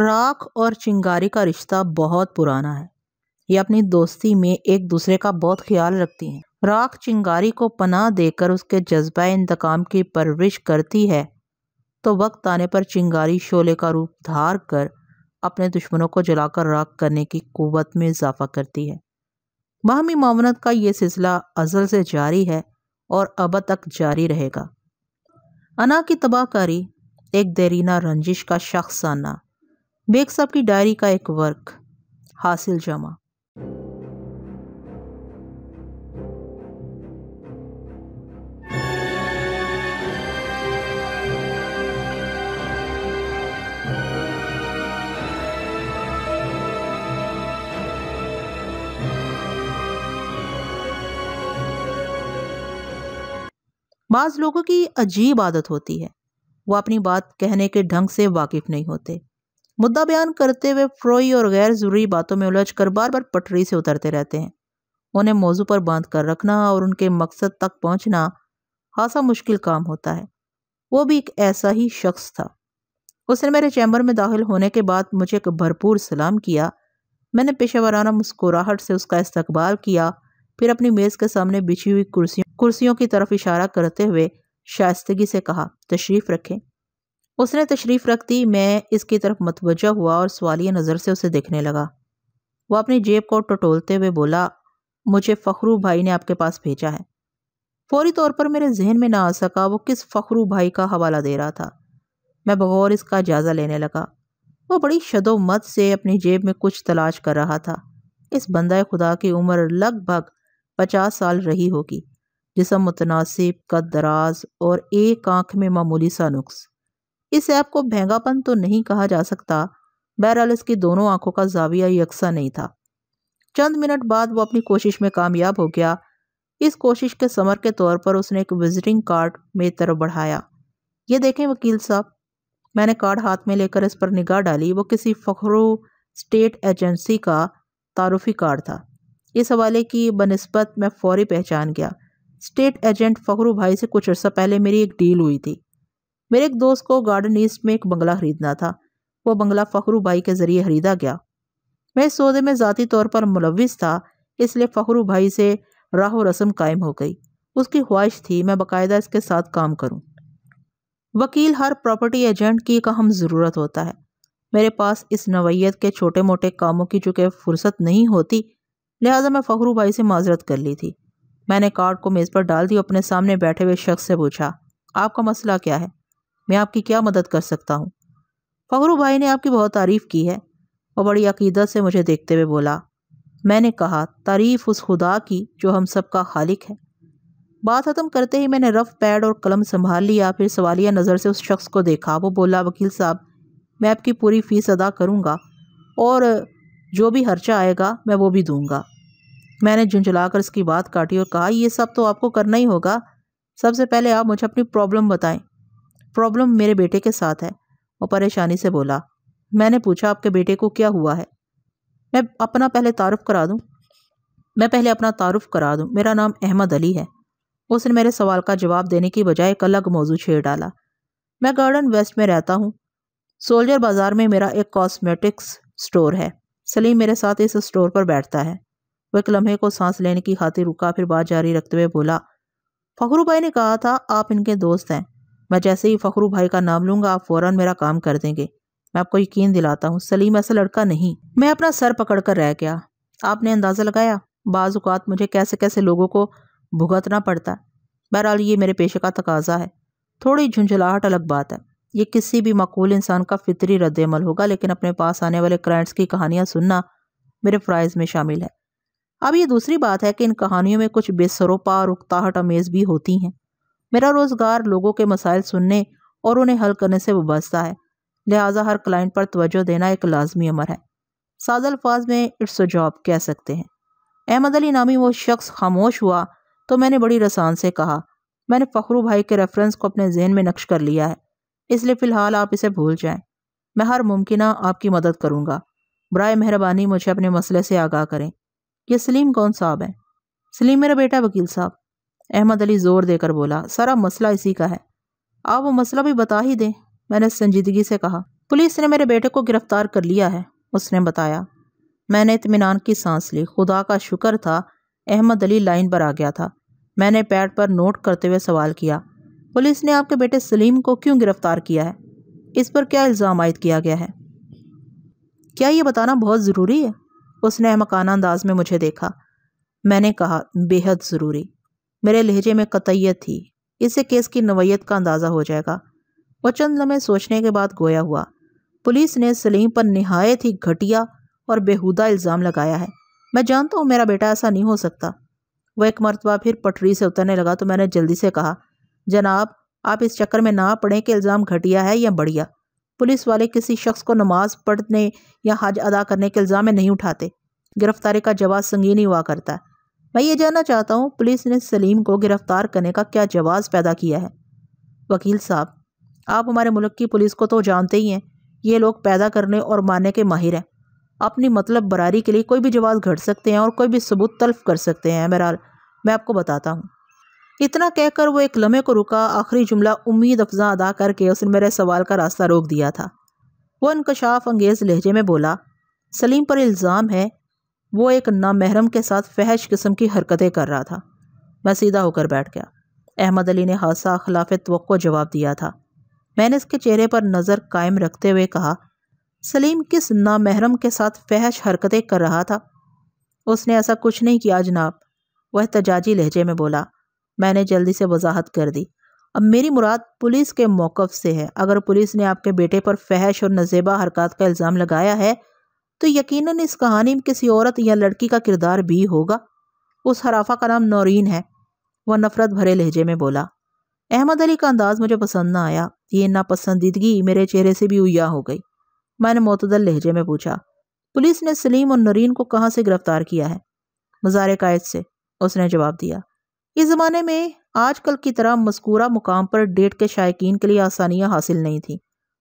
राख और चिंगारी का रिश्ता बहुत पुराना है ये अपनी दोस्ती में एक दूसरे का बहुत ख्याल रखती हैं राख चिंगारी को पनाह देकर उसके जज्बा इंतकाम की परवरिश करती है तो वक्त आने पर चिंगारी शोले का रूप धार कर अपने दुश्मनों को जलाकर राख करने की कुवत में इजाफा करती है बाहमी मामनत का ये सिलसिला अजल से जारी है और अब तक जारी रहेगा अना की तबाहकारी एक देरीना रंजिश का शख्स आना बेग साहब की डायरी का एक वर्क हासिल जमा बाज़ लोगों की अजीब आदत होती है वो अपनी बात कहने के ढंग से वाकिफ़ नहीं होते मुद्दा बयान करते हुए फ्रोई और गैर ज़रूरी बातों में उलझ कर बार बार पटरी से उतरते रहते हैं उन्हें मौजू पर बांध कर रखना और उनके मकसद तक पहुंचना खासा मुश्किल काम होता है वो भी एक ऐसा ही शख्स था उसने मेरे चैम्बर में दाखिल होने के बाद मुझे एक भरपूर सलाम किया मैंने पेशावराना मुस्कुराहट से उसका इस्तकबाल किया फिर अपनी मेज़ के सामने बिछी हुई कुर्सियों कुर्सियों की तरफ इशारा करते हुए शाइस्तगी से कहा तशरीफ़ रखें उसने तशरीफ़ रख दी मैं इसकी तरफ मतवजह हुआ और सवालिया नज़र से उसे देखने लगा वह अपनी जेब को टटोलते हुए बोला मुझे फ़खरू भाई ने आपके पास भेजा है फौरी तौर पर मेरे जहन में ना आ सका वो किस फ़खरू भाई का हवाला दे रहा था मैं बगौर इसका जायज़ा लेने लगा वो बड़ी शदोमत से अपनी जेब में कुछ तलाश कर रहा था इस बंदा खुदा की उम्र लगभग पचास साल रही होगी जिसम मुतनासिब कद दराज और एक आंख में मामूली सा नुस्ख़ इस ऐप को महंगापन तो नहीं कहा जा सकता बहरहाल इसकी दोनों आंखों का जाविया यकसा नहीं था चंद मिनट बाद वो अपनी कोशिश में कामयाब हो गया इस कोशिश के समर के तौर पर उसने एक विजिटिंग कार्ड मेरी तरफ बढ़ाया ये देखें वकील साहब मैंने कार्ड हाथ में लेकर इस पर निगाह डाली वो किसी फखरू स्टेट एजेंसी का तारुफी कार्ड था इस हवाले की बनस्बत मैं फौरी पहचान गया स्टेट एजेंट फखरू भाई से कुछ अर्सा पहले मेरी एक डील हुई थी मेरे एक दोस्त को गार्डन ईस्ट में एक बंगला खरीदना था वो बंगला फ़खरू भाई के ज़रिए खरीदा गया मैं इस सौदे में ज़ाती तौर पर मुलविस था इसलिए फ़खरू भाई से राह रस्म कायम हो गई उसकी ख्वाहिश थी मैं बाकायदा इसके साथ काम करूँ वकील हर प्रॉपर्टी एजेंट की एक अहम ज़रूरत होता है मेरे पास इस नवयत के छोटे मोटे कामों की चूँकि फुर्सत नहीं होती लिहाजा मैं फ़खरू भाई से माजरत कर ली थी मैंने कार्ड को मेज़ पर डाल दी और अपने सामने बैठे हुए शख्स से पूछा आपका मसला क्या है मैं आपकी क्या मदद कर सकता हूँ फखरू भाई ने आपकी बहुत तारीफ़ की है और बड़ी अकीदत से मुझे देखते हुए बोला मैंने कहा तारीफ़ उस खुदा की जो हम सब का खालिक है बात ख़त्म करते ही मैंने रफ़ पैड और कलम संभाल लिया फिर सवालिया नज़र से उस शख्स को देखा वो बोला वकील साहब मैं आपकी पूरी फ़ीस अदा करूँगा और जो भी खर्चा आएगा मैं वो भी दूँगा मैंने झुंझुला कर इसकी बात काटी और कहा ये सब तो आपको करना ही होगा सबसे पहले आप मुझे अपनी प्रॉब्लम बताएं प्रॉब्लम मेरे बेटे के साथ है वो परेशानी से बोला मैंने पूछा आपके बेटे को क्या हुआ है मैं अपना पहले तारुफ करा दूँ मैं पहले अपना तारुफ करा दूँ मेरा नाम अहमद अली है उसने मेरे सवाल का जवाब देने की बजाय एक अलग मौजू छेड़ डाला मैं गार्डन वेस्ट में रहता हूँ सोल्जर बाज़ार में मेरा एक कॉस्मेटिक्स स्टोर है सलीम मेरे साथ इस स्टोर पर बैठता है वह एक लम्हे को सांस लेने की खातिर रुका फिर बात जारी रखते हुए बोला फखरू भाई ने कहा था आप इनके दोस्त हैं मैं जैसे ही फ़खरू भाई का नाम लूंगा आप फौरन मेरा काम कर देंगे मैं आपको यकीन दिलाता हूँ सलीम ऐसा लड़का नहीं मैं अपना सर पकड़ कर रह गया आपने अंदाज़ा लगाया बाज़ात मुझे कैसे कैसे लोगों को भुगतना पड़ता बहरहाल ये मेरे पेशे का तकाजा है थोड़ी झुंझलाहट अलग बात है ये किसी भी मकूल इंसान का फितरी रद्दमल होगा लेकिन अपने पास आने वाले क्लाइंट्स की कहानियाँ सुनना मेरे फ़्राइज़ में शामिल है अब ये दूसरी बात है कि इन कहानियों में कुछ बेसरोपा और उकताहट अमेज भी होती हैं मेरा रोज़गार लोगों के मसाइल सुनने और उन्हें हल करने से वाबस्ता है लिहाजा हर क्लाइंट पर तोज्जो देना एक लाजमी अमर है साज अल्फाज में इट्स अ जॉब कह सकते हैं अहमद अली नामी वो शख्स खामोश हुआ तो मैंने बड़ी रसान से कहा मैंने फ़खरू भाई के रेफरेंस को अपने जहन में नक्श कर लिया है इसलिए फ़िलहाल आप इसे भूल जाएं मैं हर मुमकिन आपकी मदद करूँगा बरए मेहरबानी मुझे अपने मसले से आगाह करें यह सलीम कौन साहब हैं सलीम मेरा बेटा वकील साहब अहमद अली ज़ोर देकर बोला सारा मसला इसी का है आप वो मसला भी बता ही दें मैंने संजीदगी से कहा पुलिस ने मेरे बेटे को गिरफ़्तार कर लिया है उसने बताया मैंने इतमान की सांस ली खुदा का शुक्र था अहमद अली लाइन पर आ गया था मैंने पैड पर नोट करते हुए सवाल किया पुलिस ने आपके बेटे सलीम को क्यों गिरफ़्तार किया है इस पर क्या इल्ज़ाम आयद किया गया है क्या ये बताना बहुत ज़रूरी है उसने अहमकाना अंदाज में मुझे देखा मैंने कहा बेहद ज़रूरी मेरे लहजे में कतयत थी इससे केस की नवयत का अंदाज़ा हो जाएगा वह चंद लम्हे सोचने के बाद गोया हुआ पुलिस ने सलीम पर नहायत ही घटिया और बेहुदा इल्ज़ाम लगाया है मैं जानता हूँ मेरा बेटा ऐसा नहीं हो सकता वह एक मरतबा फिर पटरी से उतरने लगा तो मैंने जल्दी से कहा जनाब आप इस चक्कर में ना पड़ें कि इल्ज़ाम घटिया है या बढ़िया पुलिस वाले किसी शख्स को नमाज पढ़ने या हज अदा करने के इल्ज़ाम में नहीं उठाते गिरफ्तारी का जवाब संगीन ही हुआ करता है मैं ये जानना चाहता हूँ पुलिस ने सलीम को गिरफ्तार करने का क्या जवाब पैदा किया है वकील साहब आप हमारे मुल्क की पुलिस को तो जानते ही हैं ये लोग पैदा करने और मारने के माहिर हैं अपनी मतलब बरारी के लिए कोई भी जवाब घट सकते हैं और कोई भी सबूत तल्फ कर सकते हैं बहरहाल मैं आपको बताता हूँ इतना कहकर वो एक लम्हे को रुका आखिरी जुमला उम्मीद अफजा अदा करके उसने मेरे सवाल का रास्ता रोक दिया था वो इनकशाफ अंगेज़ लहजे में बोला सलीम पर इल्ज़ाम है वो एक नामहरम के साथ फहश किस्म की हरकतें कर रहा था मैं सीधा होकर बैठ गया अहमद अली ने हादसा खिलाफ तो जवाब दिया था मैंने इसके चेहरे पर नज़र कायम रखते हुए कहा सलीम किस नामहरम के साथ फहश हरकतें कर रहा था उसने ऐसा कुछ नहीं किया जनाब वह तजाजी लहजे में बोला मैंने जल्दी से वजाहत कर दी अब मेरी मुराद पुलिस के मौक़ से है अगर पुलिस ने आपके बेटे पर फहश और नजेबा हरकत का इल्ज़ाम लगाया है तो यकीनन इस कहानी में किसी औरत या लड़की का किरदार भी होगा उस हराफा का नाम नौरीन है वह नफरत भरे लहजे में बोला अहमद अली का अंदाज़ मुझे पसंद ना आया ये नापसंदीदगी मेरे चेहरे से भी उया हो गई मैंने मोतदल लहजे में पूछा पुलिस ने सलीम और नरीन को कहाँ से गिरफ्तार किया है मज़ार कायद से उसने जवाब दिया इस ज़माने में आजकल की तरह मस्कूरा मुकाम पर डेट के शायकीन के लिए आसानियाँ हासिल नहीं थी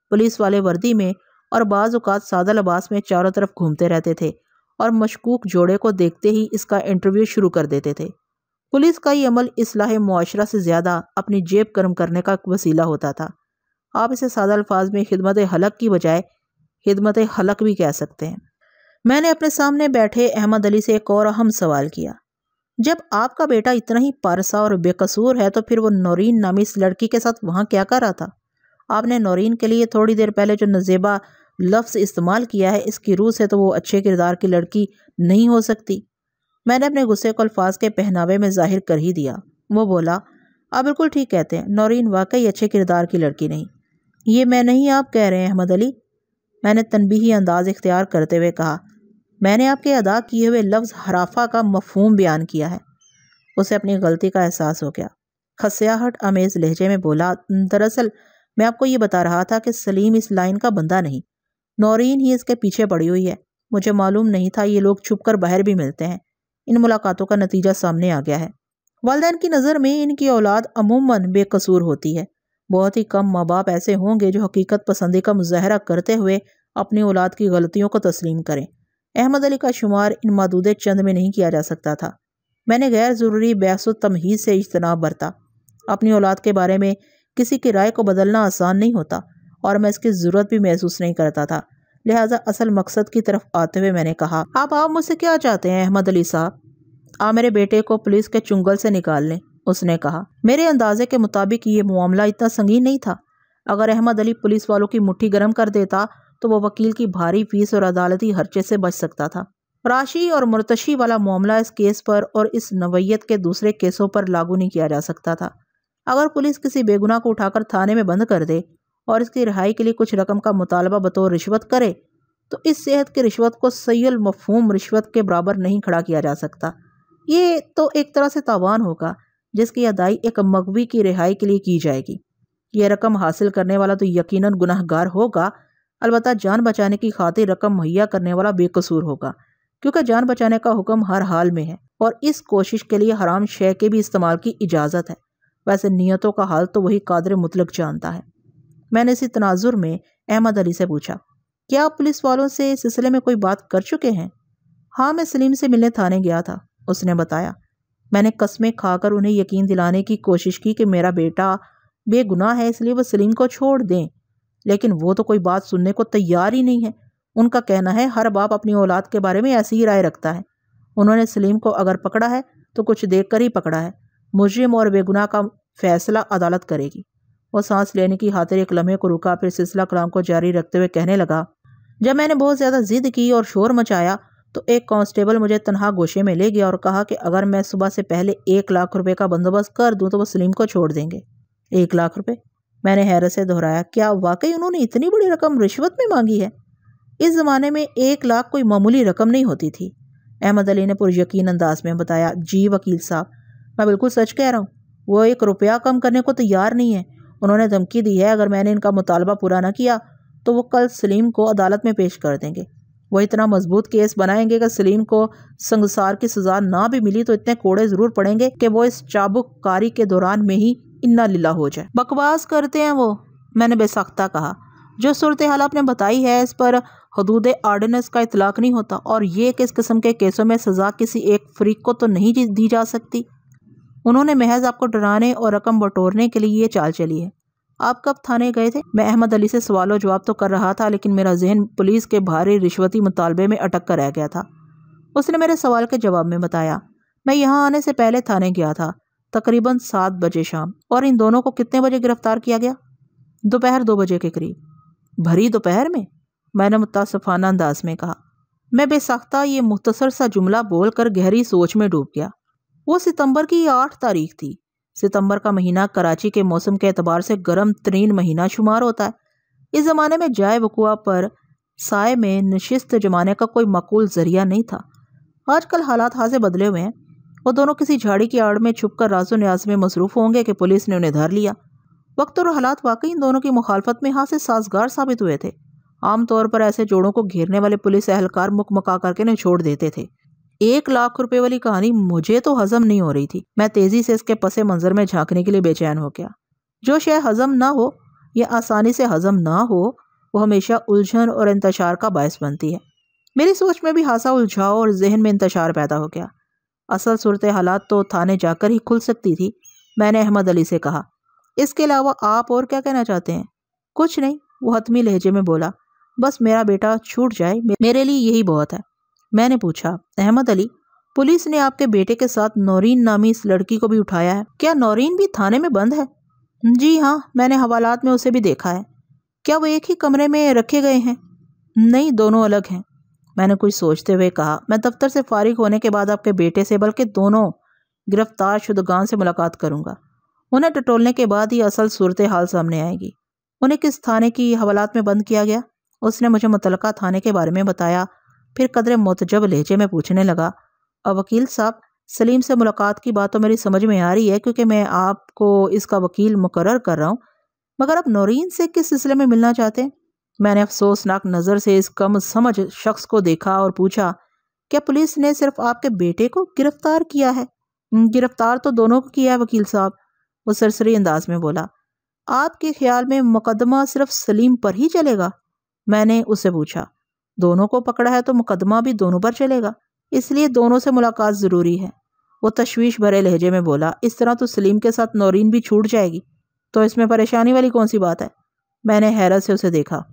पुलिस वाले वर्दी में और बाज़ात सादा लबास में चारों तरफ घूमते रहते थे और मशकूक जोड़े को देखते ही इसका इंटरव्यू शुरू कर देते थे पुलिस का ये अमल असलाह मुआरा से ज़्यादा अपनी जेब गर्म करने का वसीला होता था आप इसे सादा अल्फाज में खिदमत हलक की बजाय खिदमत हलक भी कह सकते हैं मैंने अपने सामने बैठे अहमद अली से एक और अहम सवाल किया जब आपका बेटा इतना ही पारसा और बेकसूर है तो फिर वो नौरीन नामी इस लड़की के साथ वहाँ क्या कर रहा था आपने नौरीन के लिए थोड़ी देर पहले जो नजेबा लफ्ज़ इस्तेमाल किया है इसकी रूह से तो वो अच्छे किरदार की लड़की नहीं हो सकती मैंने अपने गुस्से को अल्फाज के पहनावे में जाहिर कर ही दिया वो बोला आप बिल्कुल ठीक कहते हैं नौरीन वाकई अच्छे किरदार की लड़की नहीं ये मैं नहीं आप कह रहे हैं अहमद अली मैंने तनबीही अंदाज इख्तियार करते हुए कहा मैंने आपके अदा किए हुए लफ्ज़ हराफा का मफहूम बयान किया है उसे अपनी गलती का एहसास हो गया खसियाहट अमेज लहजे में बोला दरअसल मैं आपको ये बता रहा था कि सलीम इस लाइन का बंदा नहीं नौरीन ही इसके पीछे पड़ी हुई है मुझे मालूम नहीं था ये लोग छुप कर बाहर भी मिलते हैं इन मुलाकातों का नतीजा सामने आ गया है वालदेन की नज़र में इनकी औलाद अमूमन बेकसूर होती है बहुत ही कम माँ बाप ऐसे होंगे जो हकीकत पसंदी का मुजाहरा करते हुए अपनी औलाद की गलतियों को तस्लीम करें अहमद अली का शुमार इन मदूद चंद में नहीं किया जा सकता था मैंने गैर ज़रूरी बहस तमहीज़ से इजतनाब बरता अपनी औलाद के बारे में किसी की राय को बदलना आसान नहीं होता और मैं इसकी ज़रूरत भी महसूस नहीं करता था लिहाजा असल मकसद की तरफ आते हुए मैंने कहा आप आप मुझसे क्या चाहते हैं अहमद अली साहब आप मेरे बेटे को पुलिस के चुंगल से निकाल लें उसने कहा मेरे अंदाजे के मुताबिक ये मामला इतना संगीन नहीं था अगर अहमद अली पुलिस वालों की मुट्ठी गर्म कर देता तो वो वकील की भारी फीस और अदालती खर्चे से बच सकता था राशि और मुर्तशी वाला मामला इस केस पर और इस नवयत के दूसरे केसों पर लागू नहीं किया जा सकता था अगर पुलिस किसी बेगुनाह को उठाकर थाने में बंद कर दे और इसकी रिहाई के लिए कुछ रकम का मुतालबा बतौर रिश्वत करे तो इस सेहत की रिश्वत को सैयल मफहूम रिश्वत के बराबर नहीं खड़ा किया जा सकता ये तो एक तरह से तावान होगा जिसकी अदाई एक मगवी की रिहाई के लिए की जाएगी यह रकम हासिल करने वाला तो यकीन गुनाहगार होगा अलबत् जान बचाने की खातिर रकम मुहैया करने वाला बेकसूर होगा क्योंकि जान बचाने का हुक्म हर हाल में है और इस कोशिश के लिए हराम शय के भी इस्तेमाल की इजाज़त है वैसे नीयतों का हाल तो वही कादर मुतलक जानता है मैंने इसी तनाजुर में अहमद अली से पूछा क्या आप पुलिस वालों से इस सिलसिले में कोई बात कर चुके हैं हाँ मैं सलीम से मिलने थाने गया था उसने बताया मैंने कस्में खाकर उन्हें यकीन दिलाने की कोशिश की कि मेरा बेटा बेगुनाह है इसलिए वह सलीम को छोड़ दें लेकिन वो तो कोई बात सुनने को तैयार ही नहीं है उनका कहना है हर बाप अपनी औलाद के बारे में ऐसी ही राय रखता है उन्होंने सलीम को अगर पकड़ा है तो कुछ देख कर ही पकड़ा है मुजरिम और बेगुनाह का फैसला अदालत करेगी वो सांस लेने की खातिर एक लम्हे को रुका फिर सिलसिला कलाम को जारी रखते हुए कहने लगा जब मैंने बहुत ज़्यादा जिद की और शोर मचाया तो एक कांस्टेबल मुझे तनहा गोशे में ले गया और कहा कि अगर मैं सुबह से पहले एक लाख रुपए का बंदोबस्त कर दूं तो वो सलीम को छोड़ देंगे एक लाख रुपए मैंने हैरत से दोहराया क्या वाकई उन्होंने इतनी बड़ी रकम रिश्वत में मांगी है इस ज़माने में एक लाख कोई मामूली रकम नहीं होती थी अहमद अली ने पुरयकीन अंदाज में बताया जी वकील साहब मैं बिल्कुल सच कह रहा हूँ वो एक रुपया कम करने को तैयार नहीं है उन्होंने धमकी दी है अगर मैंने इनका मुतालबा पूरा ना किया तो वो कल सलीम को अदालत में पेश कर देंगे वो इतना मजबूत केस बनाएंगे कि सलीम को संगसार की सज़ा ना भी मिली तो इतने कोड़े ज़रूर पड़ेंगे कि वो इस चाबुक कारी के दौरान में ही इन्ना लीला हो जाए बकवास करते हैं वो मैंने बेसाख्ता कहा जो सूरत हाल आपने बताई है इस पर हदूद आर्डीनेंस का इतलाक नहीं होता और ये किस किस्म के केसों में सज़ा किसी एक फ्रीक को तो नहीं दी जा सकती उन्होंने महज आपको डराने और रकम बटोरने के लिए ये चाल चली है आप कब थाने गए थे मैं अहमद अली से सवालों जवाब तो कर रहा था लेकिन मेरा जहन पुलिस के भारी रिश्वती मुतालबे में अटक कर रह गया था उसने मेरे सवाल के जवाब में बताया मैं यहाँ आने से पहले थाने गया था तकरीबन सात बजे शाम और इन दोनों को कितने बजे गिरफ्तार किया गया दोपहर दो बजे के करीब भरी दोपहर में मैंने मुतासफाना अंदाज में कहा मैं बेसाख्ता ये मुख्तसर सा जुमला बोलकर गहरी सोच में डूब गया वो सितंबर की आठ तारीख थी सितंबर का महीना कराची के मौसम के अतबार से गर्म तरीन महीना शुमार होता है इस ज़माने में जाए वकुआ पर साय में नशस्त जमाने का कोई मकूल जरिया नहीं था आजकल हालात हाजे बदले हुए हैं वो दोनों किसी झाड़ी की आड़ में छुप कर राजो न्याज में मसरूफ़ होंगे कि पुलिस ने उन्हें धर लिया वक्त और हालात वाकई इन दोनों की मुखालफत में हाथ से साजगार साबित हुए थे आमतौर पर ऐसे जोड़ों को घेरने वाले पुलिस एहलकार मुकमका मका करके उन्हें छोड़ देते थे एक लाख रुपए वाली कहानी मुझे तो हजम नहीं हो रही थी मैं तेजी से इसके पसे मंजर में झांकने के लिए बेचैन हो गया जो शय हजम ना हो या आसानी से हजम ना हो वो हमेशा उलझन और इंतशार का बायस बनती है मेरी सोच में भी हासा उलझाओ और जहन में इंतशार पैदा हो गया असल सूरत हालात तो थाने जाकर ही खुल सकती थी मैंने अहमद अली से कहा इसके अलावा आप और क्या कहना चाहते हैं कुछ नहीं वो हतमी लहजे में बोला बस मेरा बेटा छूट जाए मेरे लिए यही बहुत है मैंने पूछा अहमद अली पुलिस ने आपके बेटे के साथ नौरीन नामी इस लड़की को भी उठाया है क्या नौरीन भी थाने में बंद है जी हाँ मैंने हवालात में उसे भी देखा है क्या वो एक ही कमरे में रखे गए हैं नहीं दोनों अलग हैं मैंने कुछ सोचते हुए कहा मैं दफ्तर से फारिग होने के बाद आपके बेटे से बल्कि दोनों गिरफ्तार शुदगान से मुलाकात करूंगा उन्हें टटोलने के बाद ही असल सूरत हाल सामने आएगी उन्हें किस थाने की हवालात में बंद किया गया उसने मुझे मुतलका थाने के बारे में बताया फिर कदरे मतजब लहजे में पूछने लगा अब वकील साहब सलीम से मुलाकात की बात तो मेरी समझ में आ रही है क्योंकि मैं आपको इसका वकील मुकर कर रहा हूँ मगर आप नौरीन से किस सिलसिले में मिलना चाहते हैं मैंने अफसोसनाक नज़र से इस कम समझ शख्स को देखा और पूछा क्या पुलिस ने सिर्फ आपके बेटे को गिरफ्तार किया है हम्म, गिरफ्तार तो दोनों को किया है वकील साहब वो सरसरी अंदाज में बोला आपके ख्याल में मुकदमा सिर्फ सलीम पर ही चलेगा मैंने उससे पूछा दोनों को पकड़ा है तो मुकदमा भी दोनों पर चलेगा इसलिए दोनों से मुलाकात ज़रूरी है वो तश्वीश भरे लहजे में बोला इस तरह तो सलीम के साथ नौरीन भी छूट जाएगी तो इसमें परेशानी वाली कौन सी बात है मैंने हैरत से उसे देखा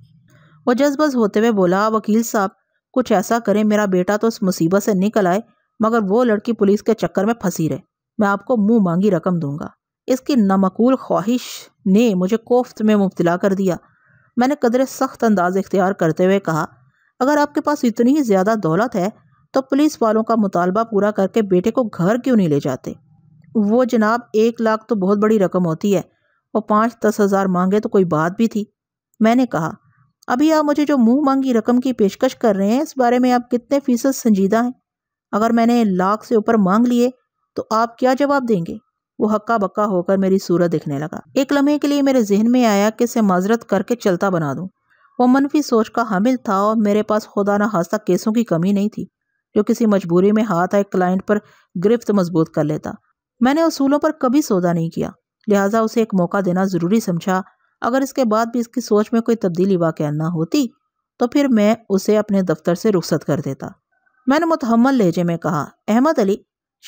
वो जज्बज होते हुए बोला वकील साहब कुछ ऐसा करें मेरा बेटा तो उस मुसीबत से निकल आए मगर वो लड़की पुलिस के चक्कर में फंसी रहे मैं आपको मुंह मांगी रकम दूंगा इसकी नमकूल ख्वाहिश ने मुझे कोफ्त में मुबतला कर दिया मैंने कदर सख्त अंदाज इख्तियार करते हुए कहा अगर आपके पास इतनी ही ज़्यादा दौलत है तो पुलिस वालों का मुतालबा पूरा करके बेटे को घर क्यों नहीं ले जाते वो जनाब एक लाख तो बहुत बड़ी रकम होती है और पाँच दस हज़ार मांगे तो कोई बात भी थी मैंने कहा अभी आप मुझे जो मुंह मांगी रकम की पेशकश कर रहे हैं इस बारे में आप कितने फीसद संजीदा हैं अगर मैंने लाख से ऊपर मांग लिए तो आप क्या जवाब देंगे वो हक्का बक्का होकर मेरी सूरत दिखने लगा एक लम्हे के लिए मेरे जहन में आया कि इसे माजरत करके चलता बना दूँ वो मनफी सोच का हामिल था और मेरे पास खुदा ना हादसा केसों की कमी नहीं थी जो किसी मजबूरी में हाथ आए क्लाइंट पर गिरफ्त मजबूत कर लेता मैंने असूलों पर कभी सौदा नहीं किया लिहाजा उसे एक मौका देना ज़रूरी समझा अगर इसके बाद भी इसकी सोच में कोई तब्दीली वाक़ ना होती तो फिर मैं उसे अपने दफ्तर से रुख्सत कर देता मैंने मुतहमल लहजे में कहा अहमद अली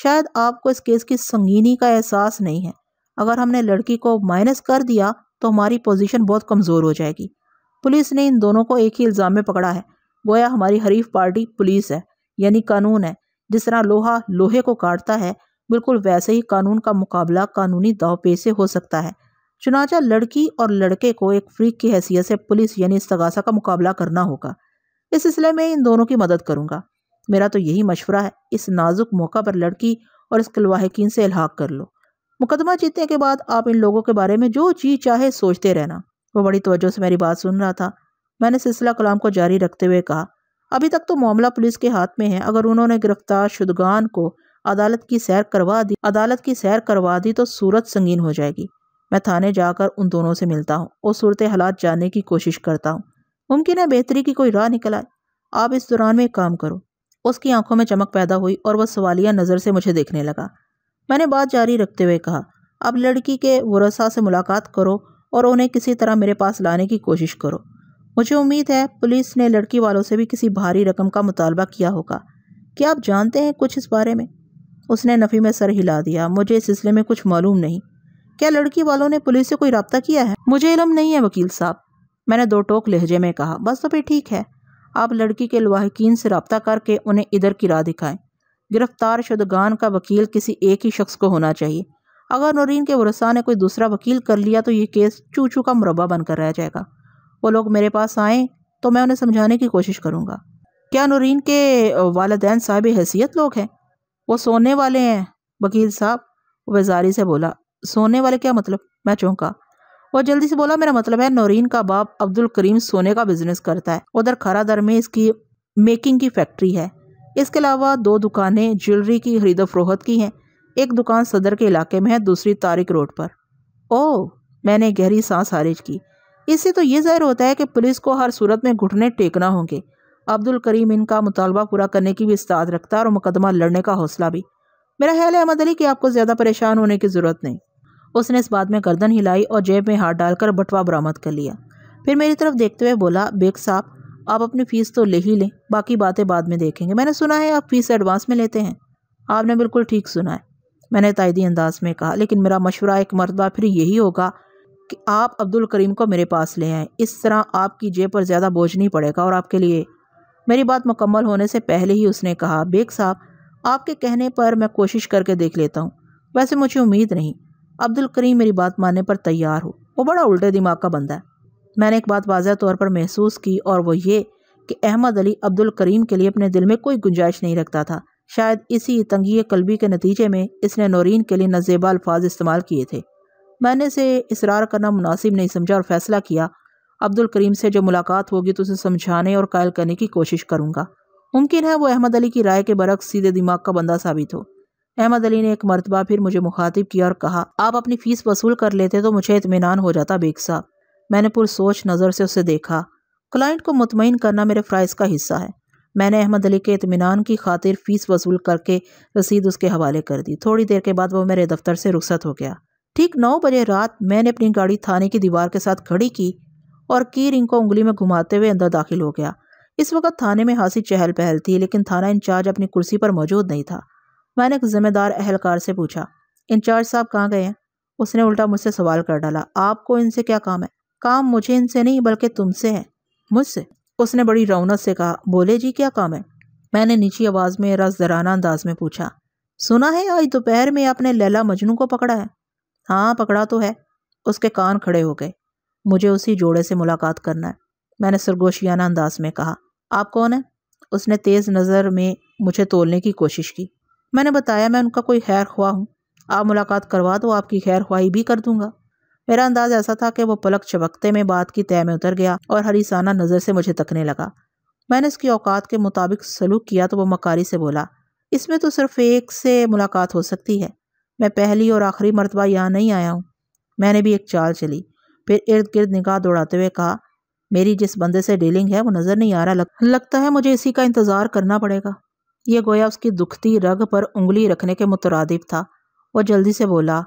शायद आपको इस केस की संगीनी का एहसास नहीं है अगर हमने लड़की को माइनस कर दिया तो हमारी पोजीशन बहुत कमज़ोर हो जाएगी पुलिस ने इन दोनों को एक ही इल्ज़ाम में पकड़ा है गोया हमारी हरीफ पार्टी पुलिस है यानी कानून है जिस तरह लोहा लोहे को काटता है बिल्कुल वैसे ही कानून का मुकाबला कानूनी पे से हो सकता है चुनाचा लड़की और लड़के को एक फ्रीक की हैसियत से पुलिस यानी तगासा का मुकाबला करना होगा इस सिलसिले में इन दोनों की मदद करूंगा मेरा तो यही मशवरा है इस नाजुक मौका पर लड़की और इसके लवाहकिन से इलाहा कर लो मुकदमा जीतने के बाद आप इन लोगों के बारे में जो जी चाहे सोचते रहना वो बड़ी तवज्जो से मेरी बात सुन रहा था मैंने सिलसिला कलाम को जारी रखते हुए कहा अभी तक तो मामला पुलिस के हाथ में है अगर उन्होंने गिरफ्तार शुदगान को अदालत की सैर करवा दी अदालत की सैर करवा दी तो सूरत संगीन हो जाएगी मैं थाने जाकर उन दोनों से मिलता हूँ और सूरत हालात जानने की कोशिश करता हूँ मुमकिन है बेहतरी की कोई राह निकल आए आप इस दौरान में एक काम करो उसकी आंखों में चमक पैदा हुई और वह सवालिया नज़र से मुझे देखने लगा मैंने बात जारी रखते हुए कहा अब लड़की के वरसा से मुलाकात करो और उन्हें किसी तरह मेरे पास लाने की कोशिश करो मुझे उम्मीद है पुलिस ने लड़की वालों से भी किसी भारी रकम का मुतालबा किया होगा क्या आप जानते हैं कुछ इस बारे में उसने नफ़ी में सर हिला दिया मुझे इस सिलसिले में कुछ मालूम नहीं क्या लड़की वालों ने पुलिस से कोई रबता किया है मुझे इलम नहीं है वकील साहब मैंने दो टोक लहजे में कहा बस तो फिर ठीक है आप लड़की के लवाहकिन से रबता करके उन्हें इधर की राह दिखाएं गिरफ्तार शुदगान का वकील किसी एक ही शख्स को होना चाहिए अगर नौरीन के वरसा ने कोई दूसरा वकील कर लिया तो ये केस चू चू का मुरबा बनकर रह जाएगा वो लोग मेरे पास आएँ तो मैं उन्हें समझाने की कोशिश करूँगा क्या नौरीन के वालदेन साहब हैसियत लोग हैं वो सोने वाले हैं वकील साहब बेजारी से बोला सोने वाले क्या मतलब मैं चौंका वो जल्दी से बोला मेरा मतलब है नौरीन का बाप अब्दुल करीम सोने का बिजनेस करता है उधर खरा दर में इसकी मेकिंग की फैक्ट्री है इसके अलावा दो दुकानें ज्वेलरी की खरीदो फरोहत की हैं एक दुकान सदर के इलाके में है दूसरी तारिक रोड पर ओह मैंने गहरी सांस खारिज की इससे तो ये जाहिर होता है कि पुलिस को हर सूरत में घुटने टेकना होंगे अब्दुल करीम इनका मुतालबा पूरा करने की भी इस्ताद रखता और मुकदमा लड़ने का हौसला भी मेरा ख्याल है अहमद अली कि आपको ज़्यादा परेशान होने की ज़रूरत नहीं उसने इस बात में गर्दन हिलाई और जेब में हाथ डालकर बटवा बरामद कर लिया फिर मेरी तरफ देखते हुए बोला बेग साहब आप अपनी फ़ीस तो ले ही लें बाकी बातें बाद में देखेंगे मैंने सुना है आप फीस एडवांस में लेते हैं आपने बिल्कुल ठीक सुना है मैंने तयदी अंदाज में कहा लेकिन मेरा मशवरा एक मरतबा फिर यही होगा कि आप अब्दुल करीम को मेरे पास ले आएँ इस तरह आपकी जेब पर ज़्यादा बोझ नहीं पड़ेगा और आपके लिए मेरी बात मुकम्मल होने से पहले ही उसने कहा बेग साहब आपके कहने पर मैं कोशिश करके देख लेता हूँ वैसे मुझे उम्मीद नहीं अब्दुल करीम मेरी बात मानने पर तैयार हो वो बड़ा उल्टे दिमाग का बंदा है मैंने एक बात वाजह तौर पर महसूस की और वो ये कि अहमद अली अब्दुल करीम के लिए अपने दिल में कोई गुंजाइश नहीं रखता था शायद इसी तंगी कलबी के नतीजे में इसने नौरीन के लिए नजेबा अल्फाज इस्तेमाल किए थे मैंने इसे इसरार करना मुनासिब नहीं समझा और फैसला किया अब्दुल करीम से जो मुलाकात होगी तो उसे समझाने और कायल करने की कोशिश करूँगा मुमकिन है वो अहमद अली की राय के बरक्स सीधे दिमाग का बंदा साबित हो अहमद अली ने एक मरतबा फिर मुझे मुखातिब किया और कहा आप अपनी फ़ीस वसूल कर लेते तो मुझे इतमान हो जाता बेग साहब मैंने पुरसोच नज़र से उसे देखा क्लाइंट को मुतमिन करना मेरे फ़्राइज़ का हिस्सा है मैंने अहमद अली के इतमान की खातिर फ़ीस वसूल करके रसीद उसके हवाले कर दी थोड़ी देर के बाद वो मेरे दफ्तर से रुखसत हो गया ठीक नौ बजे रात मैंने अपनी गाड़ी थाने की दीवार के साथ खड़ी की और की रिंग को उंगली में घुमाते हुए अंदर दाखिल हो गया इस वक्त थाने में हासी चहल पहल थी लेकिन थाना इंचार्ज अपनी कुर्सी पर मौजूद नहीं था मैंने एक जिम्मेदार अहलकार से पूछा इंचार्ज साहब कहाँ गए हैं उसने उल्टा मुझसे सवाल कर डाला आपको इनसे क्या काम है काम मुझे इनसे नहीं बल्कि तुमसे है मुझसे उसने बड़ी रौनक से कहा बोले जी क्या काम है मैंने नीची आवाज़ में रसदराना अंदाज में पूछा सुना है आज दोपहर में आपने लैला मजनू को पकड़ा है हाँ पकड़ा तो है उसके कान खड़े हो गए मुझे उसी जोड़े से मुलाकात करना है मैंने सरगोशियाना अंदाज में कहा आप कौन है उसने तेज़ नज़र में मुझे तोलने की कोशिश की मैंने बताया मैं उनका कोई खैर ख्वा हूँ आप मुलाकात करवा दो आपकी खैर ख्वाही भी कर दूंगा मेरा अंदाज ऐसा था कि वो पलक चबकते में बात की तय में उतर गया और हरीसाना नज़र से मुझे तकने लगा मैंने उसकी औकात के मुताबिक सलूक किया तो वो मकारी से बोला इसमें तो सिर्फ एक से मुलाकात हो सकती है मैं पहली और आखिरी मरतबा यहाँ नहीं आया हूँ मैंने भी एक चाल चली फिर इर्द गिर्द निगाह दौड़ाते हुए कहा मेरी जिस बंदे से डीलिंग है वो नज़र नहीं आ रहा लग, लगता है मुझे इसी का इंतज़ार करना पड़ेगा ये गोया उसकी दुखती रग पर उंगली रखने के मुतरदफ था वो जल्दी से बोला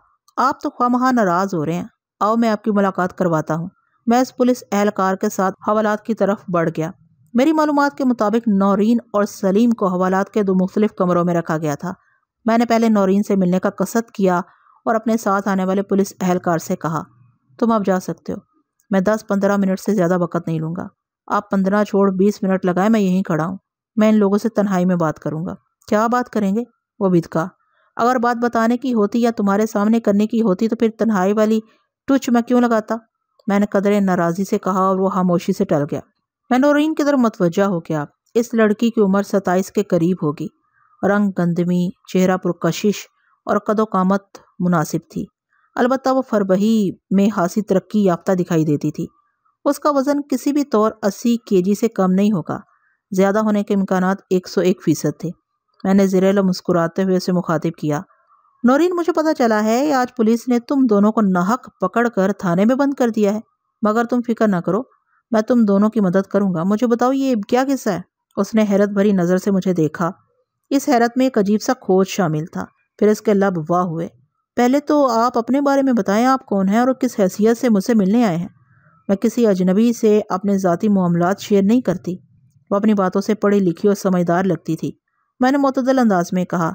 आप तो ख्वाह नाराज़ हो रहे हैं आओ मैं आपकी मुलाकात करवाता हूँ मैं इस पुलिस एहलकार के साथ हवालात की तरफ बढ़ गया मेरी मालूम के मुताबिक नौरीन और सलीम को हवालात के दो मुख्तलिफ कमरों में रखा गया था मैंने पहले नौरीन से मिलने का कसद किया और अपने साथ आने वाले पुलिस एहलकार से कहा तुम अब जा सकते हो मैं दस पंद्रह मिनट से ज़्यादा वक़्त नहीं लूँगा आप पंद्रह छोड़ बीस मिनट लगाए मैं यहीं खड़ा हूँ मैं इन लोगों से तन्हाई में बात करूँगा क्या बात करेंगे वो बिद कहा अगर बात बताने की होती या तुम्हारे सामने करने की होती तो फिर तन्हाई वाली टुच मैं क्यों लगाता मैंने कदरे नाराज़ी से कहा और वो खामोशी से टल गया मैं नौरीन की तरफ मतवजा हो गया इस लड़की की उम्र सताइस के करीब होगी रंग गंदमी चेहरा पुरकशिश और कदोकामत मुनासिब थी अलबत्त वो फरबही में हासी तरक्की याफ्ता दिखाई देती थी उसका वज़न किसी भी तौर अस्सी के से कम नहीं होगा ज़्यादा होने के इम्कान एक सौ एक फ़ीसद थे मैंने ज़रिल मुस्कुराते हुए उसे मुखातिब किया नौरीन मुझे पता चला है आज पुलिस ने तुम दोनों को नाहक पकड़ कर थाने में बंद कर दिया है मगर तुम फिक्र ना करो मैं तुम दोनों की मदद करूंगा मुझे बताओ ये क्या किस्सा है उसने हैरत भरी नज़र से मुझे देखा इस हैरत में एक अजीब सा खोज शामिल था फिर इसके लब वाह हुए पहले तो आप अपने बारे में बताएं आप कौन हैं और किस हैसियत से मुझसे मिलने आए हैं मैं किसी अजनबी से अपने ज़ाती मामला शेयर नहीं करती वो अपनी बातों से पढ़ी लिखी और समझदार लगती थी मैंने मतदल अंदाज में कहा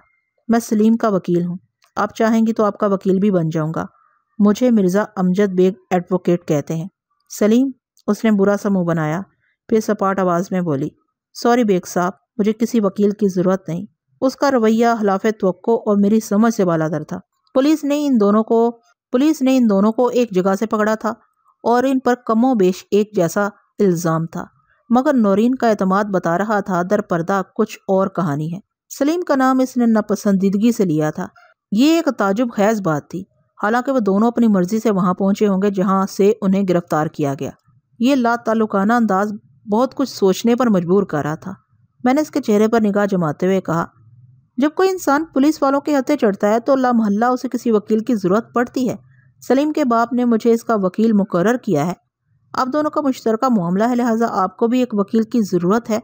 मैं सलीम का वकील हूँ आप चाहेंगी तो आपका वकील भी बन जाऊंगा मुझे मिर्ज़ा अमजद बेग एडवोकेट कहते हैं सलीम उसने बुरा सा मुंह बनाया फिर सपाट आवाज़ में बोली सॉरी बेग साहब मुझे किसी वकील की ज़रूरत नहीं उसका रवैया हलाफ तो और मेरी समझ से बालादर था पुलिस ने इन दोनों को पुलिस ने इन दोनों को एक जगह से पकड़ा था और इन पर कमो बेश एक जैसा इल्ज़ाम था मगर नौरीन का अतमाद बता रहा था दर पर्दा कुछ और कहानी है सलीम का नाम इसने नापसंदीदगी से लिया था ये एक ताजुब खैज़ बात थी हालांकि वह दोनों अपनी मर्ज़ी से वहाँ पहुँचे होंगे जहाँ से उन्हें गिरफ़्तार किया गया ये लाताल्लुकाना अंदाज बहुत कुछ सोचने पर मजबूर कर रहा था मैंने इसके चेहरे पर निगाह जमाते हुए कहा जब कोई इंसान पुलिस वालों के हथे चढ़ता है तो ला महल्ला उसे किसी वकील की ज़रूरत पड़ती है सलीम के बाप ने मुझे इसका वकील मुकर किया है आप दोनों का मुश्तरका मामला है लिहाजा आपको भी एक वकील की ज़रूरत है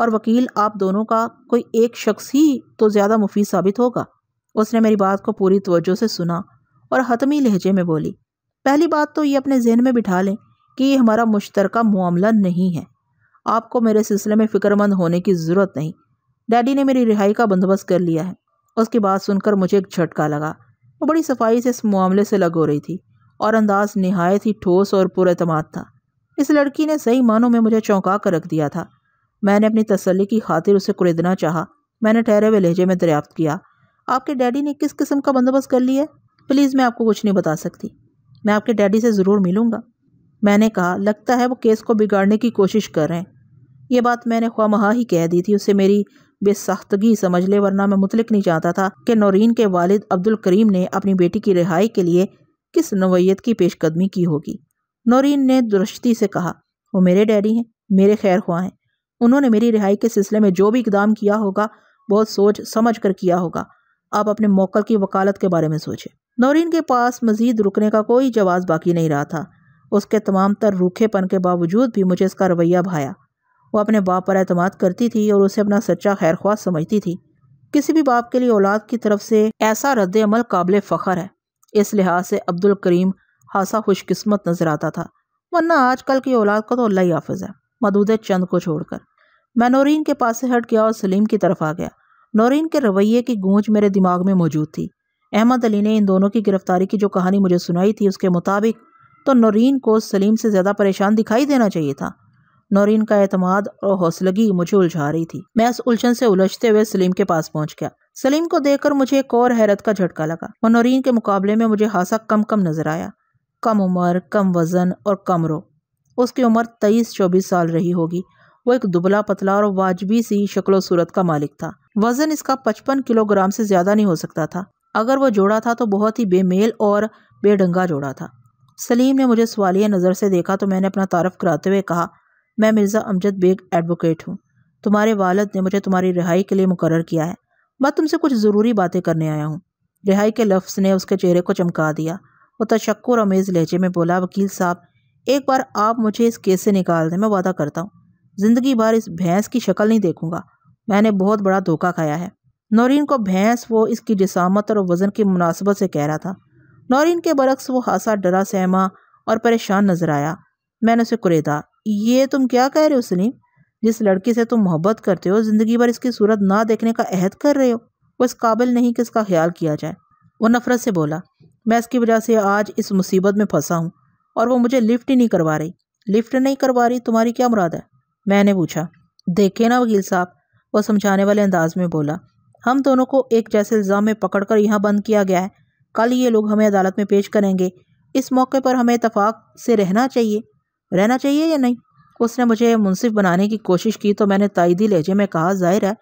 और वकील आप दोनों का कोई एक शख्स ही तो ज़्यादा मुफीद साबित होगा उसने मेरी बात को पूरी तवज्जो से सुना और हतमी लहजे में बोली पहली बात तो ये अपने जहन में बिठा लें कि ये हमारा मुश्तरका मामला नहीं है आपको मेरे सिलसिले में फ़िक्रमंद होने की ज़रूरत नहीं डैडी ने मेरी रिहाई का बंदोबस्त कर लिया है उसकी बात सुनकर मुझे एक झटका लगा वो बड़ी सफाई से इस मामले से लग हो रही थी और अंदाज नहायत ही ठोस और पुरमाद था इस लड़की ने सही मानों में मुझे चौंका कर रख दिया था मैंने अपनी तसली की खातिर उसे कुरेदना चाहा मैंने ठहरे हुए लहजे में दरियाफ्त किया आपके डैडी ने किस किस्म का बंदोबस्त कर लिया है प्लीज़ मैं आपको कुछ नहीं बता सकती मैं आपके डैडी से ज़रूर मिलूँगा मैंने कहा लगता है वो केस को बिगाड़ने की कोशिश कर रहे हैं ये बात मैंने ख्वामहा ही कह दी थी उसे मेरी बेसख्तगी समझ ले वरना मैं मुतलक नहीं चाहता था कि नौरीन के वालिद अब्दुल करीम ने अपनी बेटी की रिहाई के लिए किस नवयत की पेशकदमी की होगी नौरीन ने दुरुस्ती से कहा वो मेरे डैडी हैं मेरे खैर ख्वाह हैं उन्होंने मेरी रिहाई के सिलसिले में जो भी इकदाम किया होगा बहुत सोच समझ कर किया होगा आप अपने मौकल की वकालत के बारे में सोचें नौरीन के पास मजीद रुकने का कोई जवाब बाकी नहीं रहा था उसके तमाम तर रूखेपन के बावजूद भी मुझे इसका रवैया भाया वह अपने बाप पर अतमाद करती थी और उसे अपना सच्चा खैर ख्वाह समझती थी किसी भी बाप के लिए औलाद की तरफ से ऐसा रद्द अमल काबिल फ़खर है इस लिहाज से अब्दुल करीम हासा खुशकस्मत नज़र आता था वरना आजकल की औलाद का तो अल्लाह हाफज है मदूद चंद को छोड़कर मैं नौरीन के पास से हट गया और सलीम की तरफ आ गया नौरीन के रवैये की गूंज मेरे दिमाग में मौजूद थी अहमद अली ने इन दोनों की गिरफ्तारी की जो कहानी मुझे सुनाई थी उसके मुताबिक तो नौरीन को सलीम से ज़्यादा परेशान दिखाई देना चाहिए था नौरीन का अतमाद और हौसलगी मुझे उलझा रही थी मैं उस उलझन से उलझते हुए सलीम के पास पहुंच गया सलीम को देखकर मुझे एक और हैरत का झटका लगा और नौरीन के मुकाबले में मुझे हासा कम कम नजर आया कम उम्र कम वजन और कम रो उसकी उम्र तेईस चौबीस साल रही होगी वो एक दुबला पतला और वाजबी सी शक्लो सूरत का मालिक था वजन इसका पचपन किलोग्राम से ज़्यादा नहीं हो सकता था अगर वो जोड़ा था तो बहुत ही बेमेल और बेडंगा जोड़ा था सलीम ने मुझे सवालिया नज़र से देखा तो मैंने अपना तारफ़ कराते हुए कहा मैं मिर्ज़ा अमजद बेग एडवोकेट हूँ तुम्हारे वालद ने मुझे तुम्हारी रिहाई के लिए मुकर किया है मैं तुमसे कुछ ज़रूरी बातें करने आया हूँ रिहाई के लफ्ज़ ने उसके चेहरे को चमका दिया वो तशक्र अमेज़ लहजे में बोला वकील साहब एक बार आप मुझे इस केस से निकाल दें मैं वादा करता हूँ ज़िंदगी भर इस भैंस की शक्ल नहीं देखूँगा मैंने बहुत बड़ा धोखा खाया है नौरीन को भैंस वो इसकी जिसामत और वज़न की मुनासबत से कह रहा था नौरीन के बरक्स वो हासा डरा सहमा और परेशान नजर आया मैंने उसे कुरेदा ये तुम क्या कह रहे हो सलीम जिस लड़की से तुम मोहब्बत करते हो ज़िंदगी भर इसकी सूरत ना देखने का अहद कर रहे हो वो इस काबिल नहीं कि इसका ख्याल किया जाए वो नफ़रत से बोला मैं इसकी वजह से आज इस मुसीबत में फंसा हूँ और वो मुझे लिफ्ट ही नहीं करवा रही लिफ्ट नहीं करवा रही तुम्हारी क्या मुराद है मैंने पूछा देखे ना वकील साहब वह समझाने वाले अंदाज में बोला हम दोनों को एक जैसे इल्ज़ाम में पकड़कर यहाँ बंद किया गया है कल ये लोग हमें अदालत में पेश करेंगे इस मौके पर हमें इतफाक़ से रहना चाहिए रहना चाहिए या नहीं उसने मुझे मुनसिफ बनाने की कोशिश की तो मैंने तायदी लहजे में कहा जाहिर है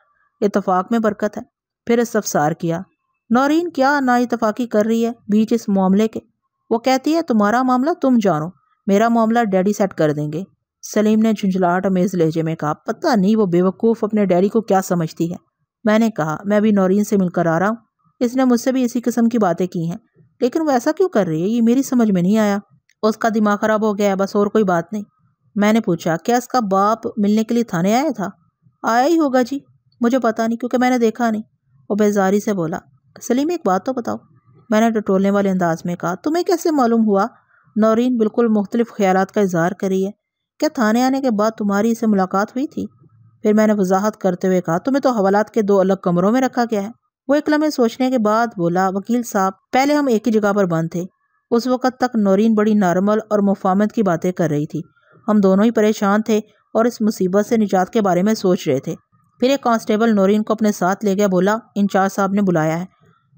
इतफाक़ में बरकत है फिर इस्तफसार किया नौरीन क्या ना इतफाक़ी कर रही है बीच इस मामले के वो कहती है तुम्हारा मामला तुम जानो मेरा मामला डैडी सेट कर देंगे सलीम ने झुंझलाहट अमेज लहजे में कहा पता नहीं वो बेवकूफ़ अपने डैडी को क्या समझती है मैंने कहा मैं अभी नौरीन से मिलकर आ रहा हूँ इसने मुझसे भी इसी किस्म की बातें की हैं लेकिन वो ऐसा क्यों कर रही है ये मेरी समझ में नहीं आया उसका दिमाग ख़राब हो गया है बस और कोई बात नहीं मैंने पूछा क्या इसका बाप मिलने के लिए थाने आया था आया ही होगा जी मुझे पता नहीं क्योंकि मैंने देखा नहीं वो बेजारी से बोला सलीम एक बात तो बताओ मैंने टटोलने वाले अंदाज में कहा तुम्हें कैसे मालूम हुआ नौरीन बिल्कुल मुख्तलिफ ख्याल का इजहार करी है क्या थाने आने के बाद तुम्हारी इसे मुलाकात हुई थी फिर मैंने वजाहत करते हुए कहा तुम्हें तो हवालात के दो अलग कमरों में रखा गया है वो एक लम्हे सोचने के बाद बोला वकील साहब पहले हम एक ही जगह पर बंद थे उस वक़्त तक नौरीन बड़ी नॉर्मल और मुफामत की बातें कर रही थी हम दोनों ही परेशान थे और इस मुसीबत से निजात के बारे में सोच रहे थे फिर एक कांस्टेबल नौरीन को अपने साथ ले गया बोला इंचार्ज साहब ने बुलाया है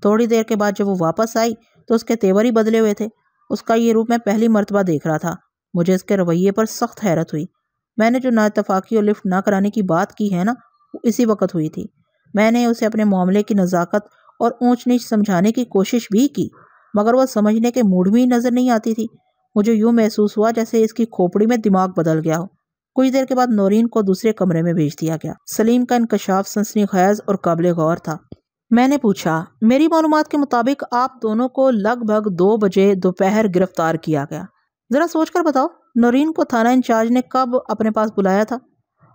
थोड़ी देर के बाद जब वो वापस आई तो उसके तेवर ही बदले हुए थे उसका ये रूप मैं पहली मरतबा देख रहा था मुझे इसके रवैये पर सख्त हैरत हुई मैंने जो नातफाक़ी और लिफ्ट ना कराने की बात की है ना वो इसी वक्त हुई थी मैंने उसे अपने मामले की नज़ाकत और ऊँच नीच समझाने की कोशिश भी की मगर वह समझने के मूड में ही नज़र नहीं आती थी मुझे यूँ महसूस हुआ जैसे इसकी खोपड़ी में दिमाग बदल गया हो कुछ देर के बाद नौरीन को दूसरे कमरे में भेज दिया गया सलीम का इंकशाफ सनसनी खैज और काबिल गौर था मैंने पूछा मेरी मालूम के मुताबिक आप दोनों को लगभग दो बजे दोपहर गिरफ्तार किया गया ज़रा सोच कर बताओ नौरीन को थाना इंचार्ज ने कब अपने पास बुलाया था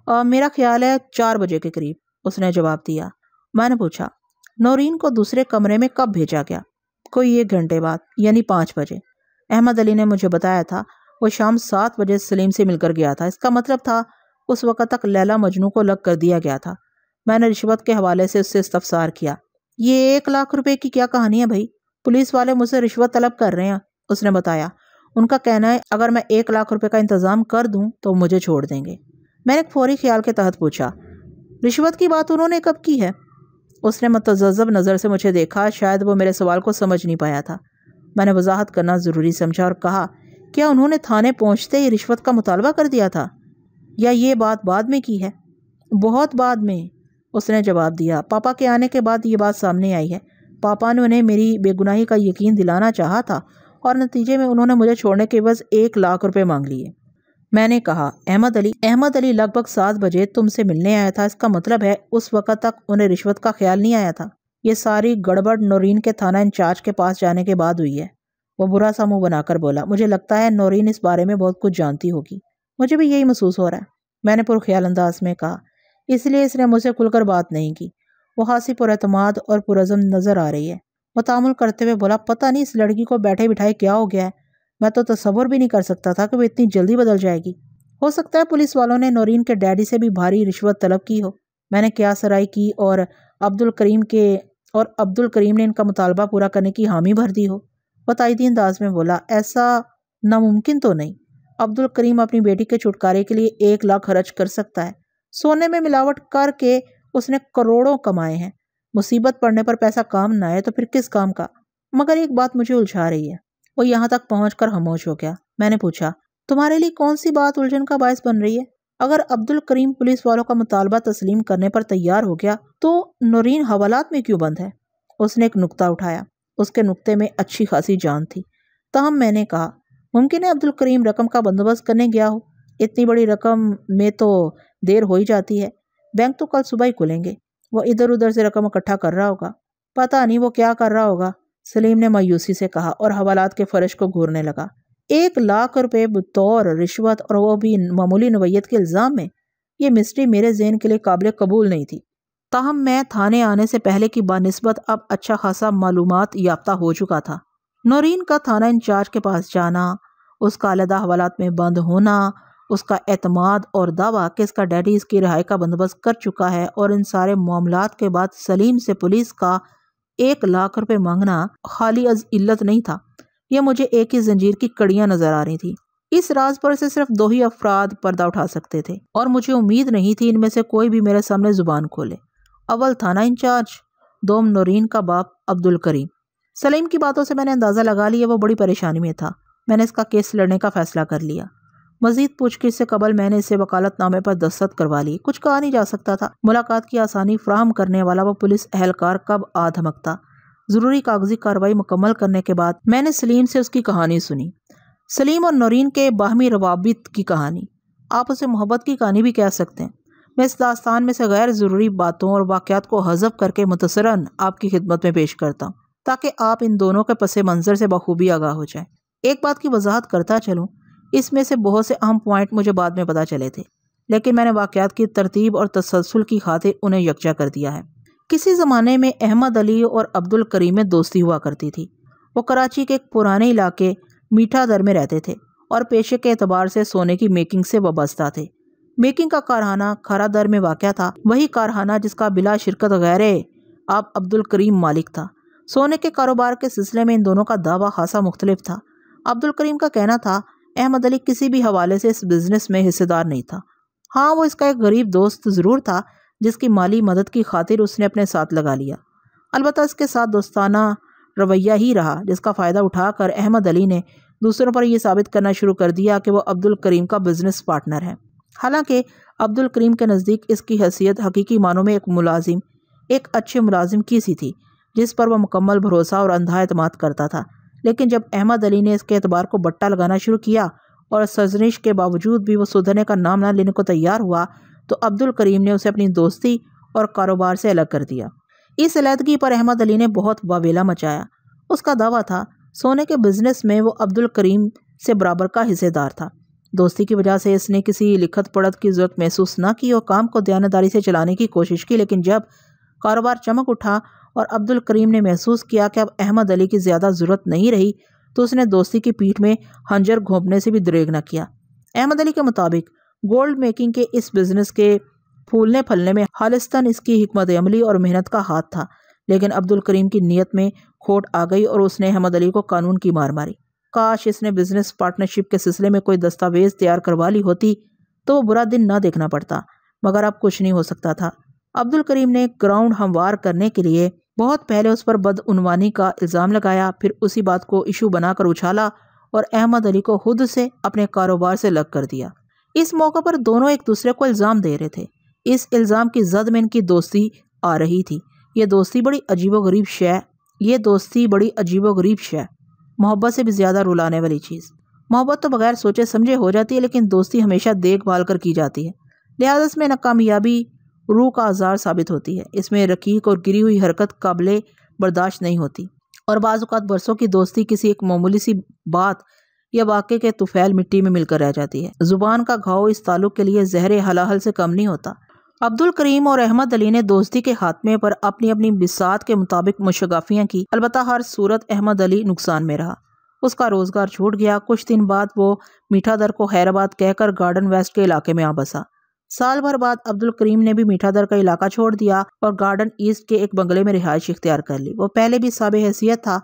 आ, मेरा ख्याल है चार बजे के करीब उसने जवाब दिया मैंने पूछा नौरीन को दूसरे कमरे में कब भेजा गया कोई एक घंटे बाद यानी पाँच बजे अहमद अली ने मुझे बताया था वो शाम सात बजे सलीम से मिलकर गया था इसका मतलब था उस वक़्त तक लैला मजनू को लग कर दिया गया था मैंने रिश्वत के हवाले से उससे इस्तफसार किया ये एक लाख रुपए की क्या कहानी है भाई पुलिस वाले मुझसे रिश्वत तलब कर रहे हैं उसने बताया उनका कहना है अगर मैं एक लाख रुपये का इंतज़ाम कर दूँ तो मुझे छोड़ देंगे मैंने एक फौरी ख्याल के तहत पूछा रिश्वत की बात उन्होंने कब की है उसने मतजब नज़र से मुझे देखा शायद वो मेरे सवाल को समझ नहीं पाया था मैंने वजाहत करना ज़रूरी समझा और कहा क्या उन्होंने थाने पहुँचते ही रिश्वत का मुतालबा कर दिया था या ये बात बाद में की है बहुत बाद में उसने जवाब दिया पापा के आने के बाद ये बात सामने आई है पापा ने उन्हें मेरी बेगुनाही का यकीन दिलाना चाहा था और नतीजे में उन्होंने मुझे छोड़ने के बस एक लाख रुपए मांग लिए मैंने कहा अहमद अली अहमद अली लगभग सात बजे तुमसे मिलने आया था इसका मतलब है उस वक्त तक उन्हें रिश्वत का ख्याल नहीं आया था ये सारी गड़बड़ नौरीन के थाना इंचार्ज के पास जाने के बाद हुई है वो बुरा सा मुंह बनाकर बोला मुझे लगता है नौरीन इस बारे में बहुत कुछ जानती होगी मुझे भी यही महसूस हो रहा है मैंने पुरख्याल अंदाज में कहा इसलिए इसने मुझसे खुलकर बात नहीं की वो हासी पुरमाद और पुरज़म नज़र आ रही है बतामुल करते हुए बोला पता नहीं इस लड़की को बैठे बिठाए क्या हो गया है मैं तो तस्वर भी नहीं कर सकता था कि वह इतनी जल्दी बदल जाएगी हो सकता है पुलिस वालों ने नौरीन के डैडी से भी भारी रिश्वत तलब की हो मैंने क्या सराई की और अब्दुल करीम के और अब्दुल करीम ने इनका मुतालबा पूरा करने की हामी भर दी हो बताईदी अंदाज में बोला ऐसा नामुमकिन तो नहीं अब्दुल करीम अपनी बेटी के छुटकारे के लिए एक लाख खर्च कर सकता है सोने में मिलावट करके उसने करोड़ों कमाए हैं मुसीबत पड़ने पर पैसा काम ना आए तो फिर किस काम का मगर एक बात मुझे उलझा रही है वो यहाँ तक पहुँच कर खामोश हो गया मैंने पूछा तुम्हारे लिए कौन सी बात उलझन का बायस बन रही है अगर अब्दुल करीम पुलिस वालों का मुतालबा तस्लीम करने पर तैयार हो गया तो नौरीन हवालात में क्यों बंद है उसने एक नुक्ता उठाया उसके नुक्ते में अच्छी खासी जान थी तहम मैंने कहा मुमकिन है अब्दुल करीम रकम का बंदोबस्त करने गया हो इतनी बड़ी रकम में तो देर हो ही जाती है बैंक तो कल सुबह ही खुलेंगे वो इधर उधर से रकम इकट्ठा कर रहा होगा पता नहीं वो क्या कर रहा होगा सलीम ने मायूसी से कहा और हवालात के फर्श को घूरने लगा एक लाख रुपए बतौर रिश्वत और वो भी मामूली नवैत के इल्ज़ाम में ये मिस्ट्री मेरे जेन के लिए काबिल कबूल नहीं थी ताहम मैं थाने आने से पहले की बनस्बत अब अच्छा खासा मालूम याफ्ता हो चुका था नौरीन का थाना इंचार्ज के पास जाना उसका अलहदा हवालात में बंद होना उसका एतमाद और दावा कि इसका डैडी इसकी रिहाई का बंदोबस्त कर चुका है और इन सारे मामला के बाद सलीम से पुलिस का एक लाख रुपए मांगना खाली अज इल्लत नहीं था यह मुझे एक ही जंजीर की कड़ियाँ नजर आ रही थी इस राज पर से सिर्फ दो ही अफराद पर्दा उठा सकते थे और मुझे उम्मीद नहीं थी इनमें से कोई भी मेरे सामने जुबान खोले अव्वल थाना इंचार्ज दोम नौरीन का बाप अब्दुल करीम सलीम की बातों से मैंने अंदाज़ा लगा लिया वो बड़ी परेशानी में था मैंने इसका केस लड़ने का फ़ैसला कर लिया मजीद पूछगिछ से कबल मैंने इसे वकालतनामे पर दस्तखत करवा लिए कुछ कहा नहीं जा सकता था मुलाकात की आसानी फ्राहम करने वाला वह पुलिस एहलकार कब आ धमकता ज़रूरी कागजी कार्रवाई मुकम्मल करने के बाद मैंने सलीम से उसकी कहानी सुनी सलीम और नौरीन के बाहमी रवाबित की कहानी आप उसे मोहब्बत की कहानी भी कह सकते हैं मैं इस दास्तान में से गैर ज़रूरी बातों और वाक़ात को हजफ़ करके मुतसरन आपकी खिदमत में पेश करता हूँ ताकि आप इन दोनों के पसे मंज़र से बखूबी आगाह हो जाएं एक बात की वजाहत करता चलूँ इसमें से बहुत से अहम पॉइंट मुझे बाद में पता चले थे लेकिन मैंने वाक़ात की तरतीब और तसलसल की खातिर उन्हें यकजा कर दिया है किसी ज़माने में अहमद अली और अब्दुल करीम में दोस्ती हुआ करती थी वो कराची के एक पुराने इलाके मीठा दर में रहते थे और पेशे के अतबार से सोने की मेकिंग से वाबस्ता थे मेकिंग का कारखाना खरा दर में वाक़ था वही कारखाना जिसका बिला शिरकत गैर आप अब्दुल करीम मालिक था सोने के कारोबार के सिलसिले में इन दोनों का दावा खासा मुख्तलिफ था अब्दुल करीम का कहना था अहमद अली किसी भी हवाले से इस बिज़नेस में हिस्सेदार नहीं था हाँ वो इसका एक गरीब दोस्त ज़रूर था जिसकी माली मदद की खातिर उसने अपने साथ लगा लिया अलबत् इसके साथ दोस्ताना रवैया ही रहा जिसका फ़ायदा उठाकर अहमद अली ने दूसरों पर यह साबित करना शुरू कर दिया कि वह अब्दुल करीम का बिज़नेस पार्टनर है हालांकि अब्दुल करीम के नज़दीक इसकी हैसियत हकीकी मानों में एक मुलाजिम एक अच्छे मुलाजिम की सी थी जिस पर वह मुकम्मल भरोसा और अंधा अतमाद करता था लेकिन जब अहमद अली ने इसके एतबार को बट्टा लगाना शुरू किया और सजनिश के बावजूद भी वो सुधरने का नाम ना लेने को तैयार हुआ तो अब्दुल करीम ने उसे अपनी दोस्ती और कारोबार से अलग कर दिया इस अलीहदगी पर अहमद अली ने बहुत वावेला मचाया उसका दावा था सोने के बिजनेस में वो अब्दुल करीम से बराबर का हिस्सेदार था दोस्ती की वजह से इसने किसी लिखत पढ़त की ज़रूरत महसूस ना की और काम को दयानदारी से चलाने की कोशिश की लेकिन जब कारोबार चमक उठा और अब्दुल करीम ने महसूस किया कि अब अहमद अली की ज़्यादा ज़रूरत नहीं रही तो उसने दोस्ती की पीठ में हंजर घोंपने से भी दरेग न किया अहमद अली के मुताबिक गोल्ड मेकिंग के इस बिज़नेस के फूलने फलने में खालिस्तान इसकी हमत अमली और मेहनत का हाथ था लेकिन अब्दुल करीम की नीयत में खोट आ गई और उसने अहमद अली को कानून की मार मारी काश इसने बिजनेस पार्टनरशिप के सिलसिले में कोई दस्तावेज तैयार करवा ली होती तो वो बुरा दिन ना देखना पड़ता मगर अब कुछ नहीं हो सकता था अब्दुल करीम ने ग्राउंड हमवार करने के लिए बहुत पहले उस पर बदउनवानी का इल्ज़ाम लगाया फिर उसी बात को इशू बनाकर उछाला और अहमद अली को खुद से अपने कारोबार से लग कर दिया इस मौके पर दोनों एक दूसरे को इल्ज़ाम दे रहे थे इस इल्ज़ाम की जद में इनकी दोस्ती आ रही थी ये दोस्ती बड़ी अजीब गरीब शय ये दोस्ती बड़ी अजीब गरीब शय मोहब्बत से भी ज़्यादा रुलाने वाली चीज़ मोहब्बत तो बगैर सोचे समझे हो जाती है लेकिन दोस्ती हमेशा देखभाल कर की जाती है लिहाजा इसमें नाकामयाबी रूह का आज़ार साबित होती है इसमें रकीक और गिरी हुई हरकत काबिल बर्दाश्त नहीं होती और बाज़ात बरसों की दोस्ती किसी एक मामूली सी बात या वाक़े के तुफैल मिट्टी में मिलकर रह जाती है ज़ुबान का घाव इस ताल्लुक़ के लिए जहर हलाहल से कम नहीं होता अब्दुल करीम और अहमद अली ने दोस्ती के खात्मे पर अपनी अपनी बिसात के मुताबिक मुशगाफियाँ की अलबत् हर सूरत अहमद अली नुकसान में रहा उसका रोज़गार छूट गया कुछ दिन बाद वो मीठा दर को हैराबाद कहकर गार्डन वेस्ट के इलाके में आ बसा साल भर बाद अब्दुल करीम ने भी मीठादर का इलाका छोड़ दिया और गार्डन ईस्ट के एक बंगले में रिहायश इख्तियार कर ली वो पहले भी साब हैसियत था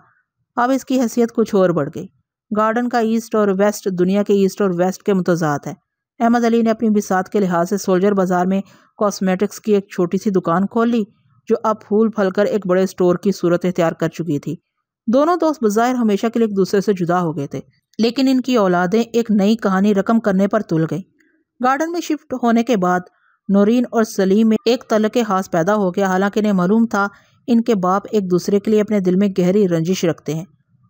अब इसकी हैसियत कुछ और बढ़ गई गार्डन का ईस्ट और वेस्ट दुनिया के ईस्ट और वेस्ट के मुतजात है अहमद अली ने अपनी बिसात के लिहाज से सोल्जर बाजार में कॉस्मेटिक्स की एक छोटी सी दुकान खोल ली जो अब फूल फल कर एक बड़े स्टोर की सूरत अख्तियार कर चुकी थी दोनों दोस्त बाहर हमेशा के लिए एक दूसरे से जुदा हो गए थे लेकिन इनकी औलादें एक नई कहानी रकम करने पर तुल गई गार्डन में शिफ्ट होने के बाद नौरीन और सलीम में एक तल के हास पैदा हो गया हालांकि इन्हें मालूम था इनके बाप एक दूसरे के लिए अपने दिल में गहरी रंजिश रखते हैं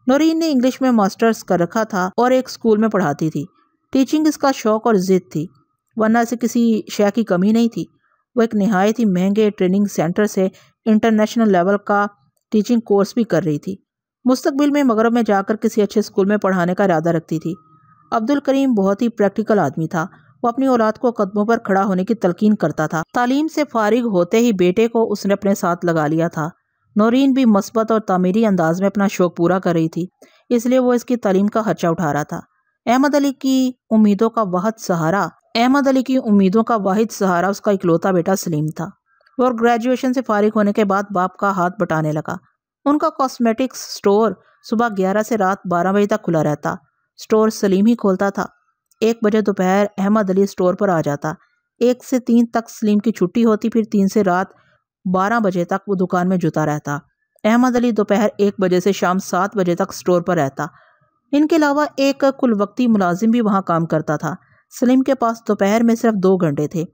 नौरीन ने इंग्लिश में मास्टर्स कर रखा था और एक स्कूल में पढ़ाती थी टीचिंग इसका शौक और ज़िद थी वरना इसे किसी शय की कमी नहीं थी वो एक नहायत ही महंगे ट्रेनिंग सेंटर से इंटरनेशनल लेवल का टीचिंग कोर्स भी कर रही थी मुस्तबिल में मगरब में जाकर किसी अच्छे स्कूल में पढ़ाने का इरादा रखती थी अब्दुल करीम बहुत ही प्रैक्टिकल आदमी था वो अपनी औलाद को कदमों पर खड़ा होने की तलकीन करता था तालीम से फारिग होते ही बेटे को उसने अपने साथ लगा लिया था नौरीन भी मस्बत और तमीरी अंदाज में अपना शौक पूरा कर रही थी इसलिए वो इसकी तालीम का खर्चा उठा रहा था अहमद अली की उम्मीदों का वाहद सहारा अहमद अली की उम्मीदों का वाहिद सहारा उसका इकलौता बेटा सलीम था वो और ग्रेजुएशन से फारिग होने के बाद बाप का हाथ बटाने लगा उनका कॉस्मेटिक्स स्टोर सुबह ग्यारह से रात बारह बजे तक खुला रहता स्टोर सलीम ही खोलता था एक बजे दोपहर अहमद अली स्टोर पर आ जाता एक से तीन तक सलीम की छुट्टी होती फिर तीन से रात बारह बजे तक वो दुकान में जुता रहता अहमद अली दोपहर एक बजे से शाम सात बजे तक स्टोर पर रहता इनके अलावा एक कुल वक्ती मुलाजिम भी वहाँ काम करता था सलीम के पास दोपहर में सिर्फ दो घंटे थे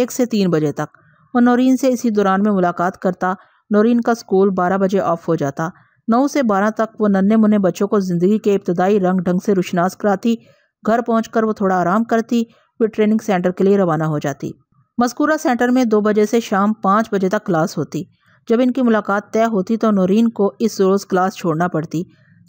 एक से तीन बजे तक वो नौरीन से इसी दौरान में मुलाकात करता नौरीन का स्कूल बारह बजे ऑफ हो जाता नौ से बारह तक वो नन्हे मुन्ने बच्चों को ज़िंदगी के इब्तदाई रंग ढंग से रुशनास कराती घर पहुँच वो थोड़ा आराम करती फिर ट्रेनिंग सेंटर के लिए रवाना हो जाती मस्कूरा सेंटर में दो बजे से शाम पाँच बजे तक क्लास होती जब इनकी मुलाकात तय होती तो नौरीन को इस रोज़ क्लास छोड़ना पड़ती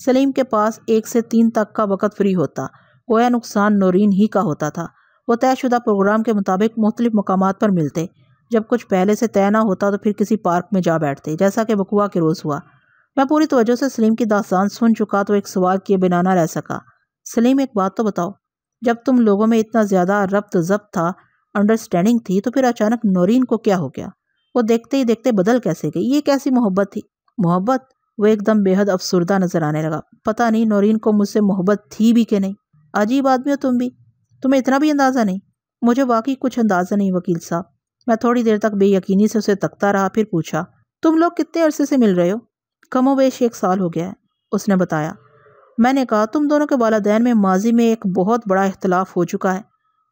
सलीम के पास एक से तीन तक का वक़्त फ्री होता गोया नुकसान नौरीन ही का होता था वो तयशुदा प्रोग्राम के मुताबिक मुख्तलि मकाम पर मिलते जब कुछ पहले से तय ना होता तो फिर किसी पार्क में जा बैठते जैसा कि बकुआ के रोज़ हुआ मैं पूरी तवज्जो से सलीम की दास्तान सुन चुका तो एक सवाल किए बिना ना रह सका सलीम एक बात तो बताओ जब तुम लोगों में इतना ज़्यादा रब्त जब्त था अंडरस्टैंडिंग थी तो फिर अचानक नौरीन को क्या हो गया वो देखते ही देखते बदल कैसे गई ये कैसी मोहब्बत थी मोहब्बत वो एकदम बेहद अफसरदा नजर आने लगा पता नहीं नौरीन को मुझसे मोहब्बत थी भी कि नहीं अजीब आदमी हो तुम भी तुम्हें इतना भी अंदाज़ा नहीं मुझे वाकई कुछ अंदाज़ा नहीं वकील साहब मैं थोड़ी देर तक बेयकीनी से उसे तकता रहा फिर पूछा तुम लोग कितने अरसे से मिल रहे हो कमो बेश एक साल हो गया है उसने बताया मैंने कहा तुम दोनों के वालदेन में माजी में एक बहुत बड़ा इख्तलाफ हो चुका है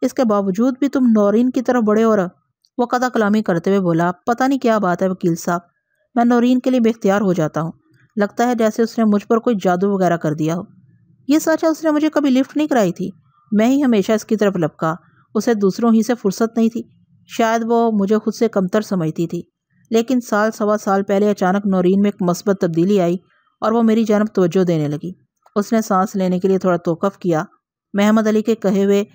इसके बावजूद भी तुम नौरीन की तरफ बड़े हो रहे वो कदा कलामी करते हुए बोला पता नहीं क्या बात है वकील साहब मैं नौरीन के लिए बेख्तियार हो जाता हूँ लगता है जैसे उसने मुझ पर कोई जादू वगैरह कर दिया हो यह सच है उसने मुझे कभी लिफ्ट नहीं कराई थी मैं ही हमेशा इसकी तरफ लपका उसे दूसरों ही से फुर्सत नहीं थी शायद वो मुझे खुद से कमतर समझती थी लेकिन साल सवा साल पहले अचानक नौरीन में एक मस्बत तब्दीली आई और वो मेरी जानब तोज्जो देने लगी उसने सांस लेने के लिए थोड़ा तोकफ किया महमद अली के कहे हुए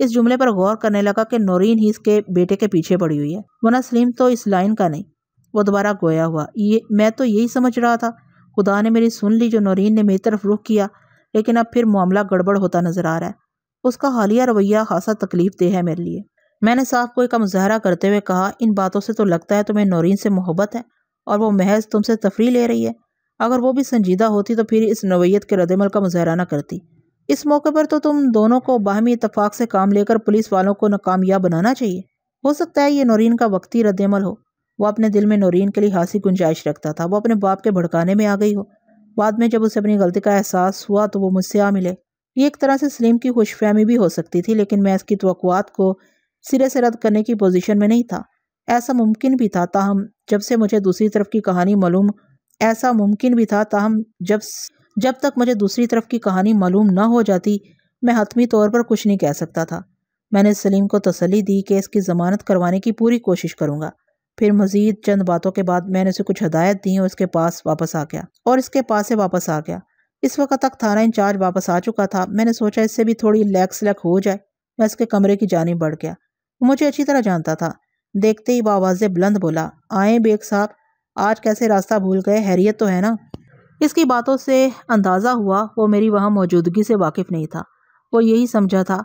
इस जुमले पर गौर करने लगा कि नौरीन ही इसके बेटे के पीछे पड़ी हुई है वना सलीम तो इस लाइन का नहीं वो दोबारा गोया हुआ ये मैं तो यही समझ रहा था खुदा ने मेरी सुन ली जो नौरीन ने मेरी तरफ रुख किया लेकिन अब फिर मामला गड़बड़ होता नजर आ रहा है उसका हालिया रवैया खासा तकलीफ दे है मेरे लिए मैंने साफ कोई का मुजाहरा करते हुए कहा इन बातों से तो लगता है तुम्हें नौरीन से मोहब्बत है और वो महज तुमसे तफरी ले रही है अगर वो भी संजीदा होती तो फिर इस नवैयत के रदमल का मुजाहरा न करती इस मौके पर तो तुम दोनों को बाहमी इतफाक़ से काम लेकर पुलिस वालों को नाकामयाब बनाना चाहिए हो सकता है ये नौरीन का वक्ती रद्दमल हो वो अपने दिल में नौरीन के लिए हासी गुंजाइश रखता था वो अपने बाप के भड़काने में आ गई हो बाद में जब उसे अपनी गलती का एहसास हुआ तो वो मुझसे आ मिले ये एक तरह से सलीम की खुशफहमी भी हो सकती थी लेकिन मैं इसकी तोक़ात को सिरे से रद्द करने की पोजीशन में नहीं था ऐसा मुमकिन भी था ताहम जब से मुझे दूसरी तरफ की कहानी मालूम ऐसा मुमकिन भी था ताहम जब जब तक मुझे दूसरी तरफ की कहानी मालूम ना हो जाती मैं हतमी तौर पर कुछ नहीं कह सकता था मैंने सलीम को तसली दी कि इसकी ज़मानत करवाने की पूरी कोशिश करूँगा फिर मज़ीद चंद बातों के बाद मैंने उसे कुछ हदायत दी और इसके पास वापस आ गया और इसके पास से वापस आ गया इस वक्त तक थाना इंचार्ज वापस आ चुका था मैंने सोचा इससे भी थोड़ी लैक स्लैक हो जाए मैं इसके कमरे की जानी बढ़ गया मुझे अच्छी तरह जानता था देखते ही बावाज़ बुलंद बोला आए बेग साहब आज कैसे रास्ता भूल गए हैरियत तो है ना इसकी बातों से अंदाज़ा हुआ वो मेरी वहाँ मौजूदगी से वाकिफ़ नहीं था वो यही समझा था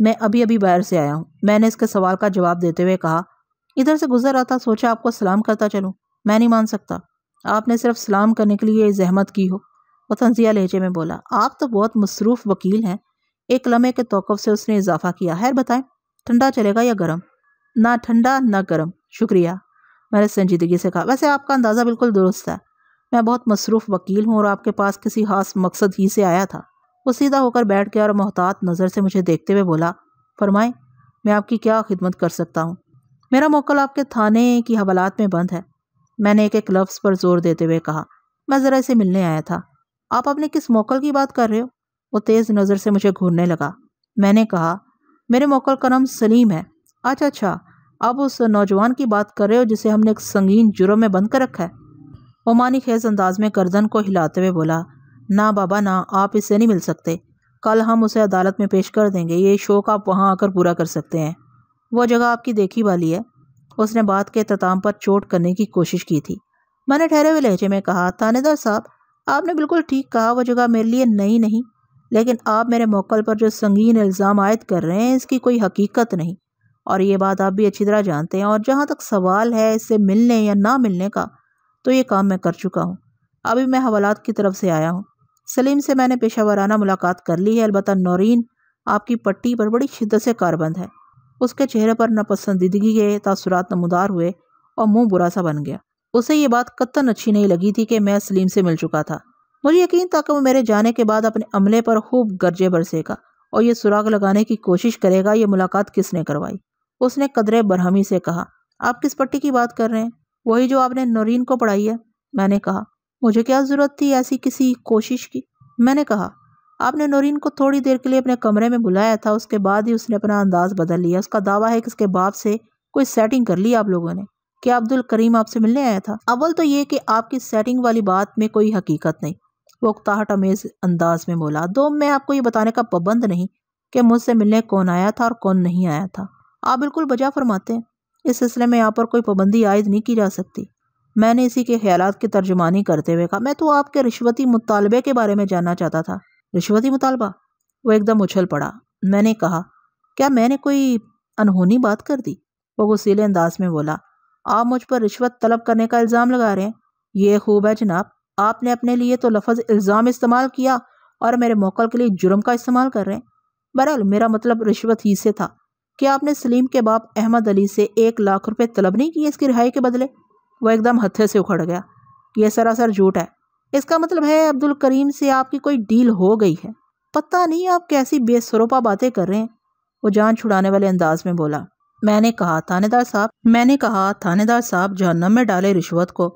मैं अभी अभी बाहर से आया हूँ मैंने इसके सवाल का जवाब देते हुए कहा इधर से गुजर रहा था सोचा आपको सलाम करता चलूँ मैं नहीं मान सकता आपने सिर्फ सलाम करने के लिए जहमत की हो वो तंजिया लहजे में बोला आप तो बहुत मसरूफ़ वकील हैं एक लम्हे के तोक़फ़ से उसने इजाफ़ा किया हैर बताएं ठंडा चलेगा या गर्म ना ठंडा ना गर्म शुक्रिया मैंने संजीदगी से कहा वैसे आपका अंदाज़ा बिल्कुल दुरुस्त है मैं बहुत मसरूफ़ वकील हूँ और आपके पास किसी खास मकसद ही से आया था वो सीधा होकर बैठ गया और मोहतात नज़र से मुझे देखते हुए बोला फरमाएं मैं आपकी क्या खिदमत कर सकता हूँ मेरा मोकल आपके थाने की हवालात में बंद है मैंने एक एक लफ्ज़ पर जोर देते हुए कहा मैं ज़रा इसे मिलने आया था आप अपने किस मोकल की बात कर रहे हो वो तेज़ नज़र से मुझे घूरने लगा मैंने कहा मेरे मोकल का नाम सलीम है अच्छा अच्छा आप उस नौजवान की बात कर रहे हो जिसे हमने एक संगीन जुर्म में बंद कर रखा है ओमानी खेज अंदाज में गर्दन को हिलाते हुए बोला ना बाबा ना आप इससे नहीं मिल सकते कल हम उसे अदालत में पेश कर देंगे ये शौक आप वहाँ आकर पूरा कर सकते हैं वह जगह आपकी देखी वाली है उसने बात के अख्ताम पर चोट करने की कोशिश की थी मैंने ठहरे हुए लहजे में कहा थानेदार साहब आपने बिल्कुल ठीक कहा वह जगह मेरे लिए नई नहीं लेकिन आप मेरे मौकल पर जो संगीन इल्ज़ाम आयद कर रहे हैं इसकी कोई हकीकत नहीं और ये बात आप भी अच्छी तरह जानते हैं और जहाँ तक सवाल है इससे मिलने या ना मिलने का तो ये काम मैं कर चुका हूँ अभी मैं हवालात की तरफ से आया हूँ सलीम से मैंने पेशा वाराना मुलाकात कर ली है अलबतः नौरीन आपकी पट्टी पर बड़ी शिद्दत से कारबंद है उसके चेहरे पर नापसंदीदगी के तासुरात नमदार हुए और मुंह बुरा सा बन गया उसे ये बात कत्तन अच्छी नहीं लगी थी कि मैं सलीम से मिल चुका था मुझे यकीन था कि वो मेरे जाने के बाद अपने अमले पर खूब गरजे बरसेगा और ये सुराग लगाने की कोशिश करेगा ये मुलाकात किसने करवाई उसने कदरे बरहमी से कहा आप किस पट्टी की बात कर रहे हैं वही जो आपने नौरीन को पढ़ाई है मैंने कहा मुझे क्या ज़रूरत थी ऐसी किसी कोशिश की मैंने कहा आपने नौरीन को थोड़ी देर के लिए अपने कमरे में बुलाया था उसके बाद ही उसने अपना अंदाज़ बदल लिया उसका दावा है कि उसके बाप से कोई सेटिंग कर ली आप लोगों ने क्या अब्दुल करीम आपसे मिलने आया था अव्वल तो ये कि आपकी सेटिंग वाली बात में कोई हकीकत नहीं वो उकताहट अमेज अंदाज में बोला दो मैं आपको ये बताने का पाबंद नहीं कि मुझसे मिलने कौन आया था और कौन नहीं आया था आप बिल्कुल बजा फरमाते हैं इस सिलसिले में यहाँ पर कोई पाबंदी आयद नहीं की जा सकती मैंने इसी के ख्याल की तर्जमानी करते हुए कहा मैं तो आपके रिश्वती मुतालबे के बारे में जानना चाहता था रिश्वती मुतालबा वो एकदम उछल पड़ा मैंने कहा क्या मैंने कोई अनहोनी बात कर दी वो गुसीले अंदाज में बोला आप मुझ पर रिश्वत तलब करने का इल्ज़ाम लगा रहे हैं ये खूब है जनाब आपने अपने लिए तो लफज इल्ज़ाम इस्तेमाल किया और मेरे मौकल के लिए जुर्म का इस्तेमाल कर रहे हैं बहरहाल मेरा मतलब रिश्वत ही से था क्या आपने सलीम के बाप अहमद अली से एक लाख रुपए तलब नहीं किए इसकी रिहाई के बदले वो एकदम हथे से उखड़ गया यह सरासर झूठ है इसका मतलब है अब्दुल करीम से आपकी कोई डील हो गई है पता नहीं आप कैसी बेसरोपा बातें कर रहे हैं वो जान छुड़ाने वाले अंदाज में बोला मैंने कहा थानेदार साहब मैंने कहा थानेदार साहब जहनम में डाले रिश्वत को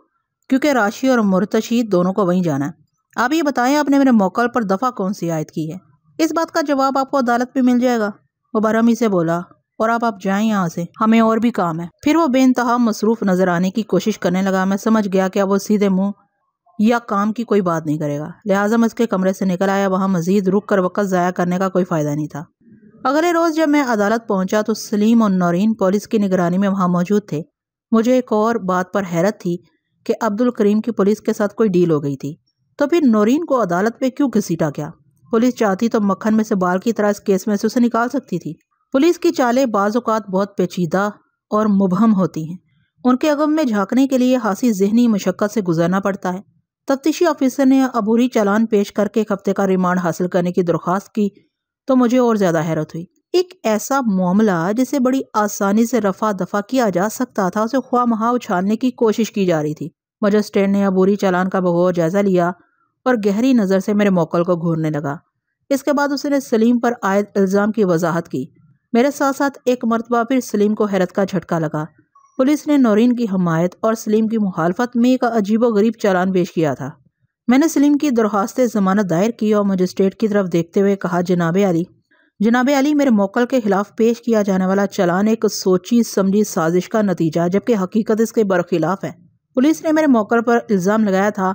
क्योंकि राशि और मुर्तशीद दोनों को वहीं जाना है आप ये बताएं आपने मेरे मौकल पर दफ़ा कौन सी आयद की है इस बात का जवाब आपको अदालत में मिल जाएगा वो बरहमी ही से बोला और आप आप जाएं यहाँ से हमें और भी काम है फिर वो बेनतहा मसरूफ नजर आने की कोशिश करने लगा मैं समझ गया कि अब वो सीधे मुंह या काम की कोई बात नहीं करेगा लिहाजा मैं उसके कमरे से निकल आया वहाँ मजीद रुक कर वक्त ज़ाया करने का कोई फ़ायदा नहीं था अगले रोज़ जब मैं अदालत पहुँचा तो सलीम और नौरीन पुलिस की निगरानी में वहाँ मौजूद थे मुझे एक और बात पर हैरत थी कि अब्दुल करीम की पुलिस के साथ कोई डील हो गई थी तो फिर नौरीन को अदालत में क्यों घसीटा गया पुलिस चाहती तो मक्खन में से बाल की तरह इस केस में से उसे निकाल सकती थी पुलिस की चालें बाज़ात बहुत पेचीदा और मुबहम होती हैं उनके अगम में झांकने के लिए हासी जहनी मशक्क़त से गुजरना पड़ता है तफ्तीशी ऑफिसर ने अबूरी चालान पेश करके एक हफ्ते का रिमांड हासिल करने की दरख्वास्त की तो मुझे और ज़्यादा हैरत हुई एक ऐसा मामला जिसे बड़ी आसानी से रफा दफा किया जा सकता था उसे ख्वा महा उछालने की कोशिश की जा रही थी मजस्ट्रेट ने अबूरी चालान का बगौर जायजा लिया और गहरी नज़र से मेरे मोकल को घूरने लगा इसके बाद उसने सलीम पर आए इल्ज़ाम की वजाहत की मेरे साथ साथ एक मरतबा फिर सलीम को हैरत का झटका लगा पुलिस ने नौरीन की हमायत और सलीम की मुखालफत में का अजीबो गरीब चालान पेश किया था मैंने सलीम की दरख्वास्त जमानत दायर की और मजिस्ट्रेट की तरफ देखते हुए कहा जनाब अली जनाब अली मेरे मोकल के खिलाफ पेश किया जाने वाला चलान एक सोची समझी साजिश का नतीजा जबकि हकीकत इसके बरखिलाफ है पुलिस ने मेरे मौकल पर इल्ज़ाम लगाया था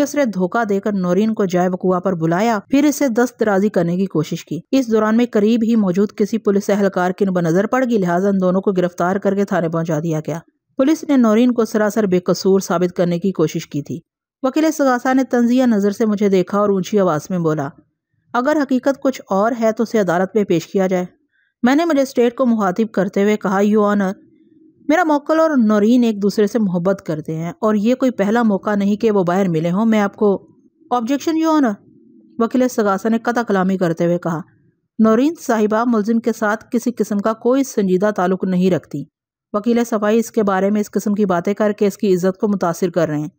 मुख्तसर धोखा देकर नौरीन को जायब कुआ पर बुलाया फिर इसे दस्त दराजी करने की कोशिश की इस दौरान में करीब ही मौजूद किसी पुलिस एहलकार की नजर पड़ गई लिहाजा दोनों को गिरफ्तार करके थाने पहुंचा दिया गया पुलिस ने नौरीन को सरासर बेकसूर साबित करने की कोशिश की थी वकील सगासा ने तंजिया नज़र से मुझे देखा और ऊंची आवाज़ में बोला अगर हकीकत कुछ और है तो उसे अदालत में पेश किया जाए मैंने मजिस्ट्रेट को मुखातिब करते हुए कहा यू ऑनर मेरा मोकल और नौरीन एक दूसरे से मोहब्बत करते हैं और ये कोई पहला मौका नहीं कि वो बाहर मिले हों मैं आपको ऑब्जेक्शन यू ऑनर वकील सगासा ने कता कलामी करते हुए कहा नौरीन साहिबा मुलजिम के साथ किसी किस्म का कोई संजीदा ताल्लुक नहीं रखती वकील सफाई इसके बारे में इस किस्म की बातें करके इसकी इज्जत को मुतासर कर रहे हैं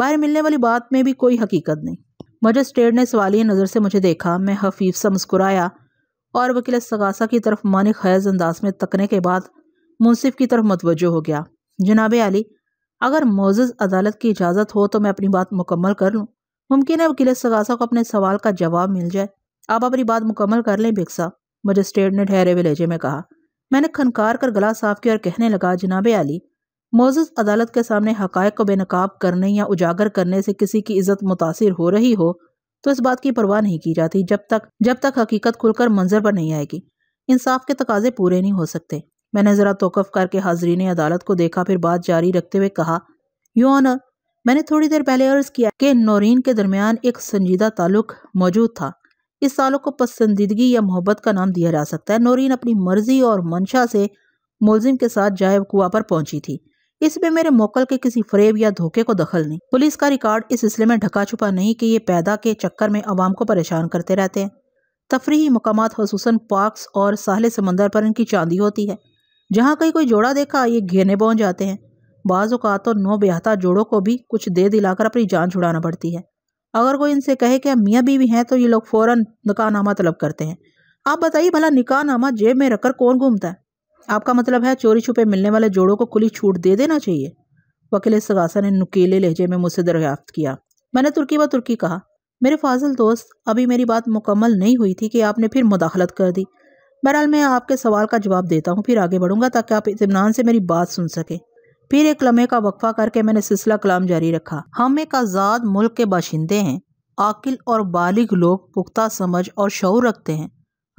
बाहर मिलने वाली बात में भी कोई हकीकत नहीं मजस्ट्रेट ने सवालिया नज़र से मुझे देखा मैं हफीफ सा मुस्कुराया और वकील सगासा की तरफ मानिक खैज अंदाज में तकने के बाद मुंसिफ की तरफ मतवजो हो गया जनाब अली अगर मोजज अदालत की इजाज़त हो तो मैं अपनी बात मुकम्मल कर लूँ मुमकिन है वकील सगासा को अपने सवाल का जवाब मिल जाए आप अपनी बात मुकम्मल कर लें बिगसा मजिस्ट्रेट ने ठहरे हुए लहजे में कहा मैंने खनकार कर गला साफ किया और कहने लगा जनाब अली मोजस अदालत के सामने हकायक को बेनकाब करने या उजागर करने से किसी की इज्जत मुतासर हो रही हो तो इस बात की परवाह नहीं की जाती जब तक जब तक हकीकत खुलकर मंजर पर नहीं आएगी इंसाफ के तकाजे पूरे नहीं हो सकते मैंने ज़रा तोकफ़ करके हाजरी ने अदालत को देखा फिर बात जारी रखते हुए कहा यू ऑनर मैंने थोड़ी देर पहले अर्ज़ किया कि नौरीन के दरमियान एक संजीदा ताल्लुक मौजूद था इस ताल्लुक को पसंदीदगी या मोहब्बत का नाम दिया जा सकता है नौरीन अपनी मर्जी और मंशा से मुलजिम के साथ जायब कुआ पर पहुंची थी इसमें मेरे मोकल के किसी फरेब या धोखे को दखल नहीं पुलिस का रिकॉर्ड इस सिलसिले में ढका छुपा नहीं कि ये पैदा के चक्कर में आवाम को परेशान करते रहते हैं तफरी मकाम खसूस पार्कस और साहले समंदर पर इनकी चांदी होती है जहाँ कहीं कोई जोड़ा देखा ये घेरने पहुंच जाते हैं बाज़ अवत तो नौ बेहता जोड़ों को भी कुछ दे दिलाकर अपनी जान छुड़ाना पड़ती है अगर कोई इनसे कहे कि हम मियाँ बीवी हैं तो ये लोग फ़ौर निकाहनामा तलब करते हैं आप बताइए भला निकाहनामा जेब में रखकर कौन घूमता है आपका मतलब है चोरी छुपे मिलने वाले जोड़ों को खुली छूट दे देना चाहिए वकील सगासा ने नुकीले लहजे में मुझसे दरियाफ्त किया मैंने तुर्की व तुर्की कहा मेरे फाजिल दोस्त अभी मेरी बात मुकम्मल नहीं हुई थी कि आपने फिर मुदाखलत कर दी बहरहाल मैं आपके सवाल का जवाब देता हूँ फिर आगे बढ़ूंगा ताकि आप इतमान से मेरी बात सुन सकें फिर एक लम्हे का वक्फा करके मैंने सिलसिला कलाम जारी रखा हम एक आज़ाद मुल्क के बाशिंदे हैं आकिल और बालिग लोग पुख्ता समझ और शौर रखते हैं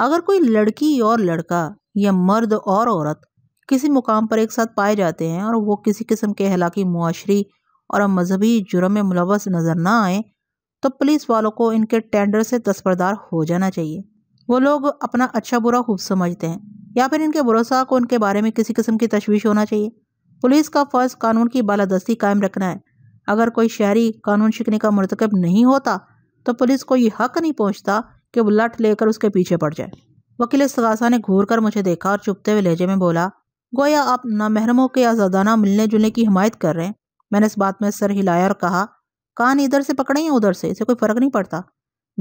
अगर कोई लड़की और लड़का या मर्द और औरत किसी मुकाम पर एक साथ पाए जाते हैं और वो किसी किस्म के हलाकी मुआशरी और मजहबी जुर्म में मुलवस नज़र ना आए तो पुलिस वालों को इनके टेंडर से तस्बरदार हो जाना चाहिए वो लोग अपना अच्छा बुरा खूब समझते हैं या फिर इनके भरोसा को उनके बारे में किसी किस्म की तशवीश होना चाहिए पुलिस का फ़र्ज कानून की बालादस्ती कायम रखना है अगर कोई शहरी कानून शिकने का मरतकब नहीं होता तो पुलिस को ये हक नहीं पहुँचता कि वो लठ लेकर उसके पीछे पड़ जाए वकील सगासा ने घूर कर मुझे देखा और चुपते हुए लहजे में बोला गोया आप नामहरमों के आज़ादाना मिलने जुलने की हिमायत कर रहे हैं मैंने इस बात में सर हिलाया और कहा कान इधर से पकड़े या उधर से इसे कोई फ़र्क नहीं पड़ता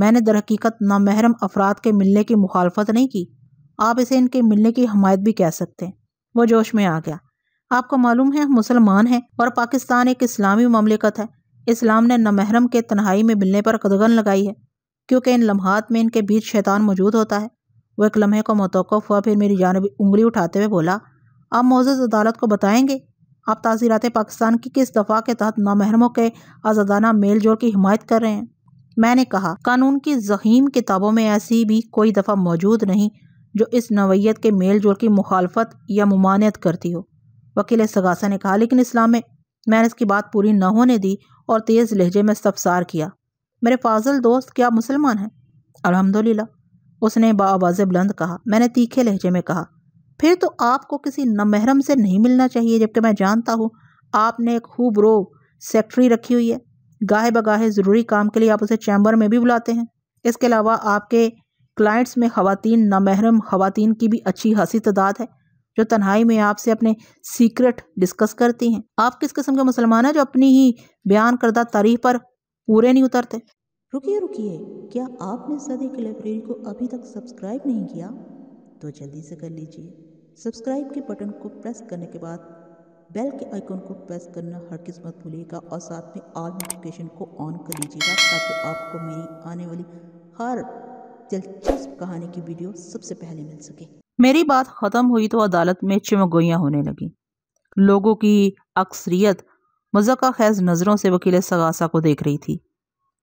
मैंने दरहकीकत नामहरम अफराद के मिलने की मुखालफत नहीं की आप इसे इनके मिलने की हमायत भी कह सकते हैं वो जोश में आ गया आपको मालूम है मुसलमान हैं और पाकिस्तान एक इस्लामी ममलिकत है इस्लाम ने महरम के तन्हाई में मिलने पर कदगन लगाई है क्योंकि इन लम्हात में इनके बीच शैतान मौजूद होता है वह एक लम्हे को मतौक़ हुआ फिर मेरी जानब उंगली उठाते हुए बोला आप मोज़ अदालत को बताएंगे आप ताज़ीरात पाकिस्तान की किस दफ़ा के तहत नामहरमों के आज़ादाना मेल जोल की हिमायत कर रहे हैं मैंने कहा कानून की जहीम किताबों में ऐसी भी कोई दफ़ा मौजूद नहीं जो इस नवयत के मेल जोल की मुखालफत या ममानियत करती हो वकील सगासा ने कहा लेकिन इस्लाम में मैंने इसकी बात पूरी न होने दी और तेज़ लहजे में सफसार किया मेरे फाजल दोस्त क्या मुसलमान हैं अलहमदिल्ला उसने बाज़ बुलंद कहा मैंने तीखे लहजे में कहा फिर तो आपको किसी नमहरम से नहीं मिलना चाहिए जबकि मैं जानता हूँ आपने एक खूब रो सेक्ट्री रखी हुई है गाहे बगाहे ज़रूरी काम के लिए आप उसे चैम्बर में भी बुलाते हैं इसके अलावा आपके क्लाइंट्स में ख़वातीन नामहरम खातन की भी अच्छी हंसी तादाद है जो तन्हाई में आपसे अपने सीक्रेट डिस्कस करती हैं आप किस किस्म के मुसलमान हैं जो अपनी ही बयान करदा तारीफ पर पूरे नहीं उतरते रुकिए रुकिए क्या आपने सदी की लाइब्रेरी को अभी तक सब्सक्राइब नहीं किया तो जल्दी से कर लीजिए सब्सक्राइब के बटन को प्रेस करने के बाद बेल के आइकॉन को प्रेस करना हर किस मत भूलिएगा और साथ में ऑल नोटिफिकेशन को ऑन कर लीजिएगा ताकि आपको मेरी आने वाली हर दिलचस्प कहानी की वीडियो सबसे पहले मिल सके मेरी बात ख़त्म हुई तो अदालत में चिमगोइयाँ होने लगी लोगों की अक्सरियत मजाका खैज नज़रों से वकील सगासा को देख रही थी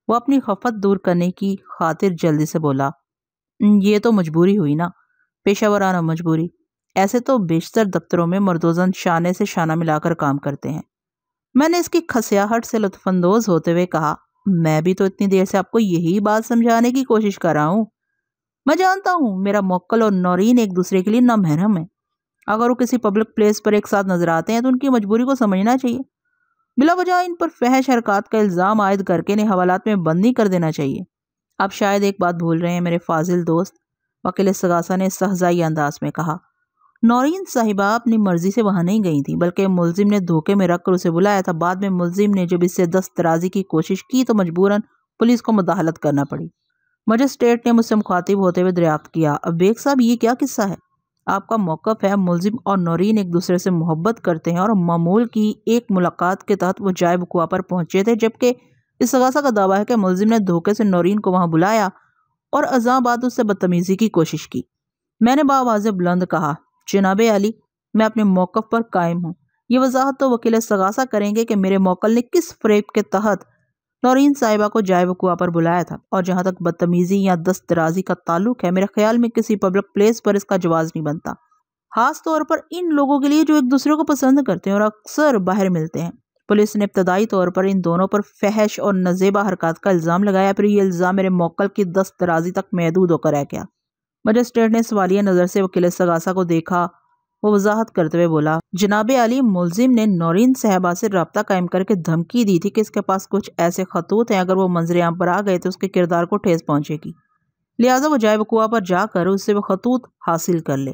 वो अपनी खफत दूर करने की खातिर जल्दी से बोला ये तो मजबूरी हुई ना पेशावराना मजबूरी ऐसे तो बेशतर दफ्तरों में मर्दोजन शाने से शाना मिलाकर काम करते हैं मैंने इसकी खसियाहट से लुत्फानंदोज होते हुए कहा मैं भी तो इतनी देर से आपको यही बात समझाने की कोशिश कर रहा हूँ मैं जानता हूँ मेरा मोक्ल और नौरीन एक दूसरे के लिए नामहरम है अगर वो किसी पब्लिक प्लेस पर एक साथ नजर आते हैं तो उनकी मजबूरी को समझना चाहिए बिला वजह इन पर फहश हरकत का इल्ज़ाम आयद करके इन्हें हवालात में बंदी कर देना चाहिए आप शायद एक बात भूल रहे हैं मेरे फाजिल दोस्त वकील सगासा ने सहजाई अंदाज में कहा नौरीन साहिबा अपनी मर्जी से वहाँ नहीं गई थी बल्कि मुलजिम ने धोखे में रखकर उसे बुलाया था बाद में मुलजिम ने जब इससे दस्तराजी की कोशिश की तो मजबूरन पुलिस को मुदाहलत करना पड़ी मजिस्ट्रेट ने मुझसे मुखातिब होते हुए दरियाफ्त किया अब बेग साहब ये क्या किस्सा है आपका मौक़ है मुलजिम और नौरीन एक दूसरे से मोहब्बत करते हैं और मामूल की एक मुलाकात के तहत वो जाय बकुआ पर पहुंचे थे जबकि इस सगासा का दावा है कि मुलजिम ने धोखे से नौरीन को वहाँ बुलाया और अजाबाद उससे बदतमीज़ी की कोशिश की मैंने बावाज बुलंद कहा जनाब अली मैं अपने मौक़ पर कायम हूँ ये वजाहत तो वकील सगासा करेंगे कि मेरे मौकल ने किस फ्रेप के तहत नौरीन साहिबा को जाए वकुआ पर बुलाया था और जहाँ तक बदतमीज़ी या दस्त दराजी का ताल्लुक है मेरे ख्याल में किसी पब्लिक प्लेस पर इसका जवाब नहीं बनता खास तौर पर इन लोगों के लिए जो एक दूसरे को पसंद करते हैं और अक्सर बाहर मिलते हैं पुलिस ने इब्तदाई तौर पर इन दोनों पर फहश और नजेबा हरकत का इल्ज़ाम लगाया फिर ये इल्ज़ाम मेरे मौकल की दस्त दराजी तक महदूद होकर रह गया मजिस्ट्रेट ने सवालिया नज़र से वकील सगासा को देखा वो वजाहत करते हुए बोला जनाब अली मुलिम ने नौरीन साहबा से रबता कायम करके धमकी दी थी कि इसके पास कुछ ऐसे खतूत हैं अगर वो मंजर आम पर आ गए तो उसके किरदार को ठेस पहुँचेगी लिहाजा वो जाए कुआ पर जाकर उससे वो खतूत हासिल कर ले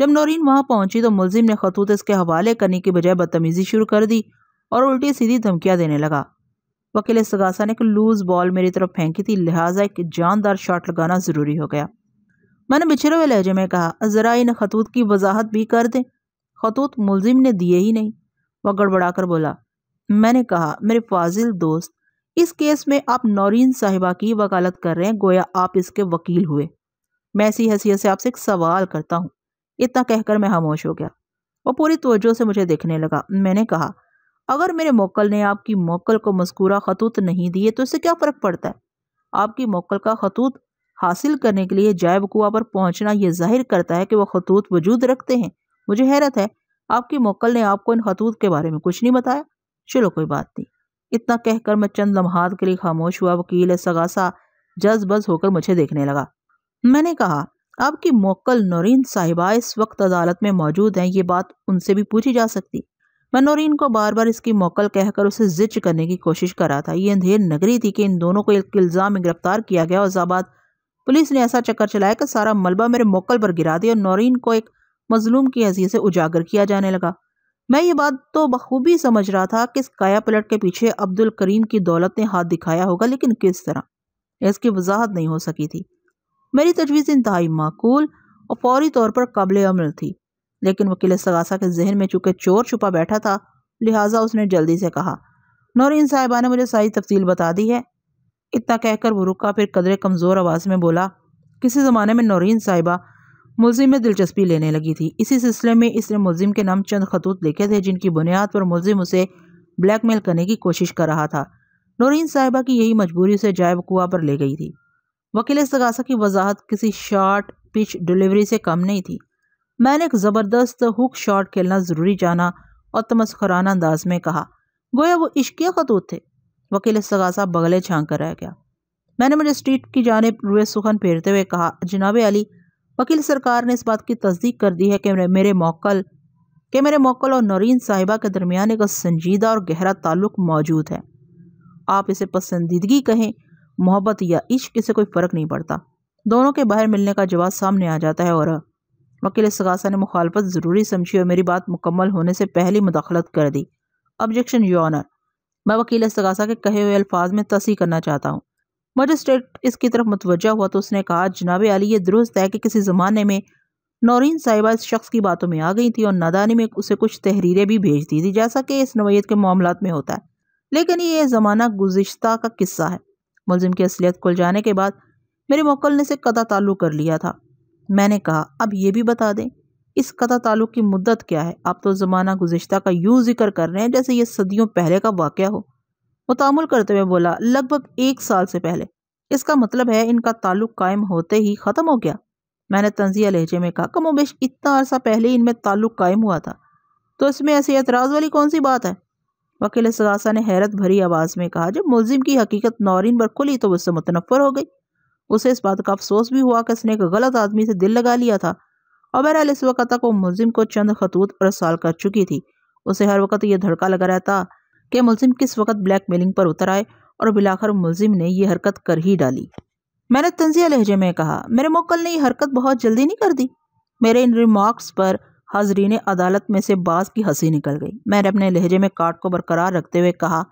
जब नौरीन वहां पहुंची तो मुलजिम ने खतूत इसके हवाले करने की बजाय बदतमीज़ी शुरू कर दी और उल्टी सीधी धमकियाँ देने लगा वकील सगासा ने एक लूज बॉल मेरी तरफ फेंकी थी लिहाजा एक जानदार शॉट लगाना ज़रूरी हो गया मैंने बिछड़े हुए लहजे में कहा ज़रा इन खतूत की वजाहत भी कर दें खतूत मुलजिम ने दिए ही नहीं वह गड़बड़ा कर बोला मैंने कहा मेरे फाजिल दोस्त इस केस में आप नौरीन साहिबा की वकालत कर रहे हैं गोया आप इसके वकील हुए मैं इसी हैसियत से आपसे एक सवाल करता हूँ इतना कहकर मैं खामोश हो गया वह पूरी तोजो से मुझे देखने लगा मैंने कहा अगर मेरे मोकल ने आपकी मोकल को मस्कूरा खतूत नहीं दिए तो इससे क्या फ़र्क पड़ता है आपकी मोकल का खतूत हासिल करने के लिए जाय कुआ पर पहुंचना यह जाहिर करता है कि वह खतूत वजूद रखते हैं मुझे हैरत है आपकी मोकल ने आपको इन खतूत के बारे में कुछ नहीं बताया चलो कोई बात नहीं इतना कहकर मैं चंद लम्हात के लिए खामोश हुआ वकील सगासा जज बज होकर मुझे देखने लगा मैंने कहा आपकी मोकल नौरीन साहिबा इस वक्त अदालत में मौजूद हैं ये बात उनसे भी पूछी जा सकती मैं नौरीन को बार बार इसकी मोकल कहकर उसे जिच करने की कोशिश कर रहा था ये अंधेर नगरी थी कि इन दोनों को एक इल्ज़ाम में गिरफ्तार किया गया और जाबाद पुलिस ने ऐसा चक्कर चलाया कि सारा मलबा मेरे मोकल पर गिरा दिया और नौरीन को एक मजलूम की हैसियत से उजागर किया जाने लगा मैं ये बात तो बखूबी समझ रहा था कि इस काया पलट के पीछे अब्दुल करीम की दौलत ने हाथ दिखाया होगा लेकिन किस तरह इसकी वजाहत नहीं हो सकी थी मेरी तजवीज़ इंतहाई माकूल और फौरी तौर पर काबिल अमल थी लेकिन वकील सगासा के जहन में चूंकि चोर छुपा बैठा था लिहाजा उसने जल्दी से कहा नौरीन साहिबा ने मुझे सारी तफसील बता दी है इतना कहकर वो रुका फिर कदरे कमज़ोर आवाज़ में बोला किसी ज़माने में नौरीन साहिबा मुलिम में दिलचस्पी लेने लगी थी इसी सिलसिले में इसने मुलिम के नाम चंद खतूत लिखे थे जिनकी बुनियाद पर मुलिम उसे ब्लैकमेल करने की कोशिश कर रहा था नौरीन साहिबा की यही मजबूरी उसे जायब कुआ पर ले गई थी वकील सगासा की वजाहत किसी शॉर्ट पिच डिलीवरी से कम नहीं थी मैंने एक ज़बरदस्त हुक शॉट खेलना ज़रूरी जाना और तमस्खराना अंदाज में कहा गोया वो इश्किया खतूत थे वकील सगा साहब बगले छांक कर रह गया मैंने मजिस्ट्रेट की जाने रुए सुखन फेरते हुए कहा जनाब अली वकील सरकार ने इस बात की तस्दीक कर दी है कि मेरे मौकल के मेरे मौकल और नरीन साहिबा के दरमियान एक संजीदा और गहरा ताल्लुक मौजूद है आप इसे पसंदीदगी कहें मोहब्बत या इश्क इसे कोई फ़र्क नहीं पड़ता दोनों के बाहर मिलने का जवाब सामने आ जाता है और वकील सगासा ने मुखालफत ज़रूरी समझी और मेरी बात मुकम्मल होने से पहली मुदाखलत कर दी ऑब्जेक्शन योनर मैं वकील सगासा के कहे हुए अल्फाज में तसी करना चाहता हूँ मजिस्ट्रेट इसकी तरफ मतवजा हुआ तो उसने कहा जनाब अली ये दुरुस्त है कि किसी ज़माने में नौरीन साहिबा इस शख्स की बातों में आ गई थी और नादानी में उसे कुछ तहरीरें भी भेज दी थी जैसा कि इस नवयत के मामला में होता है लेकिन ये ज़माना गुज्त का किस्सा है मुलिम की असलियत खुल जाने के बाद मेरे मोकल ने से कदा ताल्लुक़ कर लिया था मैंने कहा अब ये भी बता दें इस कदा ताल्लुक़ की मुद्दत क्या है आप तो ज़माना गुजशत का यूँ जिक्र कर रहे हैं जैसे ये सदियों पहले का वाक़ हो वो तामुल करते हुए बोला लगभग एक साल से पहले इसका मतलब है इनका ताल्लुक़ कायम होते ही ख़त्म हो गया मैंने तंजिया लहजे में कहा कमो इतना अरसा पहले इनमें ताल्लुक़ कायम हुआ था तो इसमें ऐसे एतराज़ वाली कौन सी बात है वकील सदासा ने हैरत भरी आवाज़ में कहा जब मुलिम की हकीकत नौरीन पर खुली तो उससे मुतनफ़र हो गई उसे इस बात का अफसोस भी हुआ कि उसने एक गलत आदमी से दिल लगा लिया था और बहरहाल इस वक्त तक वो मुलिम को चंद खतूत रसाल कर चुकी थी उसे हर वक्त यह धड़का लगा रहता कि मुलिम किस वक्त ब्लैक मेलिंग पर उतर आए और बिलाखर मुलिम ने यह हरकत कर ही डाली मैंने तंजिया लहजे में कहा मेरे मोकल ने यह हरकत बहुत जल्दी नहीं कर दी मेरे इन रिमार्क्स पर हाजरीन अदालत में से बास की हंसी निकल गई मैंने अपने लहजे में काट को बरकरार रखते हुए कहा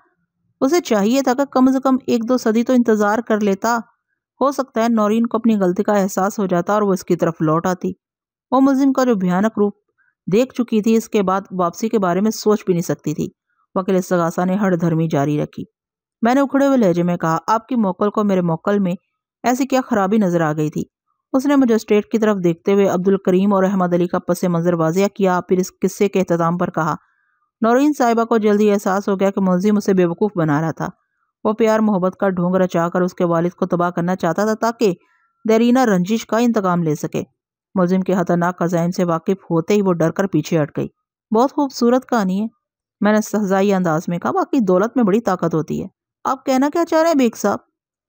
उसे चाहिए था कि कम से कम एक दो सदी तो इंतज़ार कर लेता हो सकता है नौरीन को अपनी गलती का एहसास हो जाता और वो इसकी तरफ लौट आती वो मुलिम का जो भयानक रूप देख चुकी थी इसके बाद वापसी के बारे में सोच भी नहीं सकती थी वकील सगासा ने हर धर्मी जारी रखी मैंने उखड़े हुए लहजे में कहा आपकी मोकल को मेरे मोकल में ऐसी क्या खराबी नजर आ गई थी उसने मजिस्ट्रेट की तरफ देखते हुए अब्दुल करीम और अहमद अली का पस मंजर वाजिया किया फिर इस किस्से के अहतमाम पर कहा नौरीन साहिबा को जल्दी एहसास हो गया कि मुलजिम उसे बेवकूफ़ बना रहा था वो प्यार मोहब्बत का ढोंग रचा कर उसके वालिद को तबाह करना चाहता था ताकि देरीना रंजिश का इंतकाम ले सके मुलिम के खतरनाक अजाइम से वाकिफ होते ही वो डर कर पीछे हट गई बहुत खूबसूरत कहानी है मैंने सजाई अंदाज में कहा बाकी दौलत में बड़ी ताकत होती है आप कहना क्या चाह रहे हैं बेग साहब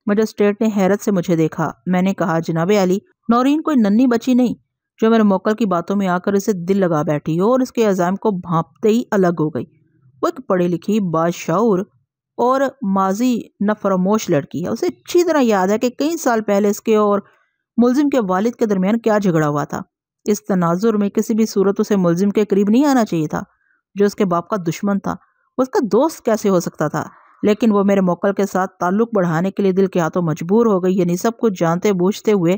मजिस्ट्रेट ने हैरत से मुझे देखा मैंने कहा जनाब अली नौरीन कोई नन्नी बची नहीं जो मेरे मोकल की बातों में आकर इसे दिल लगा बैठी हो और इसके अजाम को भांपते ही अलग हो गई वो एक पढ़ी लिखी बादशाह और माजी नफरमोश लड़की है उसे अच्छी तरह याद है कि कई साल पहले इसके और मुलजिम के वालिद के दरमियान क्या झगड़ा हुआ था इस तनाजुर में किसी भी सूरत उसे मुलजिम के करीब नहीं आना चाहिए था जो उसके बाप का दुश्मन था उसका दोस्त कैसे हो सकता था लेकिन वो मेरे मोकल के साथ ताल्लुक बढ़ाने के लिए दिल के हाथों मजबूर हो गई यानी सब कुछ जानते बूझते हुए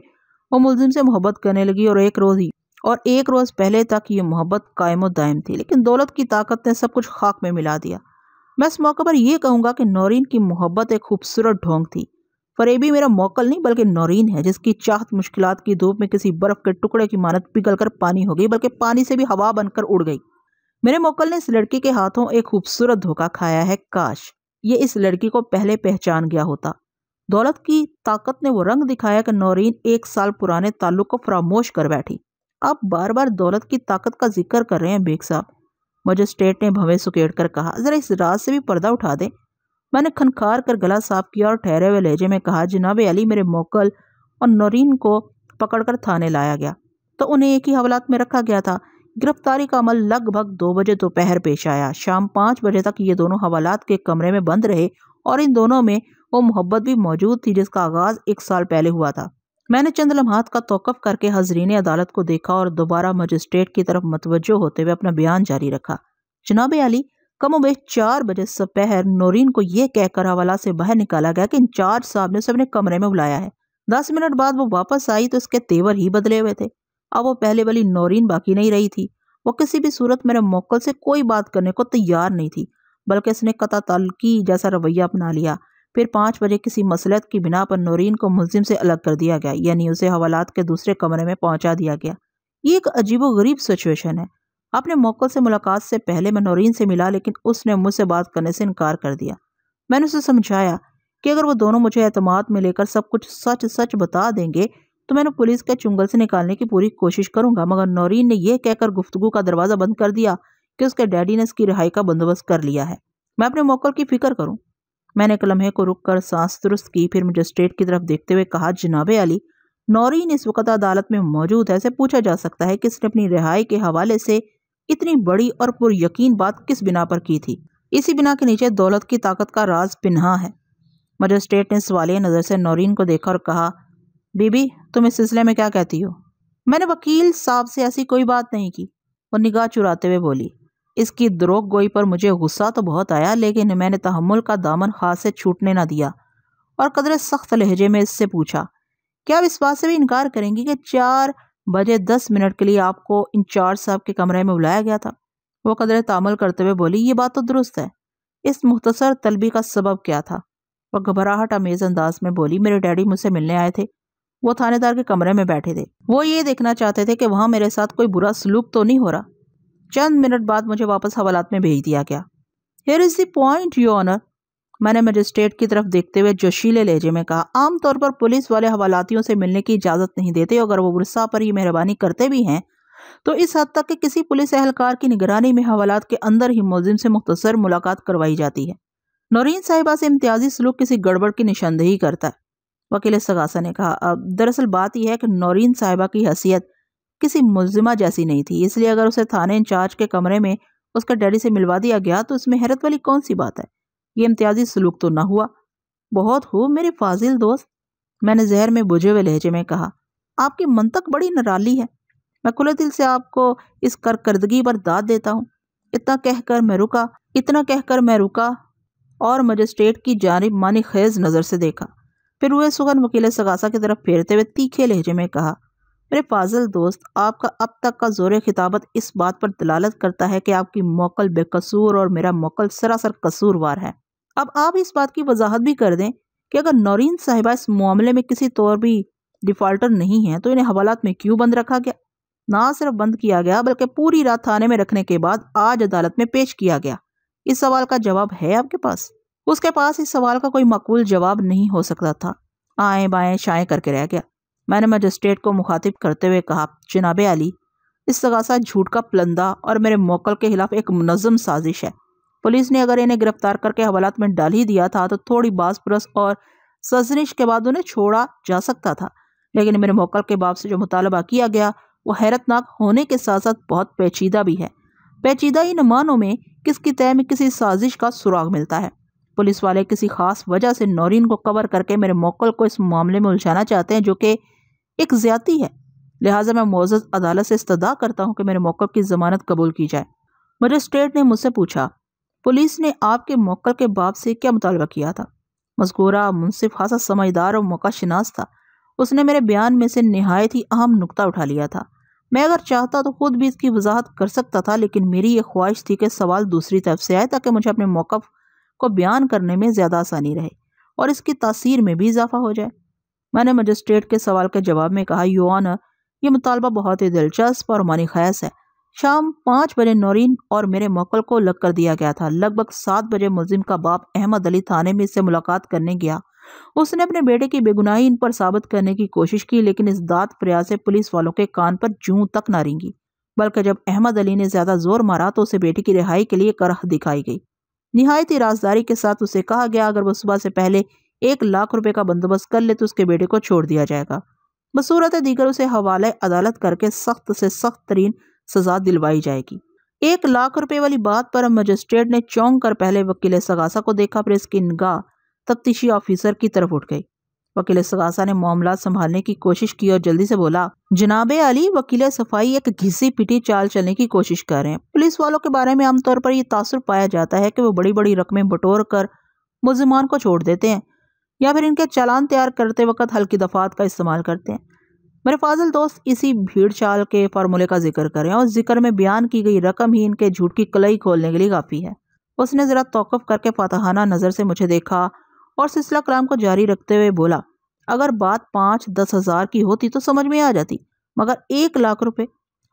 वो मुलजिम से मोहब्बत करने लगी और एक रोज़ ही और एक रोज़ पहले तक ये मोहब्बत कायम दायम थी लेकिन दौलत की ताकत ने सब कुछ खाक में मिला दिया मैं इस मौके पर यह कहूँगा कि नौरीन की मोहब्बत एक खूबसूरत ढोंग थी फरेबी मेरा मौकल नहीं बल्कि नौरीन है जिसकी चाहत मुश्किल की धूप में किसी बर्फ़ के टुकड़े की मानत पिघल कर पानी हो गई बल्कि पानी से भी हवा बनकर उड़ गई मेरे मोकल ने इस लड़की के हाथों एक खूबसूरत धोखा खाया है काश ये इस लड़की को पहले पहचान गया होता दौलत की ताकत ने वो रंग दिखाया कि नौरीन एक साल पुराने ताल्लुक को फरामोश कर बैठी आप बार बार दौलत की ताकत का जिक्र कर रहे हैं बेग साहब मजिस्ट्रेट ने भवें सुकेड़ कर कहा ज़रा इस राज से भी पर्दा उठा दें मैंने खनखार कर गला साफ किया और ठहरे हुए लहजे में कहा जनाब अली मेरे मोकल और नौरीन को पकड़कर थाने लाया गया तो उन्हें एक ही हवालात में रखा गया था गिरफ्तारी का अमल लगभग दो बजे दोपहर पेश आया शाम पाँच बजे तक ये दोनों हवालात के कमरे में बंद रहे और इन दोनों में वो मोहब्बत भी मौजूद थी जिसका आगाज़ एक साल पहले हुआ था मैंने चंद लम्हात का तोकफ़ करके हजरीन अदालत को देखा और दोबारा मजिस्ट्रेट की तरफ मतवजो होते हुए अपना बयान जारी रखा जनाब अली कम कमोबेश चार बजे दोपहर नौरीन को यह कहकर हवाला से बाहर निकाला गया कि इंचार्ज साहब ने उसे अपने कमरे में बुलाया है दस मिनट बाद वो वापस आई तो उसके तेवर ही बदले हुए थे अब वो पहले वाली नौरीन बाकी नहीं रही थी वो किसी भी सूरत मेरे मोकल से कोई बात करने को तैयार नहीं थी बल्कि उसने कता तलकी जैसा रवैया अपना लिया फिर पाँच बजे किसी मसलत की बिना पर नौरीन को मुलिम से अलग कर दिया गया यानी उसे हवालात के दूसरे कमरे में पहुँचा दिया गया ये एक अजीब गरीब सिचुएशन है अपने मोकल से मुलाकात से पहले मैं नौरीन से मिला लेकिन उसने मुझसे बात करने से इनकार कर दिया मैंने उसे समझाया कि अगर वो दोनों मुझे अहतमाद में लेकर सब कुछ सच सच बता देंगे तो मैंने पुलिस के चुंगल से निकालने की पूरी कोशिश करूंगा मगर नौरीन ने यह कहकर गुफ्तु का दरवाज़ा बंद कर दिया कि उसके डैडी ने इसकी रिहाई का बंदोबस्त कर लिया है मैं अपने मौकल की फिक्र करूं मैंने एक लम्हे को रुक कर सांस दुरुस्त की फिर मजिस्ट्रेट की तरफ देखते हुए कहा जनाबे अली नौरीन इस वक्त अदालत में मौजूद है ऐसे पूछा जा सकता है कि इसने अपनी रिहाई के हवाले से इतनी बड़ी और पुर यकीन बात किस बिना पर की थी इसी बिना के नीचे दौलत की ताकत का राज पिन्हा है मजिस्ट्रेट ने सवालिया नज़र से नौरीन को देखा और कहा बीबी तुम इस सिलसिले में क्या कहती हो मैंने वकील साहब से ऐसी कोई बात नहीं की वो निगाह चुराते हुए बोली इसकी द्रोग गोई पर मुझे गुस्सा तो बहुत आया लेकिन मैंने तहमुल का दामन हाथ से छूटने ना दिया और कदर सख्त लहजे में इससे पूछा क्या विश्वास से भी इनकार करेंगी कि चार बजे दस मिनट के लिए आपको इंचार्ज साहब के कमरे में बुलाया गया था वो कदर तामल करते हुए बोली ये बात तो दुरुस्त है इस मुख्तसर तलबी का सबब क्या था वह घबराहट अमेज अंदाज में बोली मेरे डैडी मुझसे मिलने आए थे वो थानेदार के कमरे में बैठे थे वो ये देखना चाहते थे कि वहाँ मेरे साथ कोई बुरा सलूक तो नहीं हो रहा चंद मिनट बाद मुझे वापस हवालात में भेज दिया गया here is the point you honour मैंने मजिस्ट्रेट की तरफ देखते हुए जोशीले लहजे में कहा आमतौर पर पुलिस वाले हवालातियों से मिलने की इजाज़त नहीं देते अगर वो वर्षा पर ही मेहरबानी करते भी हैं तो इस हद तक कि किसी पुलिस एहलकार की निगरानी में हवालात के अंदर ही मुलिम से मुख्तर मुलाकात करवाई जाती है नौरीन साहिबा से इम्तियाजी सलूक किसी गड़बड़ की निशानदेही करता है वकील सगासा ने कहा अब दरअसल बात यह है कि नौरीन साहिबा की हैसियत किसी मुलजिमा जैसी नहीं थी इसलिए अगर उसे थाने इंचार्ज के कमरे में उसका डैडी से मिलवा दिया गया तो इसमें हैरत वाली कौन सी बात है ये इम्तियाजी सलूक तो ना हुआ बहुत हो मेरे फाजिल दोस्त मैंने जहर में बुझे हुए लहजे में कहा आपकी मनतक बड़ी नराली है मैं खुले दिल से आपको इस करकर्दगी पर दाद देता हूँ इतना कहकर मैं रुका इतना कहकर मैं रुका और मजिस्ट्रेट की जानब मानी खैज नज़र से देखा फिर वह सुगन वकील सगासा की तरफ फेरते हुए तीखे लहजे में कहा मेरे फाजल दोस्त आपका अब तक का ज़ोर खिताबत इस बात पर दलालत करता है कि आपकी मोकल बेकसूर और मेरा मोकल सरासर कसूरवार है अब आप इस बात की वजाहत भी कर दें कि अगर नौरीन साहिबा इस मामले में किसी तौर भी डिफ़ाल्टर नहीं है तो इन्हें हवालात में क्यों बंद रखा गया ना सिर्फ बंद किया गया बल्कि पूरी रात थाने में रखने के बाद आज अदालत में पेश किया गया इस सवाल का जवाब है आपके पास उसके पास इस सवाल का कोई मकबूल जवाब नहीं हो सकता था आए बाएं शाएं करके रह गया मैंने मजिस्ट्रेट को मुखातिब करते हुए कहा जनाब अली इस सगासा झूठ का पलंदा और मेरे मोकल के खिलाफ एक मुनज़म साजिश है पुलिस ने अगर इन्हें गिरफ्तार करके हवालात में डाल ही दिया था तो थोड़ी बास परस और सजनिश के बाद उन्हें छोड़ा जा सकता था लेकिन मेरे मोकल के बाप से जो मुतालबा किया गया वो हैरतनाक होने के साथ साथ बहुत पेचीदा भी है पेचीदा इन मानों में किसकी तय में किसी साजिश का सुराग मिलता है पुलिस वाले किसी खास वजह से नौरीन को कवर करके मेरे मोकल को इस मामले में उलझाना चाहते हैं जो कि एक ज्यादा है लिहाजा मैं मोज़ अदालत से इस्तः करता हूँ कि मेरे मौक़ की ज़मानत कबूल की जाए मजिस्ट्रेट ने मुझसे पूछा पुलिस ने आपके मौक़ के बाप से क्या मुतालबा किया था मजकूरा मुनसिफ खासा समझदार और मौका शिनास था उसने मेरे बयान में से नहायत ही अहम नुकता उठा लिया था मैं अगर चाहता तो खुद भी इसकी वजाहत कर सकता था लेकिन मेरी यह ख्वाहिश थी कि सवाल दूसरी तरफ से आए ताकि मुझे अपने मौक़ को बयान करने में ज़्यादा आसानी रहे और इसकी तासीर में भी इजाफा हो जाए मैंने मजिस्ट्रेट के सवाल के जवाब में कहा यू ये मुतालबा बहुत ही दिलचस्प और मानी खैस है शाम पाँच बजे नौरीन और मेरे मोकल को लग कर दिया गया था लगभग सात बजे मुलिम का बाप अहमद अली थाने में इससे मुलाकात करने गया उसने अपने बेटे की बेगुनाही इन पर साबित करने की कोशिश की लेकिन इस दात प्रयास से पुलिस वालों के कान पर जूं तक ना रेंगी बल्कि जब अहमद अली ने ज़्यादा जोर मारा तो उसे बेटे की रिहाई के लिए करह दिखाई गई नहायत ही राजदारी के साथ उसे कहा गया अगर वह सुबह से पहले एक लाख रुपए का बंदोबस्त कर ले तो उसके बेटे को छोड़ दिया जाएगा बसूरत दीगर उसे हवाले अदालत करके सख्त से सख्त तरीन सजा दिलवाई जाएगी एक लाख रुपए वाली बात पर मजिस्ट्रेट ने चौंक कर पहले वकील सगासा को देखा फिर इसकी निगाह तफ्तीशी ऑफिसर की तरफ उठ गई वकील सगासा ने मामला संभालने की कोशिश की और जल्दी से बोला जनाबे अली वकील सफाई एक घिसी पिटी चाल चलने की कोशिश कर रहे हैं पुलिस वालों के बारे में आमतौर पर यह तासर पाया जाता है कि वो बड़ी बड़ी रकमें बटोर कर मुलजमान को छोड़ देते हैं या फिर इनके चालान तैयार करते वक्त हल्की दफ़ात का इस्तेमाल करते हैं मेरे फाजिल दोस्त इसी भीड़ चाल के फार्मूले का जिक्र करें और जिक्र में बयान की गई रकम ही इनके झूठ की कलई खोलने के लिए काफ़ी है उसने ज़रा तोकफ़ करके फातहाना नज़र से मुझे देखा और सिलसिला कलाम को जारी रखते हुए बोला अगर बात पाँच दस हज़ार की होती तो समझ में आ जाती मगर एक लाख रुपए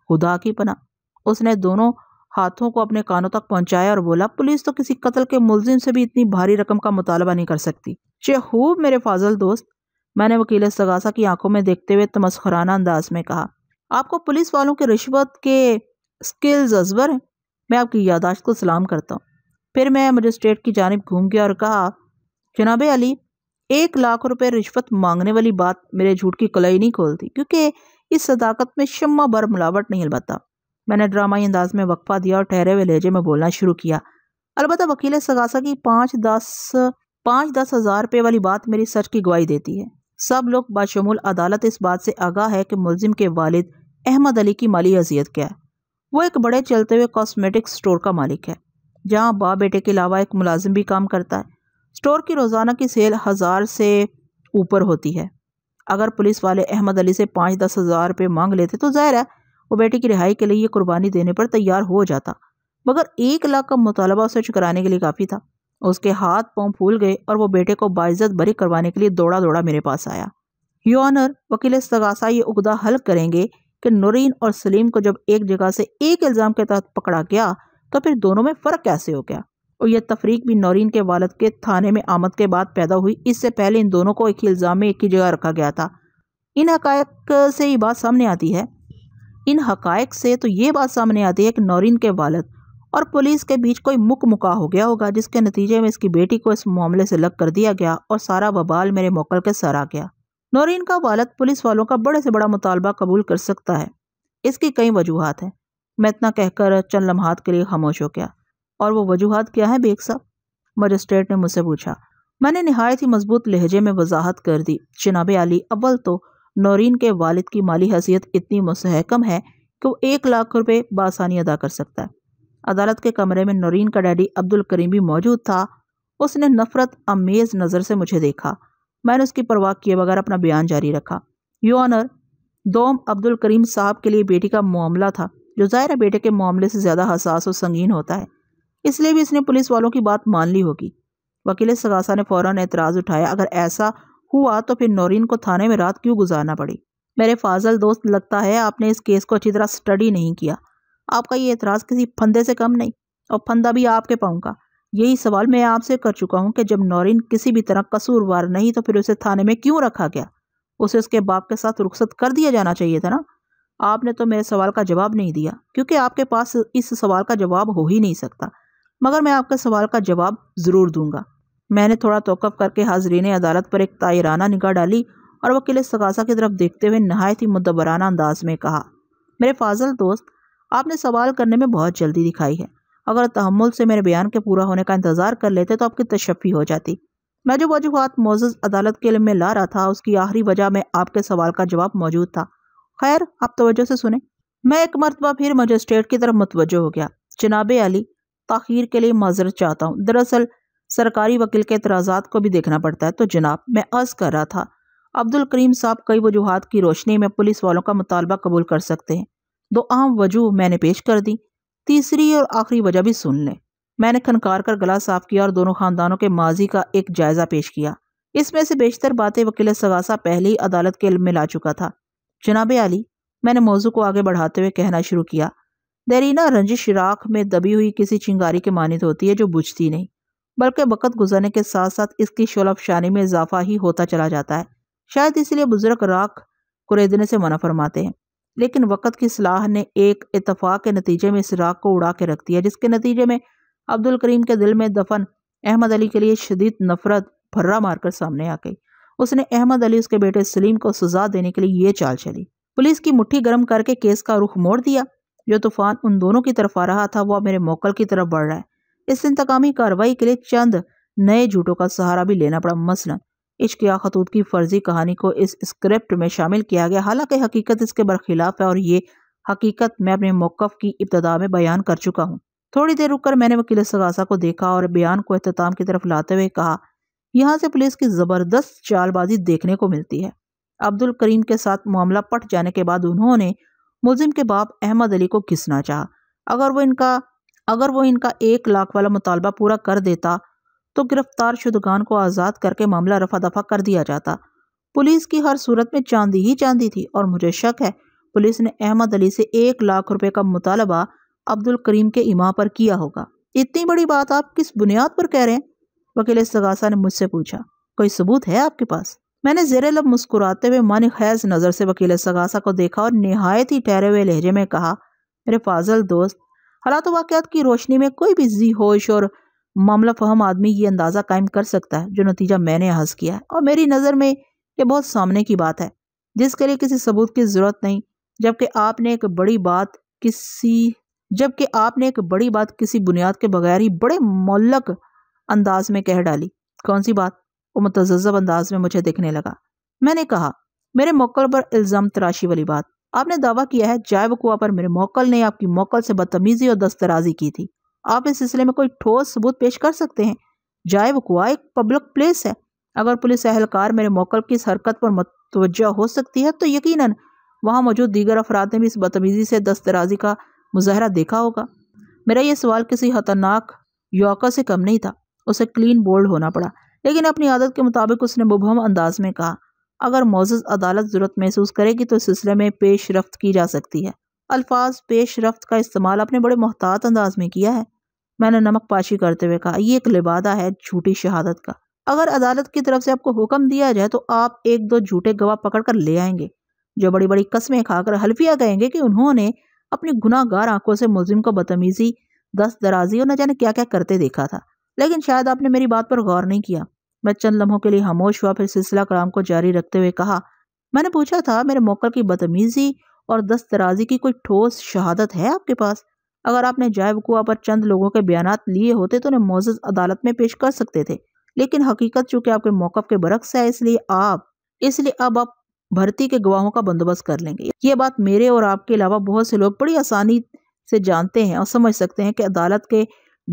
खुदा की पना उसने दोनों हाथों को अपने कानों तक पहुंचाया और बोला पुलिस तो किसी कत्ल के मुलजिम से भी इतनी भारी रकम का मुतालबा नहीं कर सकती खूब मेरे फाजल दोस्त मैंने वकील सगासा की आंखों में देखते हुए तमस्खराना अंदाज में कहा आपको पुलिस वालों के रिश्वत के स्किल्स अजबर हैं मैं आपकी यादाश्त को सलाम करता हूँ फिर मैं मजिस्ट्रेट की जानब घूम गया और कहा जनाब अली एक लाख रुपए रिश्वत मांगने वाली बात मेरे झूठ की कलाई नहीं खोलती क्योंकि इस सदाकत में शमा भर मिलावट नहीं अलबत्ता मैंने ड्रामाई अंदाज में वक्फा दिया और ठहरे हुए लहजे में बोलना शुरू किया अलबत्त वकील सगासा की पाँच दस पाँच दस हज़ार रुपये वाली बात मेरी सच की गवाही देती है सब लोग बाशमूल अदालत इस बात से आगाह है कि मुलजिम के वालिद अहमद अली की माली अजियत क्या है वो एक बड़े चलते हुए कॉस्मेटिक स्टोर का मालिक है जहाँ बा बेटे के अलावा एक मुलाजिम भी काम करता है स्टोर की रोज़ाना की सेल हज़ार से ऊपर होती है अगर पुलिस वाले अहमद अली से पाँच दस हज़ार रुपये मांग लेते तो ज़ाहिर है वो बेटे की रिहाई के लिए कुर्बानी देने पर तैयार हो जाता मगर एक लाख का मुतालबा उसे चुकराने के लिए काफ़ी था उसके हाथ पाँव फूल गए और वो बेटे को बाइज्जत बरी करवाने के लिए दौड़ा दौड़ा मेरे पास आया योनर वकील सगासा ये उगदा हल करेंगे कि नूरीन और सलीम को जब एक जगह से एक इल्ज़ाम के तहत पकड़ा गया तो फिर दोनों में फ़र्क कैसे हो गया और यह तफरीक भी नौरीन के वालद के थाने में आमद के बाद पैदा हुई इससे पहले इन दोनों को एक ही इल्ज़ाम में एक ही जगह रखा गया था इन हकायक से ये बात सामने आती है इन हकायक से तो ये बात सामने आती है कि नौरीन के वालद और पुलिस के बीच कोई मुक मुका हो गया होगा जिसके नतीजे में इसकी बेटी को इस मामले से लग कर दिया गया और सारा बबाल मेरे मोकल के सर आ गया नौरीन का वालद पुलिस वालों का बड़े से बड़ा मुतालबा कबूल कर सकता है इसकी कई वजूहत हैं मैं इतना कहकर चंद लम्हात के लिए खामोश हो गया और वो वजूहत क्या है बेग साहब मजिस्ट्रेट ने मुझसे पूछा मैंने नहायत ही मजबूत लहजे में वजाहत कर दी जनाब अली अव्वल तो नौरीन के वालिद की माली हैसियत इतनी मुसहकम है कि वो एक लाख रुपये बासानी अदा कर सकता है अदालत के कमरे में नौरीन का डैडी अब्दुल करीम भी मौजूद था उसने नफरत अमेज नज़र से मुझे देखा मैंने उसकी परवाह किए बगैर अपना बयान जारी रखा यू ऑनर दोम अब्दुल करीम साहब के लिए बेटी का मामला था जो ज़ाहिर है बेटे के मामले से ज़्यादा हसास और संगीन होता है इसलिए भी इसने पुलिस वालों की बात मान ली होगी वकील सगासा ने फ़ौरन एतराज़ उठाया अगर ऐसा हुआ तो फिर नौरीन को थाने में रात क्यों गुजारना पड़ी मेरे फाजल दोस्त लगता है आपने इस केस को अच्छी तरह स्टडी नहीं किया आपका ये एतराज़ किसी फंदे से कम नहीं और फंदा भी आपके पाँव का यही सवाल मैं आपसे कर चुका हूँ कि जब नौरीन किसी भी तरह कसूरवार नहीं तो फिर उसे थाने में क्यों रखा गया उसे उसके बाप के साथ रुख्सत कर दिया जाना चाहिए था ना आपने तो मेरे सवाल का जवाब नहीं दिया क्योंकि आपके पास इस सवाल का जवाब हो ही नहीं सकता मगर मैं आपके सवाल का जवाब ज़रूर दूंगा मैंने थोड़ा तोकअप करके हाजरीन अदालत पर एक तायराना निगाह डाली और वकील सगासा की तरफ देखते हुए नहायत ही मुद्दबराना अंदाज में कहा मेरे फाजल दोस्त आपने सवाल करने में बहुत जल्दी दिखाई है अगर तहमुल से मेरे बयान के पूरा होने का इंतज़ार कर लेते तो आपकी तशफ़ी हो जाती मैं जो वजूहत मोज अदालत के लिए में ला रहा था उसकी आखिरी वजह में आपके सवाल का जवाब मौजूद था खैर आप तोज्जो से सुने मैं एक मरतबा फिर मजिस्ट्रेट की तरफ मुतवजो हो गया जनाब अली तखीर के लिए माजरत चाहता हूँ दरअसल सरकारी वकील के एतराज़ात को भी देखना पड़ता है तो जनाब मैं अर्ज़ कर रहा था अब्दुल करीम साहब कई वजूहत की रोशनी में पुलिस वालों का मुतालबा कबूल कर सकते हैं दो आम वजूह मैंने पेश कर दी तीसरी और आखिरी वजह भी सुन लें मैंने खनकार कर गला साफ किया और दोनों खानदानों के माजी का एक जायज़ा पेश किया इसमें से बेशतर बातें वकील सगासा पहले ही अदालत के इल्म में ला चुका था जनाब अली मैंने मौजू को आगे बढ़ाते हुए कहना शुरू किया देरीना रंजिश राख में दबी हुई किसी चिंगारी के मानद होती है जो बुझती नहीं बल्कि वक़्त गुजरने के साथ साथ इसकी शोलफशानी में इजाफा ही होता चला जाता है शायद इसलिए बुजुर्ग राख को से मना फरमाते हैं लेकिन वक़्त की सलाह ने एक इतफाक़ के नतीजे में इस राग को उड़ा के रख दिया जिसके नतीजे में अब्दुल करीम के दिल में दफन अहमद अली के लिए शदीद नफरत भर्रा मारकर सामने आ गई उसने अहमद अली उसके बेटे सलीम को सजा देने के लिए ये चाल चली पुलिस की मुट्ठी गर्म करके केस का रुख मोड़ दिया जो तूफान उन दोनों की तरफ आ रहा था वह मेरे मोकल की तरफ बढ़ रहा है इस इंतकामी कार्रवाई के लिए चंद नए झूठों का सहारा भी लेना पड़ा मसलन इश्क या खतूत की फर्जी कहानी को इस स्क्रिप्ट में शामिल किया गया हालांकि हकीकत इसके बरखिलाफ है और ये हकीकत मैं अपने मौक़ की इब्तदा में बयान कर चुका हूँ थोड़ी देर रुककर मैंने वकील सगासा को देखा और बयान को अहतमाम की तरफ लाते हुए कहा यहाँ से पुलिस की ज़बरदस्त चालबाजी देखने को मिलती है अब्दुल करीम के साथ मामला पट जाने के बाद उन्होंने मुलिम के बाप अहमद अली को घिसना चाह अगर वो इनका अगर वो इनका एक लाख वाला मुतालबा पूरा कर देता तो गिरफ्तार शुदगान को आज़ाद करके मामला रफा दफा कर दिया जाता पुलिस की हर सूरत में चांदी ही चांदी थी और मुझे शक है पुलिस ने अहमद अली से एक लाख रुपये का मुतालबा अब्दुल करीम के इमा पर किया होगा इतनी बड़ी बात आप किस बुनियाद पर कह रहे हैं वकील सगासा ने मुझसे पूछा कोई सबूत है आपके पास मैंने जेर लब मुस्कुराते हुए मन खैज नज़र से वकील सगासा को देखा और नहायत ही ठहरे हुए लहजे में कहा मेरे फाजल दोस्त हालात वाक़ात की रोशनी में कोई भी जी होश और मामला फहम आदमी ये अंदाज़ा कायम कर सकता है जो नतीजा मैंने हज किया है और मेरी नज़र में ये बहुत सामने की बात है जिसके लिए किसी सबूत की ज़रूरत नहीं जबकि आपने एक बड़ी बात किसी जबकि आपने एक बड़ी बात किसी बुनियाद के बगैर ही बड़े मोलक अंदाज में कह डाली कौन सी बात वो मतजब अंदाज में मुझे देखने लगा मैंने कहा मेरे मौकल पर इल्ज़ाम तराशी वाली बात आपने दावा किया है जायब कुआ पर मेरे मौकल ने आपकी मौकल से बदतमीज़ी और दस्तराजी की थी आप इस सिलसिले में कोई ठोस सबूत पेश कर सकते हैं जाए वकुआ एक पब्लिक प्लेस है अगर पुलिस एहलकार मेरे मौकल की इस हरकत पर मतवजा हो सकती है तो यकीन वहाँ मौजूद दीगर अफराद ने भी इस बदतमीज़ी से दस्तराजी का मुजाहरा देखा होगा मेरा यह सवाल किसी खतरनाक योका से कम नहीं था उसे क्लीन बोल्ड होना पड़ा लेकिन अपनी आदत के मुताबिक उसने मुबहम अंदाज में कहा अगर मोज़ अदालत ज़रूरत महसूस करेगी तो इस सिलसिले में पेश रफ्त की जा सकती है अल्फाज पेश रफ्त का इस्तेमाल आपने बड़े मोहतात अंदाज में किया है मैंने नमक पाशी करते हुए कहा यह एक लिबादा है झूठी शहादत का अगर अदालत की तरफ से आपको हुक्म दिया जाए तो आप एक दो झूठे गवाह पकड़ कर ले आएंगे जो बड़ी बड़ी कस्में खाकर हल्फिया कहेंगे कि उन्होंने अपनी गुनाहगार आंखों से मुलिम को बदतमीजी दस दराजी और न जाने क्या क्या करते देखा था लेकिन शायद आपने मेरी बात पर गौर नहीं किया मैं चंद लम्हों के लिए खामोश हुआ फिर सिलसिला कलाम को जारी रखते हुए कहा मैंने पूछा था मेरे मौका की बदतमीजी और दस्तराजी दराजी की कोई ठोस शहादत है आपके पास अगर आपने जायब कुआ पर चंद लोगों के बयान लिए होते तो उन्हें मोजज अदालत में पेश कर सकते थे लेकिन हकीकत चूंकि आपके मौकफ के बरक्स है इसलिए आप इसलिए अब आप भर्ती के गवाहों का बंदोबस्त कर लेंगे ये बात मेरे और आपके अलावा बहुत से लोग बड़ी आसानी से जानते हैं और समझ सकते हैं कि अदालत के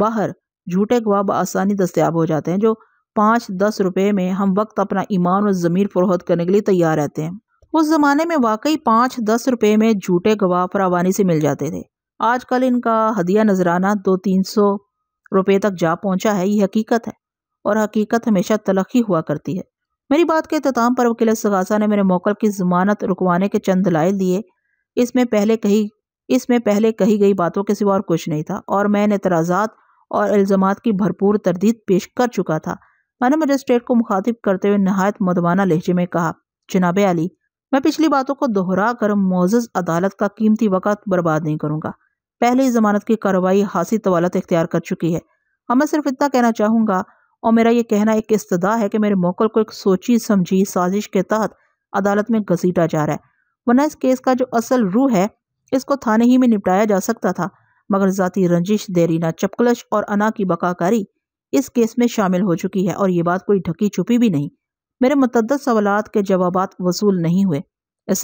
बाहर झूठे गवाह आसानी दस्तियाब हो जाते हैं जो पाँच दस रुपये में हम वक्त अपना ईमान और ज़मीर फरोहत करने के लिए तैयार रहते हैं उस ज़माने में वाकई पाँच दस रुपये में झूठे गवाह फरावानी से मिल जाते थे आजकल इनका हदिया नजराना दो तीन सौ रुपये तक जा पहुंचा है ये हकीकत है और हकीकत हमेशा तलखी हुआ करती है मेरी बात के अहतमाम पर वकील सगासा ने मेरे मौकल की जमानत रुकवाने के चंद दलाइल दिए इसमें पहले कही इसमें पहले कही गई बातों के सिवा और कुछ नहीं था और मैं एतराज़ात और इल्ज़ाम की भरपूर तरदीद पेश कर चुका था मैंने मजिस्ट्रेट को मुखातिब करते हुए नहायत मदबाना लहजे में कहा जनाब अली मैं पिछली बातों को दोहरा कर मोज़ अदालत का कीमती वक़्त बर्बाद नहीं करूँगा पहले ही जमानत की कार्रवाई हासी तवालत इख्तियार कर चुकी है और मैं सिर्फ इतना कहना चाहूँगा और मेरा यह कहना एक इस्तदा है कि मेरे मोकल को एक सोची समझी साजिश के तहत अदालत में घसीटा जा रहा है वरना इस केस का जो असल रूह है इसको थाने ही में निपटाया जा सकता था मगर ज़ाती रंजिश देरीना चपकलश और अना की बकाकारी इस केस में शामिल हो चुकी है और ये बात कोई ढकी छुपी भी नहीं मेरे मतदद सवाल के जवाब वसूल नहीं हुए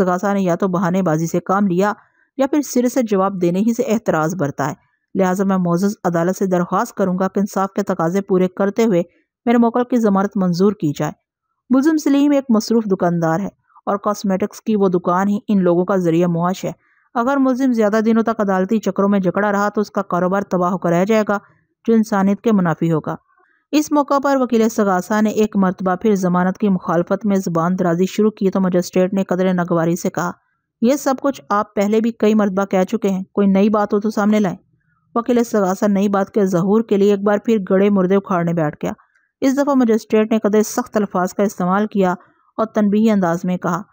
गासा ने या तो बहानेबाजी से काम लिया या फिर सिरे से जवाब देने ही से एतराज़ बरता है लिहाजा मैं मोजस अदालत से दरख्वास्त करूँगा कि इंसाफ के तकाजे पूरे करते हुए मेरे मोकल की जमानत मंजूर की जाए मुलम सलीम एक मसरूफ़ दुकानदार है और कॉस्मेटिक्स की वो दुकान ही इन लोगों का ज़रिया मुआश है अगर मुलिम ज़्यादा दिनों तक अदालती चक्रों में जकड़ा रहा तो उसका कारोबार तबाह होकर रह जाएगा जो इंसानियत के मुनाफी होगा इस मौका पर वकील सगासा ने एक मरतबा फिर जमानत की मुखालफत में ज़बान दराजी शुरू की तो मजिस्ट्रेट ने कदर नगवारी से कहा ये सब कुछ आप पहले भी कई मरतबा कह चुके हैं कोई नई बात हो तो सामने लाएं वकील सगासा नई बात के जहूर के लिए एक बार फिर गड़े मुर्दे उखाड़ने बैठ गया इस दफ़ा मजिस्ट्रेट ने कदर सख्त अल्फाज का इस्तेमाल किया और तनबी अंदाज में कहा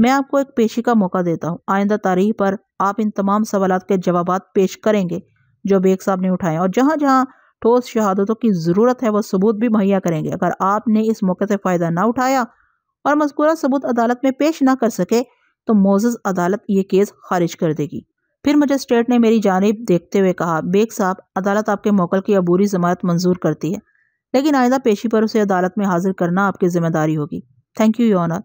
मैं आपको एक पेशी का मौका देता हूँ आइंदा तारीख पर आप इन तमाम सवाल के जवाब पेश करेंगे जो बेग साहब ने उठाए और जहाँ जहाँ ठोस शहादतों की ज़रूरत है वह सबूत भी मुहैया करेंगे अगर आपने इस मौके से फ़ायदा ना उठाया और मजकूरा सबूत अदालत में पेश ना कर सके तो मोजस अदालत ये केस खारिज कर देगी फिर मजिस्ट्रेट ने मेरी जानब देखते हुए कहा बेग साहब अदालत आपके मोकल की अबूरी जमानत मंजूर करती है लेकिन आयदा पेशी पर उसे अदालत में हाजिर करना आपकी जिम्मेदारी होगी थैंक यू योनर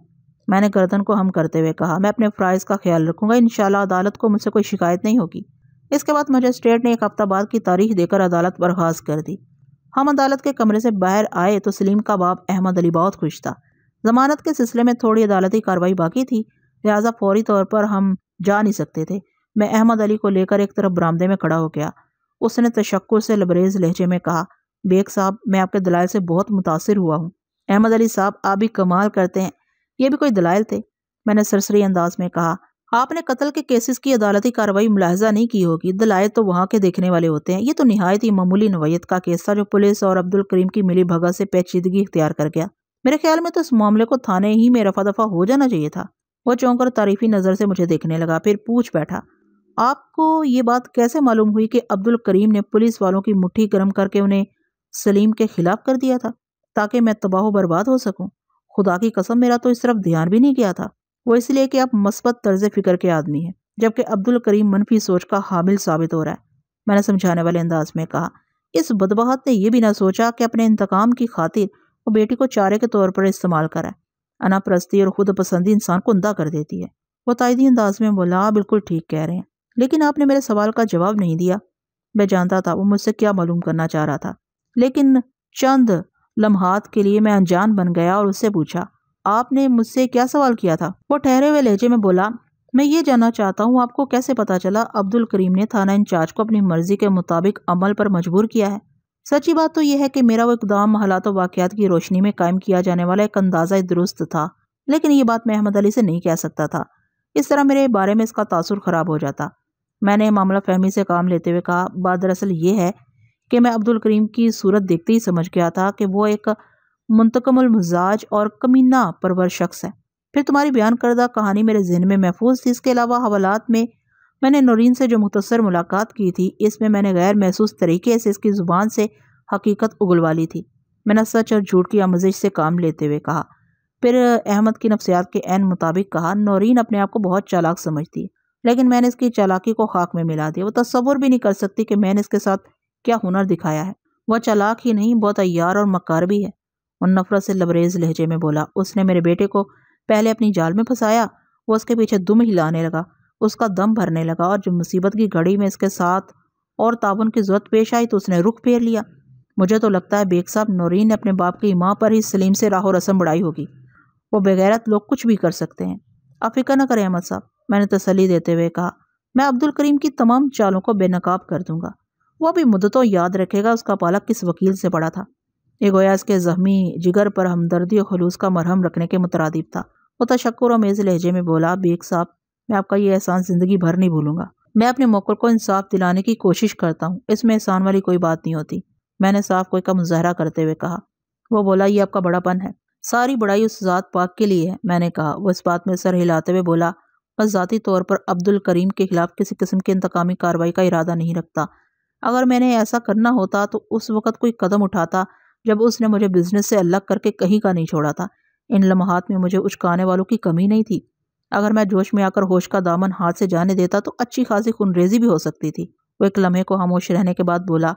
मैंने गर्दन को हम करते हुए कहा मैं अपने फ़्राइज़ का ख्याल रखूंगा इन अदालत को मुझसे कोई शिकायत नहीं होगी इसके बाद मजिस्ट्रेट ने एक हफ्ता बाद की तारीख देकर अदालत बर्खास्त कर दी हम अदालत के कमरे से बाहर आए तो सलीम का बाप अहमद अली बहुत खुश था जमानत के सिलसिले में थोड़ी अदालती कार्रवाई बाकी थी लिहाजा फौरी तौर पर हम जा नहीं सकते थे मैं अहमद अली को लेकर एक तरफ बरामदे में खड़ा हो गया उसने तशक् से लबरेज लहजे में कहा बेग साहब मैं आपके दलाल से बहुत मुतासर हुआ हूँ अहमद अली साहब आप भी कमाल करते हैं ये भी कोई दलाल थे मैंने सरसरी अंदाज में कहा आपने कत्ल के केसेस की अदालती कार्रवाई मुलाजा नहीं की होगी दलाए तो वहाँ के देखने वाले होते हैं ये तो नहायत ही मामूली नवयत का केस था जो पुलिस और अब्दुल करीम की मिली भगत से पेचीदगी इख्तियार कर गया मेरे ख्याल में तो इस मामले को थाने ही में रफा दफा हो जाना चाहिए था वह चौंक कर तारीफी नज़र से मुझे देखने लगा फिर पूछ बैठा आपको ये बात कैसे मालूम हुई कि अब्दुल करीम ने पुलिस वालों की मुट्ठी गर्म करके उन्हें सलीम के खिलाफ कर दिया था ताकि मैं तबाह बर्बाद हो सकूं खुदा की कसम मेरा तो इस तरफ ध्यान भी नहीं गया था वो इसलिए कि आप मस्बत तर्ज फिक्र के आदमी हैं जबकि अब्दुल करीम मनफी सोच का हामिल साबित हो रहा है मैंने समझाने वाले अंदाज में कहा इस बदबाहत ने यह भी ना सोचा कि अपने इंतकाम की खातिर वो बेटी को चारे के तौर पर इस्तेमाल कराए अनाप्रस्ती और खुद पसंदी इंसान को अंदा कर देती है वो तायदी अंदाज में बोला हाँ, बिल्कुल ठीक कह रहे हैं लेकिन आपने मेरे सवाल का जवाब नहीं दिया मैं जानता था वो मुझसे क्या मालूम करना चाह रहा था लेकिन चंद लम्हात के लिए मैं अनजान बन गया और उससे पूछा आपने मुझसे क्या सवाल किया था वो ठहरे हुए लहजे में बोला मैं ये जानना चाहता हूँ आपको कैसे पता चला अब्दुल करीम ने थाना इंचार्ज को अपनी मर्जी के मुताबिक अमल पर मजबूर किया है सच्ची बात तो यह है कि मेरा वो इकदाम हालात वाक़ात की रोशनी में कायम किया जाने वाला एक अंदाज़ा दुरुस्त था लेकिन ये बात मैं अहमद अली से नहीं कह सकता था इस तरह मेरे बारे में इसका तासर ख़राब हो जाता मैंने मामला फहमी से काम लेते हुए कहा बात दरअसल ये है कि मैं अब्दुल करीम की सूरत देखते ही समझ गया था कि वो एक मुंतकमल मिजाज और कमीना परवर शख्स है फिर तुम्हारी बयान करदा कहानी मेरे जहन में महफूज थी इसके अलावा हवालात में मैंने नौरीन से जो मुख्तर मुलाकात की थी इसमें मैंने गैर महसूस तरीके से इसकी ज़ुबान से हकीकत उगलवा ली थी मैंने सच और झूठ की आमजिश से काम लेते हुए कहा फिर अहमद की नफसियात के एन मुताबिक कहा नौरीन अपने आप को बहुत चालाक समझती लेकिन मैंने इसकी चालाकी को खाक में मिला दिया वो तस्वुर भी नहीं कर सकती कि मैंने इसके साथ क्या हुनर दिखाया है वह चालाक ही नहीं बहुत अयार और मकार भी है उन नफरत से लबरेज लहजे में बोला उसने मेरे बेटे को पहले अपनी जाल में फंसाया वो उसके पीछे दुम हिलाने लगा उसका दम भरने लगा और जब मुसीबत की घड़ी में इसके साथ और ताबन की ज़रूरत पेश आई तो उसने रुख फेर लिया मुझे तो लगता है बेग साहब नौरीन ने अपने बाप की माँ पर ही सलीम से राहो रसम बढ़ाई होगी वो बग़ैरत लोग कुछ भी कर सकते हैं आप फिक्र न करें अहमद साहब मैंने तसली देते हुए कहा मैं अब्दुल करीम की तमाम चालों को बेनकाब कर दूंगा वो भी मुद्दतों याद रखेगा उसका पालक किस वकील से पड़ा था ये गोया इसके जहमी जिगर पर हमदर्दी और खलूस का मरहम रखने के मुतरदब था वो तशक्र मेज़ लहजे में बोला बेग साहब मैं आपका ये एहसान ज़िंदगी भर नहीं भूलूंगा मैं अपने मोकर को इंसाफ दिलाने की कोशिश करता हूँ इसमें एहसान वाली कोई बात नहीं होती मैंने साफ कोई का मुजाहरा करते हुए कहा वो बोला ये आपका बड़ापन है सारी बड़ाई उस ज़ात पाक के लिए है मैंने कहा वो इस बात में सर हिलाते हुए बोला बस ज़ाती तौर पर अब्दुल करीम के खिलाफ किसी किस्म की इंतकामी कार्रवाई का इरादा नहीं रखता अगर मैंने ऐसा करना होता तो उस वक़्त कोई कदम उठाता जब उसने मुझे बिजनेस से अलग करके कहीं का नहीं छोड़ा था इन लम्हात में मुझे उचकाने वालों की कमी नहीं थी अगर मैं जोश में आकर होश का दामन हाथ से जाने देता तो अच्छी खासी खुनरेजी भी हो सकती थी वो एक लम्हे को खामोश रहने के बाद बोला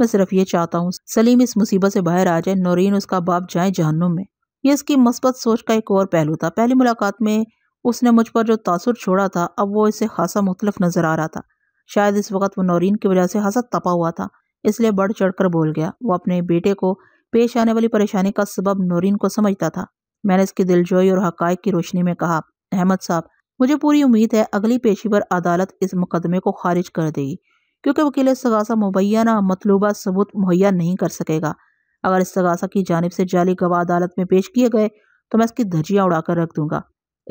मैं सिर्फ ये चाहता हूँ सलीम इस मुसीबत से बाहर आ जाए नौरीन उसका बाप जाए जहनुम में यह इसकी मस्बत सोच का एक और पहलू था पहली मुलाकात में उसने मुझ पर जो तासुर छोड़ा था अब वो इसे खासा मुख्तलफ नजर आ रहा था शायद इस वक्त वो नौरीन की वजह से हसद तपा हुआ था इसलिए बढ़ चढ़ कर बोल गया वो अपने बेटे को पेश आने वाली परेशानी का सबब नौरीन को समझता था मैंने इसकी दिलजोई और हकाइक की रोशनी में कहा अहमद साहब मुझे पूरी उम्मीद है अगली पर अदालत इस मुकदमे को खारिज कर देगी क्योंकि वकील सगासा मुबैना मतलूबा सबूत मुहैया नहीं कर सकेगा अगर इस सगासा की जानब से जाली गवाह अदालत में पेश किए गए तो मैं इसकी धजियाँ उड़ाकर रख दूंगा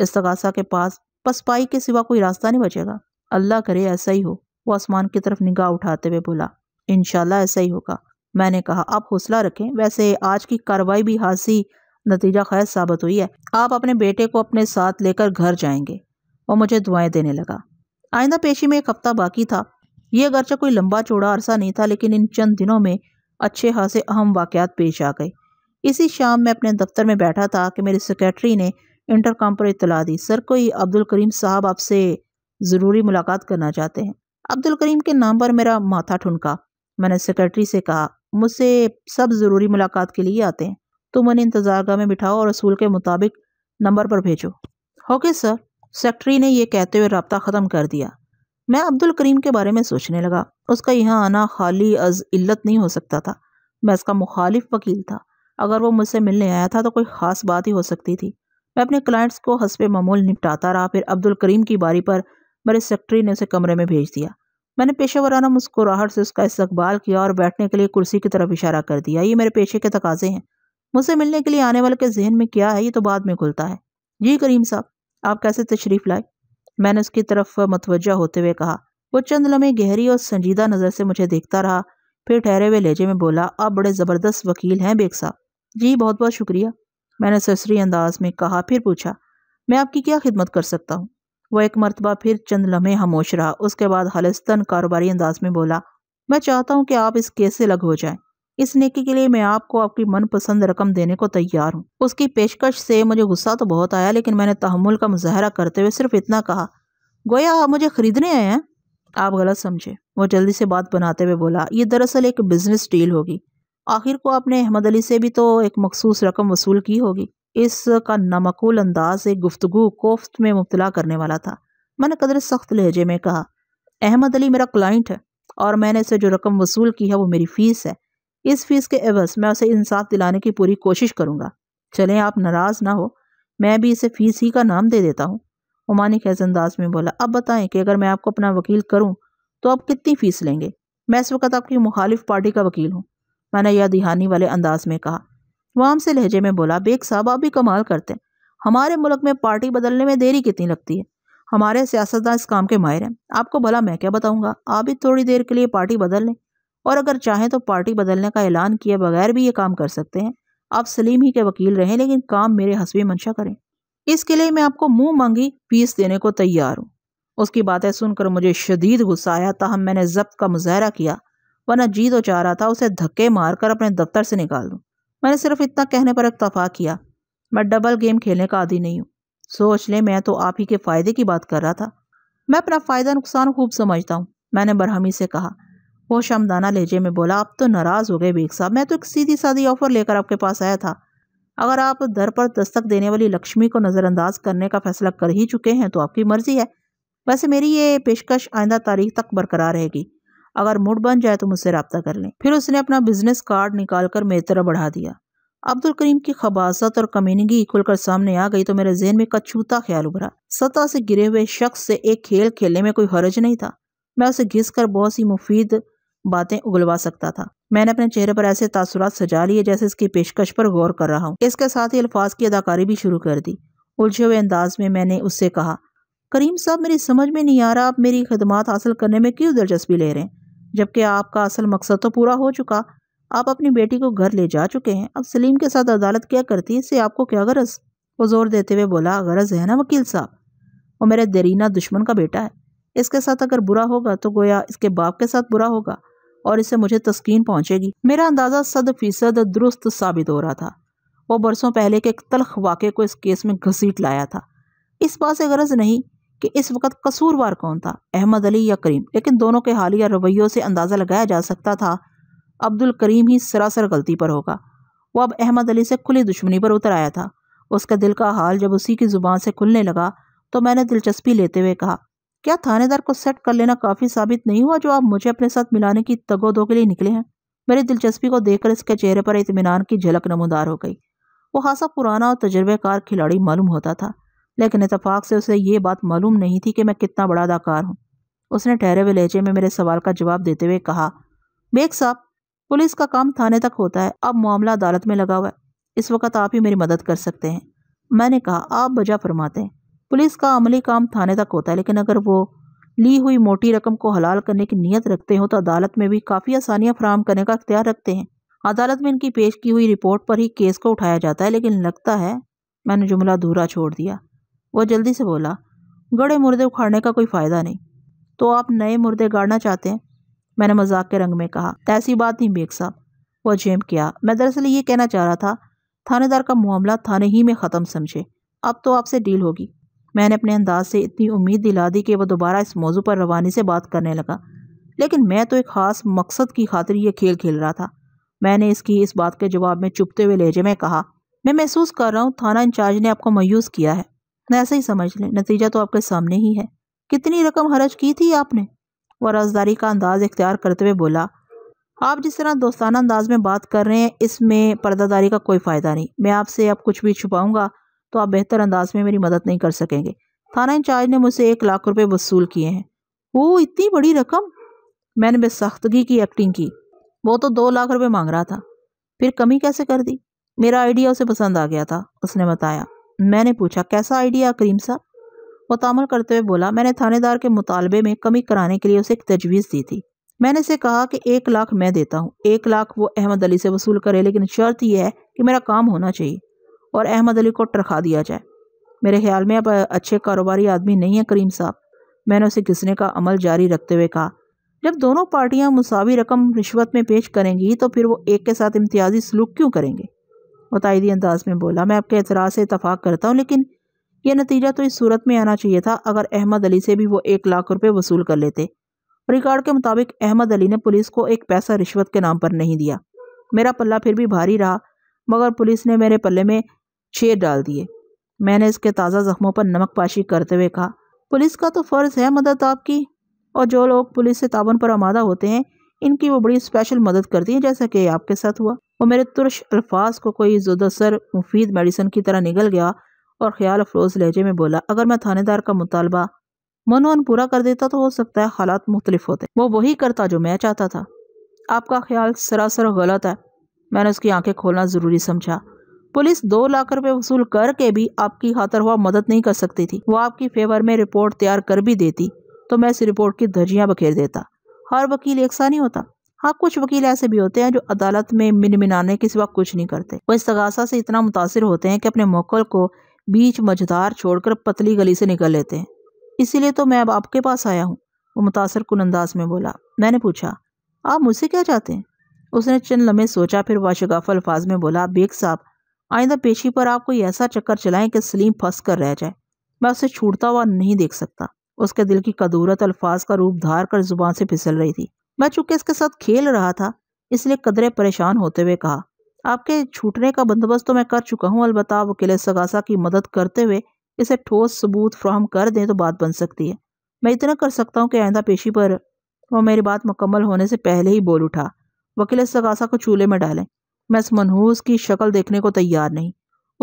इस सगासा के पास पसपाई के सिवा कोई रास्ता नहीं बचेगा अल्लाह करे ऐसा ही हो वो आसमान की तरफ निगाह उठाते हुए बोला इनशाला ऐसा ही होगा मैंने कहा आप हौसला रखें वैसे आज की कार्रवाई भी हासी नतीजा खैर साबित हुई है आप अपने बेटे को अपने साथ लेकर घर जाएंगे और मुझे दुआएं देने लगा आइंदा पेशी में एक हफ्ता बाकी था ये अगरचा कोई लंबा चौड़ा अरसा नहीं था लेकिन इन चंद दिनों में अच्छे खासे अहम वाक़ात पेश आ गए इसी शाम मैं अपने दफ्तर में बैठा था कि मेरी सेक्रेटरी ने इंटरकॉम पर इतला दी सर कोई अब्दुल करीम साहब आपसे ज़रूरी मुलाकात करना चाहते हैं अब्दुल करीम के नाम पर मेरा माथा ठुनका मैंने सेक्रेटरी से कहा मुझसे सब ज़रूरी मुलाकात के लिए आते हैं तुम उन्हें इंतजारगा में बिठाओ और असूल के मुताबिक नंबर पर भेजो ओके सर सेक्रेटरी ने यह कहते हुए रबता ख़त्म कर दिया मैं अब्दुल करीम के बारे में सोचने लगा उसका यहाँ आना खाली अज इल्लत नहीं हो सकता था मैं इसका मुखालिफ वकील था अगर वो मुझसे मिलने आया था तो कोई ख़ास बात ही हो सकती थी मैं अपने क्लाइंट्स को हंसपे मामूल निपटाता रहा फिर अब्दुल करीम की बारी पर मेरे सेक्रेटरी ने उसे कमरे में भेज दिया मैंने पेशे मुस्कुराहट से उसका इस्तकबाल किया और बैठने के लिए कुर्सी की तरफ इशारा कर दिया ये मेरे पेशे के तकाजे हैं मुझसे मिलने के लिए आने वाले के जहन में क्या है ये तो बाद में खुलता है जी करीम साहब आप कैसे तशरीफ़ लाए मैंने उसकी तरफ मतवजा होते हुए कहा वो चंद लम्हे गहरी और संजीदा नज़र से मुझे देखता रहा फिर ठहरे हुए लहजे में बोला आप बड़े ज़बरदस्त वकील हैं बेग साहब जी बहुत बहुत शुक्रिया मैंने ससरी अंदाज में कहा फिर पूछा मैं आपकी क्या खिदमत कर सकता हूँ वह एक मरतबा फिर चंद लम्हे खामोश रहा उसके बाद हलस्तन कारोबारी अंदाज में बोला मैं चाहता हूँ कि आप इस केस से अलग हो जाएं इस नेकी के लिए मैं आपको आपकी मनपसंद रकम देने को तैयार हूँ उसकी पेशकश से मुझे गुस्सा तो बहुत आया लेकिन मैंने तहमुल का मुजाहरा करते हुए सिर्फ इतना कहा गोया आप मुझे ख़रीदने आए हैं आप गलत समझे वो जल्दी से बात बनाते हुए बोला ये दरअसल एक बिजनेस डील होगी आखिर को आपने अहमद अली से भी तो एक मखसूस रकम वसूल की होगी इसका नमकूल अंदाज एक गुफ्तगु कोफ्त में मुबतला करने वाला था मैंने कदर सख्त लहजे में कहा अहमद अली मेरा क्लाइंट है और मैंने इसे जो रकम वसूल की है वो मेरी फ़ीस है इस फीस के एवज मैं उसे इंसाफ दिलाने की पूरी कोशिश करूंगा चलें आप नाराज ना हो मैं भी इसे फीस ही का नाम दे देता हूँ उमानी खैज अंदाज में बोला अब बताएं कि अगर मैं आपको अपना वकील करूँ तो आप कितनी फीस लेंगे मैं इस वक्त आपकी मुखालिफ पार्टी का वकील हूँ मैंने यह दिहानी वाले अंदाज में कहा वाम से लहजे में बोला बेग साहब आप भी कमाल करते हैं हमारे मुल्क में पार्टी बदलने में देरी कितनी लगती है हमारे सियासतदान इस काम के माहिर हैं आपको भला मैं क्या बताऊंगा आप भी थोड़ी देर के लिए पार्टी बदल लें और अगर चाहें तो पार्टी बदलने का ऐलान किए बगैर भी ये काम कर सकते हैं आप सलीम ही के वकील रहें लेकिन काम मेरे हसवी मंशा करें इसके लिए मैं आपको मुंह मांगी फीस देने को तैयार हूँ उसकी बातें सुनकर मुझे शदीद गुस्सा आया ताहम मैंने जब्त का मुजाहरा किया वरना जी तो चाह रहा था उसे धक्के मारकर अपने दफ्तर से निकाल दूँ मैंने सिर्फ इतना कहने पर इतफा किया मैं डबल गेम खेलने का आदि नहीं हूँ सोच ले मैं तो आप ही के फ़ायदे की बात कर रहा था मैं अपना फ़ायदा नुकसान खूब समझता हूँ मैंने बरहमी से कहा होश शमदाना लहजे में बोला आप तो नाराज़ हो गए बेग साहब मैं तो एक सीधी सादी ऑफ़र लेकर आपके पास आया था अगर आप दर पर दस्तक देने वाली लक्ष्मी को नज़रअंदाज करने का फैसला कर ही चुके हैं तो आपकी मर्ज़ी है वैसे मेरी ये पेशकश आइंदा तारीख तक बरकरार रहेगी अगर मूड बन जाए तो मुझसे रबता कर लें फिर उसने अपना बिजनेस कार्ड निकाल कर मेरी तरह बढ़ा दिया अब्दुल करीम की खबासत और कमीनगी खुलकर सामने आ गई तो मेरे जहन में कछूता ख्याल उभरा सतह से गिरे हुए शख्स से एक खेल खेलने में कोई हर्ज नहीं था मैं उसे घिस कर बहुत सी मुफीद बातें उगलवा सकता था मैंने अपने चेहरे पर ऐसे तासुरात सजा लिए जैसे इसकी पेशकश पर गौर कर रहा हूँ इसके साथ ही अल्फाज की अदाकारी भी शुरू कर दी उलझे हुए अंदाज में मैंने उससे कहा करीम साहब मेरी समझ में नहीं आ रहा आप मेरी खदमात हासिल करने में क्यों दिलचस्पी ले रहे हैं जबकि आपका असल मकसद तो पूरा हो चुका आप अपनी बेटी को घर ले जा चुके हैं अब सलीम के साथ अदालत क्या करती है इससे आपको क्या गरज वो जोर देते हुए बोला गरज है ना वकील साहब वो मेरे दरीना दुश्मन का बेटा है इसके साथ अगर बुरा होगा तो गोया इसके बाप के साथ बुरा होगा और इससे मुझे तस्कीन पहुंचेगी मेरा अंदाज़ा सद फीसद दुरुस्त साबित हो रहा था वो बरसों पहले के एक तलख वाक़े को इस केस में घसीट लाया था इस बात से गरज नहीं कि इस वक्त कसूरवार कौन था अहमद अली या करीम लेकिन दोनों के हालिया रवैयों से अंदाज़ा लगाया जा सकता था अब्दुल करीम ही सरासर गलती पर होगा वो अब अहमद अली से खुली दुश्मनी पर उतर आया था उसका दिल का हाल जब उसी की ज़ुबान से खुलने लगा तो मैंने दिलचस्पी लेते हुए कहा क्या थानेदार को सेट कर लेना काफ़ी साबित नहीं हुआ जो आप मुझे अपने साथ मिलाने की तगोदो के लिए निकले हैं मेरी दिलचस्पी को देखकर इसके चेहरे पर इतमान की झलक नमोदार हो गई वो खासा पुराना और तजर्बेकार खिलाड़ी मालूम होता था लेकिन इतफाक से उसे ये बात मालूम नहीं थी कि मैं कितना बड़ा अदाकार हूँ उसने ठहरे हुए लहजे में मेरे सवाल का जवाब देते हुए कहा बेग साहब पुलिस का काम थाने तक होता है अब मामला अदालत में लगा हुआ है इस वक्त आप ही मेरी मदद कर सकते हैं मैंने कहा आप बजा फरमाते हैं पुलिस का अमली काम थाने तक होता है लेकिन अगर वो ली हुई मोटी रकम को हलाल करने की नीयत रखते हो तो अदालत में भी काफ़ी आसानियाँ फराम करने का अख्तियार रखते हैं अदालत में इनकी पेश की हुई रिपोर्ट पर ही केस को उठाया जाता है लेकिन लगता है मैंने जुमला अधूरा छोड़ दिया वह जल्दी से बोला गड़े मुर्दे उखाड़ने का कोई फ़ायदा नहीं तो आप नए मुर्दे गाड़ना चाहते हैं मैंने मजाक के रंग में कहा ऐसी बात नहीं बेग साहब वह जेम किया मैं दरअसल ये कहना चाह रहा था थानेदार का मामला थाने ही में ख़त्म समझे अब तो आपसे डील होगी मैंने अपने अंदाज से इतनी उम्मीद दिला दी कि वह दोबारा इस मौजू पर रवानी से बात करने लगा लेकिन मैं तो एक ख़ास मकसद की खातिर यह खेल खेल रहा था मैंने इसकी इस बात के जवाब में चुपते हुए लहजे में कहा मैं महसूस कर रहा हूँ थाना इंचार्ज ने आपको मायूस किया है ऐसा ही समझ लें नतीजा तो आपके सामने ही है कितनी रकम खर्च की थी आपने वह रसदारी का अंदाज इख्तियार करते हुए बोला आप जिस तरह दोस्ताना अंदाज में बात कर रहे हैं इसमें पर्दादारी का कोई फ़ायदा नहीं मैं आपसे अब कुछ भी छुपाऊंगा तो आप बेहतर अंदाज में मेरी मदद नहीं कर सकेंगे थाना इंचार्ज ने मुझसे एक लाख रुपए वसूल किए हैं वो इतनी बड़ी रकम मैंने बेसख्तगी की एक्टिंग की वो तो दो लाख रुपए मांग रहा था फिर कमी कैसे कर दी मेरा आइडिया उसे पसंद आ गया था उसने बताया मैंने पूछा कैसा आइडिया करीम साहब वो तामल करते हुए बोला मैंने थानेदार के मुतालबे में कमी कराने के लिए उसे एक तजवीज़ दी थी मैंने उसे कहा कि एक लाख मैं देता हूँ एक लाख वो अहमद अली से वसूल करे लेकिन शर्त यह है कि मेरा काम होना चाहिए और अहमद अली को टरखा दिया जाए मेरे ख्याल में अब अच्छे कारोबारी आदमी नहीं है करीम साहब मैंने उसे घिसने का अमल जारी रखते हुए कहा जब दोनों पार्टियां मुसावी रकम रिश्वत में पेश करेंगी तो फिर वो एक के साथ इम्तियाजी सलूक क्यों करेंगे मुतायदी अंदाज में बोला मैं आपके एतराज़ से इतफाक़ करता हूँ लेकिन यह नतीजा तो इस सूरत में आना चाहिए था अगर अहमद अली से भी वो एक लाख रुपये वसूल कर लेते रिकॉर्ड के मुताबिक अहमद अली ने पुलिस को एक पैसा रिश्वत के नाम पर नहीं दिया मेरा पल्ला फिर भी भारी रहा मगर पुलिस ने मेरे पल्ले में छेद डाल दिए मैंने इसके ताज़ा ज़ख्मों पर नमक पाशी करते हुए कहा पुलिस का तो फ़र्ज़ है मदद आपकी और जो लोग पुलिस से ताबन पर आमादा होते हैं इनकी वो बड़ी स्पेशल मदद करती हैं जैसा कि आपके साथ हुआ और मेरे तुरश अल्फाज को कोई जुदसर मुफीद मेडिसन की तरह निगल गया और ख्याल अफरोज लहजे में बोला अगर मैं थानेदार का मुतालबा मनोन पूरा कर देता तो हो सकता है हालात मुख्तलिफ होते वो वही करता जो मैं चाहता था आपका ख्याल सरासर गलत है मैंने उसकी आंखें खोलना ज़रूरी समझा पुलिस दो लाख रुपए वसूल करके भी आपकी हाथरवा मदद नहीं कर सकती थी वो आपकी फेवर में रिपोर्ट तैयार कर भी देती तो मैं इस रिपोर्ट की धज्जियाँ बखेर देता हर वकील एक सा नहीं होता हाँ कुछ वकील ऐसे भी होते हैं जो अदालत में मिनाने के सिवा कुछ नहीं करते वो इस तगासा से इतना मुतासर होते हैं कि अपने मोकल को बीच मझदार छोड़कर पतली गली से निकल लेते हैं इसीलिए तो मैं अब आपके पास आया हूँ वो मुतासर कन अंदाज में बोला मैंने पूछा आप मुझसे क्या चाहते हैं उसने चंद लम्हे सोचा फिर वाशगाफ अल्फाज में बोला बेग साहब आइंदा पेशी पर आप कोई ऐसा चक्कर चलाएं कि सलीम फंस कर रह जाए मैं उसे छूटता हुआ नहीं देख सकता उसके दिल की कदूरत अल्फाज का रूप धार कर जुबान से फिसल रही थी मैं चूंकि इसके साथ खेल रहा था इसलिए कदरे परेशान होते हुए कहा आपके छूटने का बंदोबस्त तो मैं कर चुका हूँ अलबत् वकील सगासा की मदद करते हुए इसे ठोस सबूत फ्राहम कर दें तो बात बन सकती है मैं इतना कर सकता हूँ कि आइंदा पेशी पर वो मेरी बात मुकम्मल होने से पहले ही बोल उठा वकील सगासा को चूल्हे में डालें मैं इस मनहूस की शक्ल देखने को तैयार नहीं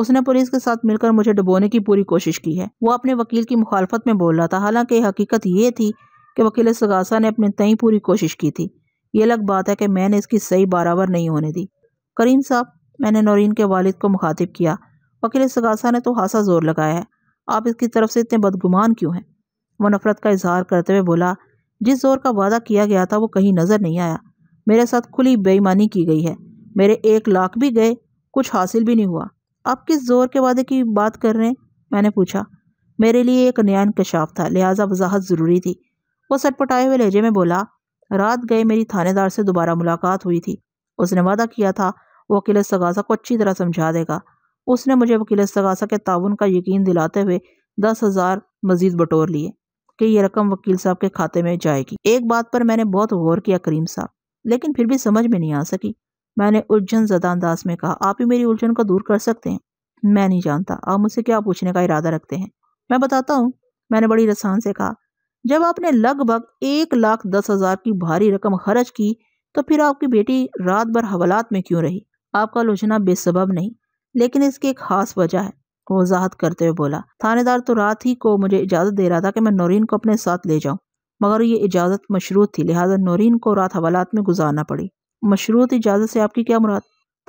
उसने पुलिस के साथ मिलकर मुझे डुबोने की पूरी कोशिश की है वो अपने वकील की मुखालफत में बोल रहा था हालांकि हकीकत ये थी कि वकील सगासा ने अपने तय पूरी कोशिश की थी ये अलग बात है कि मैंने इसकी सही बराबर नहीं होने दी करीम साहब मैंने नौरीन के वालिद को मुखातिब किया वकील सगासा ने तो खासा जोर लगाया है आप इसकी तरफ से इतने बदगुमान क्यों हैं वो नफरत का इजहार करते हुए बोला जिस जोर का वादा किया गया था वो कहीं नज़र नहीं आया मेरे साथ खुली बेईमानी की गई है मेरे एक लाख भी गए कुछ हासिल भी नहीं हुआ आप किस जोर के वादे की बात कर रहे हैं मैंने पूछा मेरे लिए एक नया इंकशाफ था लिहाजा वजाहत ज़रूरी थी वो सटपटाए हुए लहजे में बोला रात गए मेरी थानेदार से दोबारा मुलाकात हुई थी उसने वादा किया था वकील सगासा को अच्छी तरह समझा देगा उसने मुझे वकील सगासा के ताउन का यकीन दिलाते हुए दस हज़ार मज़ीद बटोर लिए कि यह रकम वकील साहब के खाते में जाएगी एक बात पर मैंने बहुत गौर किया करीम साहब लेकिन फिर भी समझ में नहीं आ सकी मैंने उलझन ज़दा अंदाज में कहा आप ही मेरी उलझन को दूर कर सकते हैं मैं नहीं जानता आप मुझसे क्या पूछने का इरादा रखते हैं मैं बताता हूँ मैंने बड़ी रसान से कहा जब आपने लगभग एक लाख दस हज़ार की भारी रकम खर्च की तो फिर आपकी बेटी रात भर हवालात में क्यों रही आपका लोचना बेसबब नहीं लेकिन इसकी एक खास वजह है वजाहत करते हुए बोला थानेदार तो रात ही को मुझे इजाज़त दे रहा था कि मैं नौरीन को अपने साथ ले जाऊं मगर ये इजाज़त मशरूत थी लिहाजा नौरीन को रात हवालात में गुजारना पड़ी मशरूत इजाज़त से आपकी क्या मुराद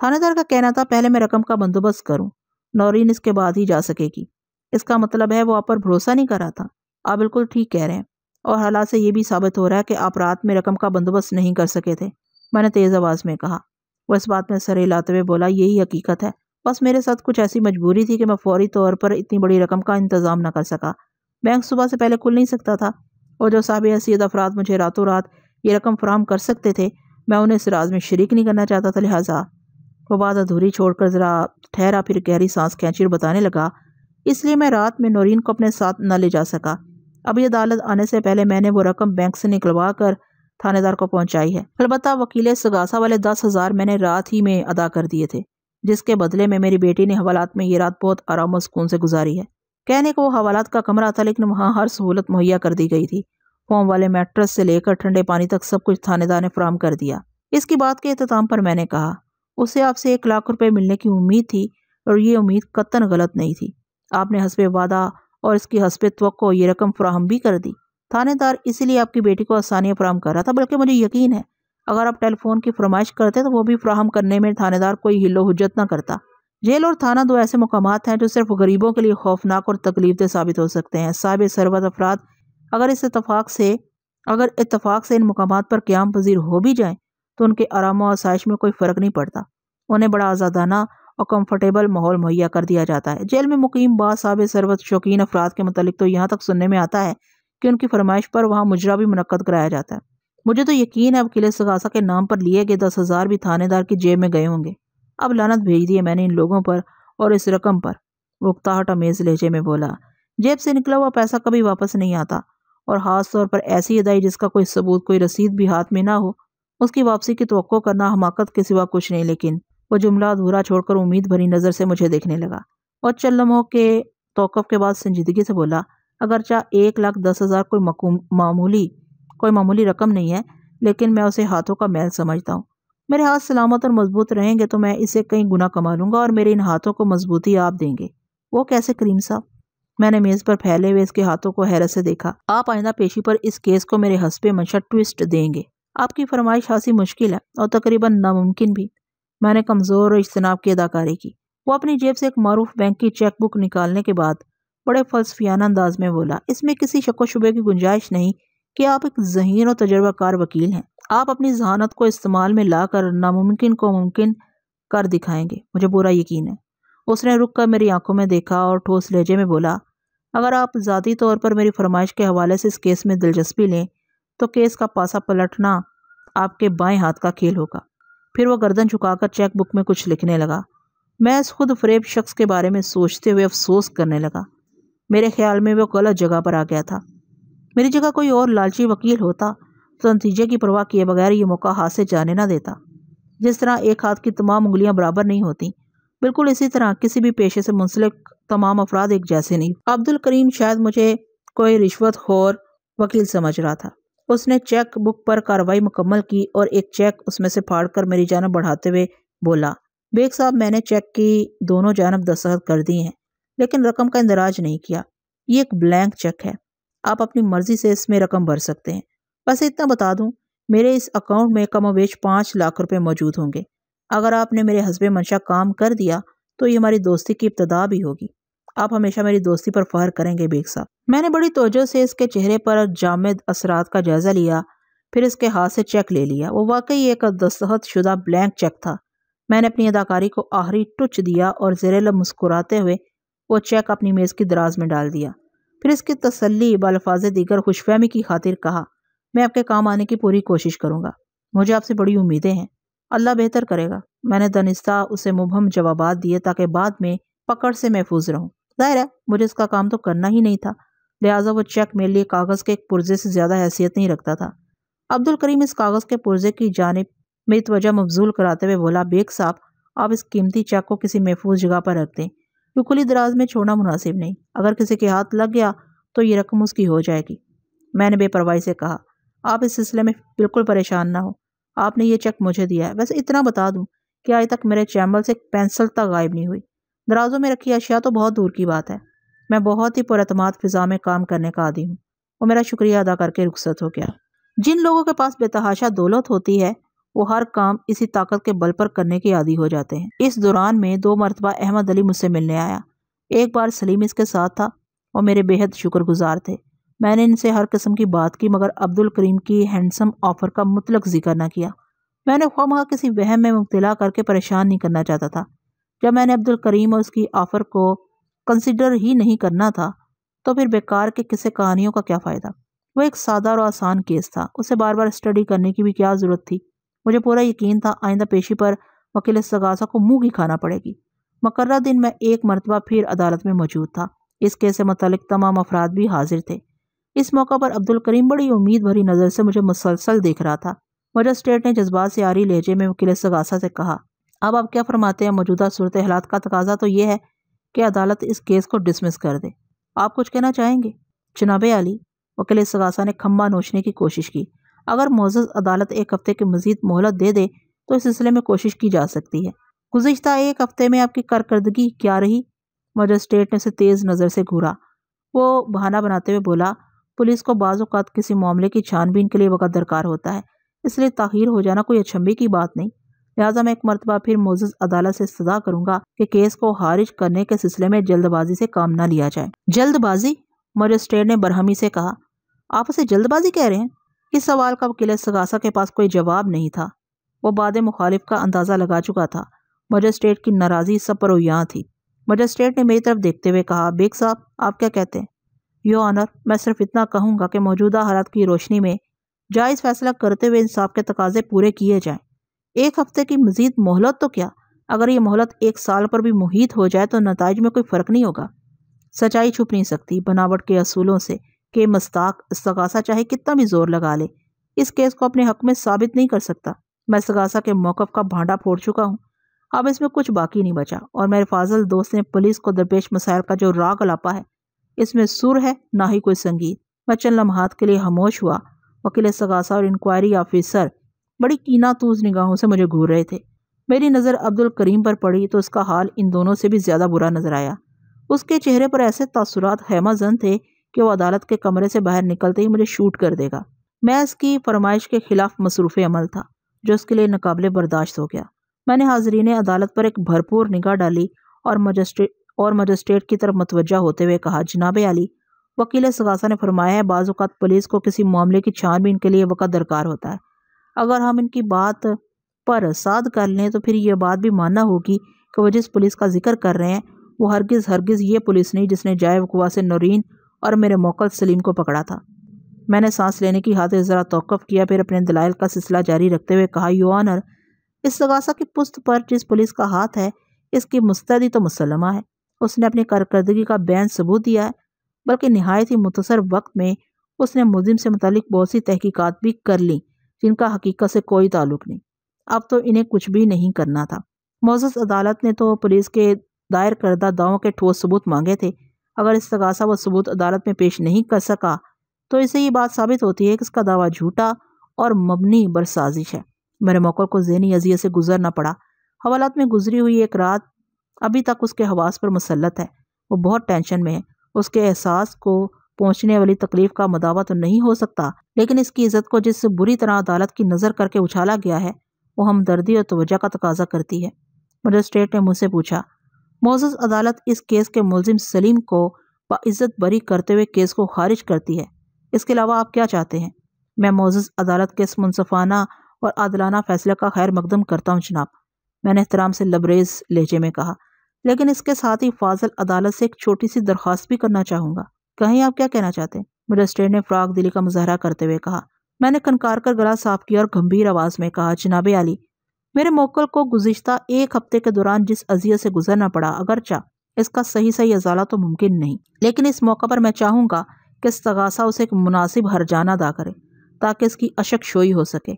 थानेदार का कहना था पहले मैं रकम का बंदोबस्त करूँ नौरीन इसके बाद ही जा सकेगी इसका मतलब है वो आप पर भरोसा नहीं कर रहा था आप बिल्कुल ठीक कह रहे हैं और हालात से ये भी साबित हो रहा है कि आप रात में रकम का बंदोबस्त नहीं कर सके थे मैंने तेज़ आवाज़ में कहा वह इस बात में सर हिलाते हुए बोला यही हकीकत है बस मेरे साथ कुछ ऐसी मजबूरी थी कि मैं फौरी तौर पर इतनी बड़ी रकम का इंतज़ाम न कर सका बैंक सुबह से पहले खुल नहीं सकता था और जो साहब हैसियत अफराद मुझे रातों रात ये रकम फ्राहम कर सकते थे मैं उन्हें इस राज में शरीक नहीं करना चाहता था लिहाजा वह बात अधूरी छोड़कर ज़रा ठहरा फिर गहरी सांस खींची और बताने लगा इसलिए मैं रात में नौरीन को अपने साथ न ले जा सका अभी अदालत आने से पहले मैंने वो रकम बैंक से निकलवा कर थानेदार को पहुंचाई है अलबत् वकील सगासा वाले दस हज़ार मैंने रात ही में अदा कर दिए थे जिसके बदले में मेरी बेटी ने हवालात में ये रात बहुत आराम और सुकून से गुजारी है कहने को वो हवालात का कमरा था लेकिन वहाँ हर सहूलत मुहैया कर दी गई थी फॉर्म वाले मैट्रस से लेकर ठंडे पानी तक सब कुछ थानेदार ने फ्राहम कर दिया इसकी बात के अहतमाम पर मैंने कहा उसे आपसे एक लाख रुपए मिलने की उम्मीद थी और ये उम्मीद कतन गलत नहीं थी आपने हंसपे वादा और इसकी हंसपे तो ये रकम फ्राहम भी कर दी थानेदार इसीलिए आपकी बेटी को आसानियाँ फ्राहम कर रहा था बल्कि मुझे यकीन है अगर आप टेलीफोन की फरमाइश करते तो वो भी फ्राहम करने में थानेदार कोई हिलो हजत ना करता जेल और थाना दो ऐसे मकाम हैं जो सिर्फ गरीबों के लिए खौफनाक और तकलीफ दे साबित हो सकते हैं साहिब सरबत अफराद अगर इस इतफाक़ से अगर इतफाक़ से इन मकाम पर क्याम पजीर हो भी जाएं तो उनके आराम और आसाइश में कोई फ़र्क नहीं पड़ता उन्हें बड़ा आज़ादाना और कम्फर्टेबल माहौल मुहैया कर दिया जाता है जेल में मुकीम बासाब सरबत शौकीन अफराद के मतलब तो यहाँ तक सुनने में आता है कि उनकी फरमाइश पर वहाँ मुजरा भी मनक़द कराया जाता है मुझे तो यकीन है अब किले सगासा के नाम पर लिए गए दस हज़ार भी थानेदार की जेब में गए होंगे अब लानत भेज दी है मैंने इन लोगों पर और इस रकम पर वो अमेज लहजे में बोला जेब से निकला हुआ पैसा कभी वापस नहीं आता और ख़ास तौर पर ऐसी अदाई जिसका कोई सबूत कोई रसीद भी हाथ में ना हो उसकी वापसी की तो करना हमाकत के सिवा कुछ नहीं लेकिन वो जुमला अधूरा छोड़कर उम्मीद भरी नज़र से मुझे देखने लगा और चलमो के तोक़ के बाद संजीदगी से बोला अगर चाह एक लाख दस हज़ार कोई मामूली कोई मामूली रकम नहीं है लेकिन मैं उसे हाथों का मैल समझता हूँ मेरे हाथ सलामत और मजबूत रहेंगे तो मैं इसे कई गुना कमा लूँगा और मेरे इन हाथों को मजबूती आप देंगे वो कैसे करीम साहब मैंने मेज पर फैले हुए इसके हाथों को हैरत से देखा आप आइंदा पेशी पर इस केस को मेरे हंसपे मंशा ट्विस्ट देंगे आपकी फरमाइश खासी मुश्किल है और तकरीबन नामुमकिन भी मैंने कमज़ोर और इज्तनाब की अदाकारी की वो अपनी जेब से एक मरूफ बैंक की चेकबुक निकालने के बाद बड़े फलसफियाना अंदाज में बोला इसमें किसी व शुबे की गुंजाइश नहीं कि आप एक जहीन और तजर्बाकार वकील हैं आप अपनी जहानत को इस्तेमाल में ला कर नामुमकिन को मुमकिन कर दिखाएंगे मुझे बुरा यकीन है उसने रुक कर मेरी आंखों में देखा और ठोस लहजे में बोला अगर आप ज़ाती तौर पर मेरी फरमाइश के हवाले से इस केस में दिलचस्पी लें तो केस का पासा पलटना आपके बाएं हाथ का खेल होगा फिर वह गर्दन झुकाकर चेक बुक में कुछ लिखने लगा मैं इस खुद फ्रेब शख्स के बारे में सोचते हुए अफसोस करने लगा मेरे ख्याल में वह गलत जगह पर आ गया था मेरी जगह कोई और लालची वकील होता तो नतीजे की परवाह किए बगैर ये मौका हाथ से जाने ना देता जिस तरह एक हाथ की तमाम उंगलियां बराबर नहीं होती बिल्कुल इसी तरह किसी भी पेशे से मुंसलिक तमाम अफराद एक जैसे नहीं अब्दुल करीम शायद मुझे कोई रिश्वत खोर वकील समझ रहा था उसने चेक बुक पर कार्रवाई मुकम्मल की और एक चेक उसमें से फाड़ कर मेरी जानब बढ़ाते हुए बोला बेग साहब मैंने चेक की दोनों जानब दस्तखत कर दी हैं लेकिन रकम का इंदराज नहीं किया ये एक ब्लैंक चेक है आप अपनी मर्जी से इसमें रकम भर सकते हैं बस इतना बता दूं मेरे इस अकाउंट में कमोबेश पाँच लाख रुपए मौजूद होंगे अगर आपने मेरे हसबे मंशा काम कर दिया तो ये हमारी दोस्ती की इब्तदा भी होगी आप हमेशा मेरी दोस्ती पर फहर करेंगे बेग साहब मैंने बड़ी तोजो से इसके चेहरे पर जामद असरात का जायज़ा लिया फिर इसके हाथ से चेक ले लिया वो वाकई एक दस्तखत शुदा ब्लैंक चेक था मैंने अपनी अदाकारी को आखिरी टुच दिया और जरेल मुस्कुराते हुए वो चेक अपनी मेज़ की दराज में डाल दिया फिर इसकी तसली बालफाज दीगर खुशफहमी की खातिर कहा मैं आपके काम आने की पूरी कोशिश करूँगा मुझे आपसे बड़ी उम्मीदें हैं अल्लाह बेहतर करेगा मैंने दनिस्ता उसे मुबहम जवाब दिए ताकि बाद में पकड़ से महफूज रहूँ जाहिर है मुझे इसका काम तो करना ही नहीं था लिहाजा वो चेक मेरे लिए कागज़ के एक पुर्जे से ज़्यादा हैसियत नहीं रखता था अब्दुल करीम इस कागज़ के पुर्जे की जानब मेरी तवजह मबजूल कराते हुए बोला बेग साहब आप इस कीमती चेक को किसी महफूज जगह पर रख दें क्यों खुली दराज में छोड़ना मुनासिब नहीं अगर किसी के हाथ लग गया तो ये रकम उसकी हो जाएगी मैंने बेपरवाही से कहा आप इस सिलसिले में बिल्कुल परेशान ना हो आपने ये चेक मुझे दिया है वैसे इतना बता दूँ कि आज तक मेरे चैम्बल से पेंसिल तक गायब नहीं हुई दराजों में रखी अशिया तो बहुत दूर की बात है मैं बहुत ही पुरतमाद फ़िज़ा में काम करने का आदि हूँ वो मेरा शुक्रिया अदा करके रुखसत हो गया जिन लोगों के पास बेतहाशा दौलत होती है वो हर काम इसी ताकत के बल पर करने के आदि हो जाते हैं इस दौरान में दो मरतबा अहमद अली मुझसे मिलने आया एक बार सलीम इसके साथ था और मेरे बेहद शुक्रगुजार थे मैंने इनसे हर किस्म की बात की मगर अब्दुल करीम की हैंडसम ऑफ़र का मुतलक जिक्र न किया मैंने ख्वाह किसी वहम में मुब्तला करके परेशान नहीं करना चाहता था जब मैंने अब्दुल करीम और उसकी ऑफ़र को कंसिडर ही नहीं करना था तो फिर बेकार के किसे कहानियों का क्या फ़ायदा वो एक सादा और आसान केस था उसे बार बार स्टडी करने की भी क्या ज़रूरत थी मुझे पूरा यकीन था आइंदा पेशी पर वकील सगासा को मुंह की खाना पड़ेगी मकर दिन मैं एक मरतबा फिर अदालत में मौजूद था इस केस से मतलब तमाम अफराद भी हाजिर थे इस मौका पर अब्दुल करीम बड़ी उम्मीद भरी नज़र से मुझे मुसलसल देख रहा था मजस्ट्रेट ने जज्बात से आरी लहजे में वकील सगासा से कहा अब आप क्या फरमाते हैं मौजूदा सूरत हालात का तकाजा तो ये है कि अदालत इस केस को डिसमिस कर दे आप कुछ कहना चाहेंगे जनाब अली वकील सगासा ने खम्बा नोचने की कोशिश की अगर मोजज अदालत एक हफ़्ते की मजीद मोहलत दे दे तो इस सिलसिले में कोशिश की जा सकती है गुजशत एक हफ़्ते में आपकी कारकर्दगी क्या रही मजस्ट्रेट ने उसे तेज़ नज़र से घूरा वो बहाना बनाते हुए बोला पुलिस को बाज़ात किसी मामले की छानबीन के लिए वक़्त दरकार होता है इसलिए ताखिर हो जाना कोई अछम्बे की बात नहीं लिहाजा मैं एक मरतबा फिर मोजिज अदालत से सजा करूंगा कि केस को खारिज करने के सिलसिले में जल्दबाजी से काम ना लिया जाए जल्दबाजी मजिस्ट्रेट ने बरहमी से कहा आप उसे जल्दबाजी कह रहे हैं इस सवाल का वकील सगासा के पास कोई जवाब नहीं था वो बाद मुखालिफ का अंदाज़ा लगा चुका था मजिस्ट्रेट की नाराजी सब पर यहाँ थी मजिस्ट्रेट ने मेरी तरफ देखते हुए कहा बेग साहब आप क्या कहते हैं यो ऑनर मैं सिर्फ इतना कहूँगा कि मौजूदा हालात की रोशनी में जायज़ फैसला करते हुए इंसाफ के तकाजे पूरे किए जाएं एक हफ्ते की मजीद मोहलत तो क्या अगर ये मोहलत एक साल पर भी मुहित हो जाए तो नतज में कोई फ़र्क नहीं होगा सच्चाई छुप नहीं सकती बनावट के असूलों से के मस्ताक सगासा चाहे कितना भी जोर लगा ले इस केस को अपने हक में साबित नहीं कर सकता मैं सगासा के मौक़ का भांडा फोड़ चुका हूँ अब इसमें कुछ बाकी नहीं बचा और मेरे फाजल दोस्त ने पुलिस को दरपेश मसायल का जो राग अलापा है इसमें सुर है ना ही कोई संगीत मैं चंद लम्हात के लिए खामोश हुआ वकील सगासा और इंक्वायरी ऑफिसर बड़ी कीनातूज निगाहों से मुझे घूर रहे थे मेरी नज़र अब्दुल करीम पर पड़ी तो उसका हाल इन दोनों से भी ज़्यादा बुरा नज़र आया उसके चेहरे पर ऐसे तासुरात जन थे कि वह अदालत के कमरे से बाहर निकलते ही मुझे शूट कर देगा मैं इसकी फरमाइश के ख़िलाफ़ मसरूफ़ अमल था जो उसके लिए नाकबले बर्दाश्त हो गया मैंने हाजरी ने अदालत पर एक भरपूर निगाह डाली और मजस्ट्रेट और मजस्ट्रेट की तरफ मतवजा होते हुए कहा जनाब अली वकील सगासा ने फरमाया है बाज़ात पुलिस को किसी मामले की छानबीन के लिए वक़्त दरकार होता है अगर हम इनकी बात पर साद कर लें तो फिर ये बात भी मानना होगी कि वह जिस पुलिस का जिक्र कर रहे हैं वो हरगिज़ हरगिज़ ये पुलिस नहीं जिसने जाए वकवा से नौरीन और मेरे मौकल सलीम को पकड़ा था मैंने सांस लेने की हाथ ज़रा तोक़ किया फिर अपने दलाइल का सिलसिला जारी रखते हुए कहा यू इस लगासा की पुस्त पर जिस पुलिस का हाथ है इसकी मुस्तदी तो मुसलमा है उसने अपनी कारकर्दगी का बैन सबूत दिया है बल्कि नहायत ही मुतसर वक्त में उसने मुजिम से मुतलिक बहुत सी तहकीक़त भी कर ली जिनका हकीकत से कोई ताल्लुक नहीं अब तो इन्हें कुछ भी नहीं करना था मोजस अदालत ने तो पुलिस के दायर करदा दावों के ठोस सबूत मांगे थे अगर इस तगासा व सबूत अदालत में पेश नहीं कर सका तो इसे ये बात साबित होती है कि इसका दावा झूठा और मबनी बरसाजिश है मेरे मौके को जहनी अजियत से गुजरना पड़ा हवालात में गुजरी हुई एक रात अभी तक उसके हवास पर मुसलत है वो बहुत टेंशन में है उसके एहसास को पहुंचने वाली तकलीफ का मदावा तो नहीं हो सकता लेकिन इसकी इज्जत को जिस बुरी तरह अदालत की नज़र करके उछाला गया है वो हमदर्दी और तोजह का तकाजा करती है मजिस्ट्रेट ने मुझसे पूछा मोजस अदालत इस केस के मुलिम सलीम को बाज़्ज़त बरी करते हुए केस को खारिज करती है इसके अलावा आप क्या चाहते हैं मैं मोजस अदालत के इस मुनफाना और आदलाना फैसले का खैर मकदम करता हूँ जनाब मैंने एहतराम से लबरेज लहजे में कहा लेकिन इसके साथ ही फाजल अदालत से एक छोटी सी दरख्वास्त भी करना चाहूँगा कहीं आप क्या कहना चाहते हैं मजिस्ट्रेट ने फ्राक दिली का मुजाहरा करते हुए कहा मैंने खनकार कर गला साफ किया और गंभीर आवाज़ में कहा जनाब आली मेरे मोकल को गुज्त एक हफ्ते के दौरान जिस अजियत से गुजरना पड़ा अगरचा इसका सही सही अजाला तो मुमकिन नहीं लेकिन इस मौका पर मैं चाहूंगा कि सगासा उसे एक मुनासिब हरजाना अदा करे ताकि इसकी अशक शोई हो सके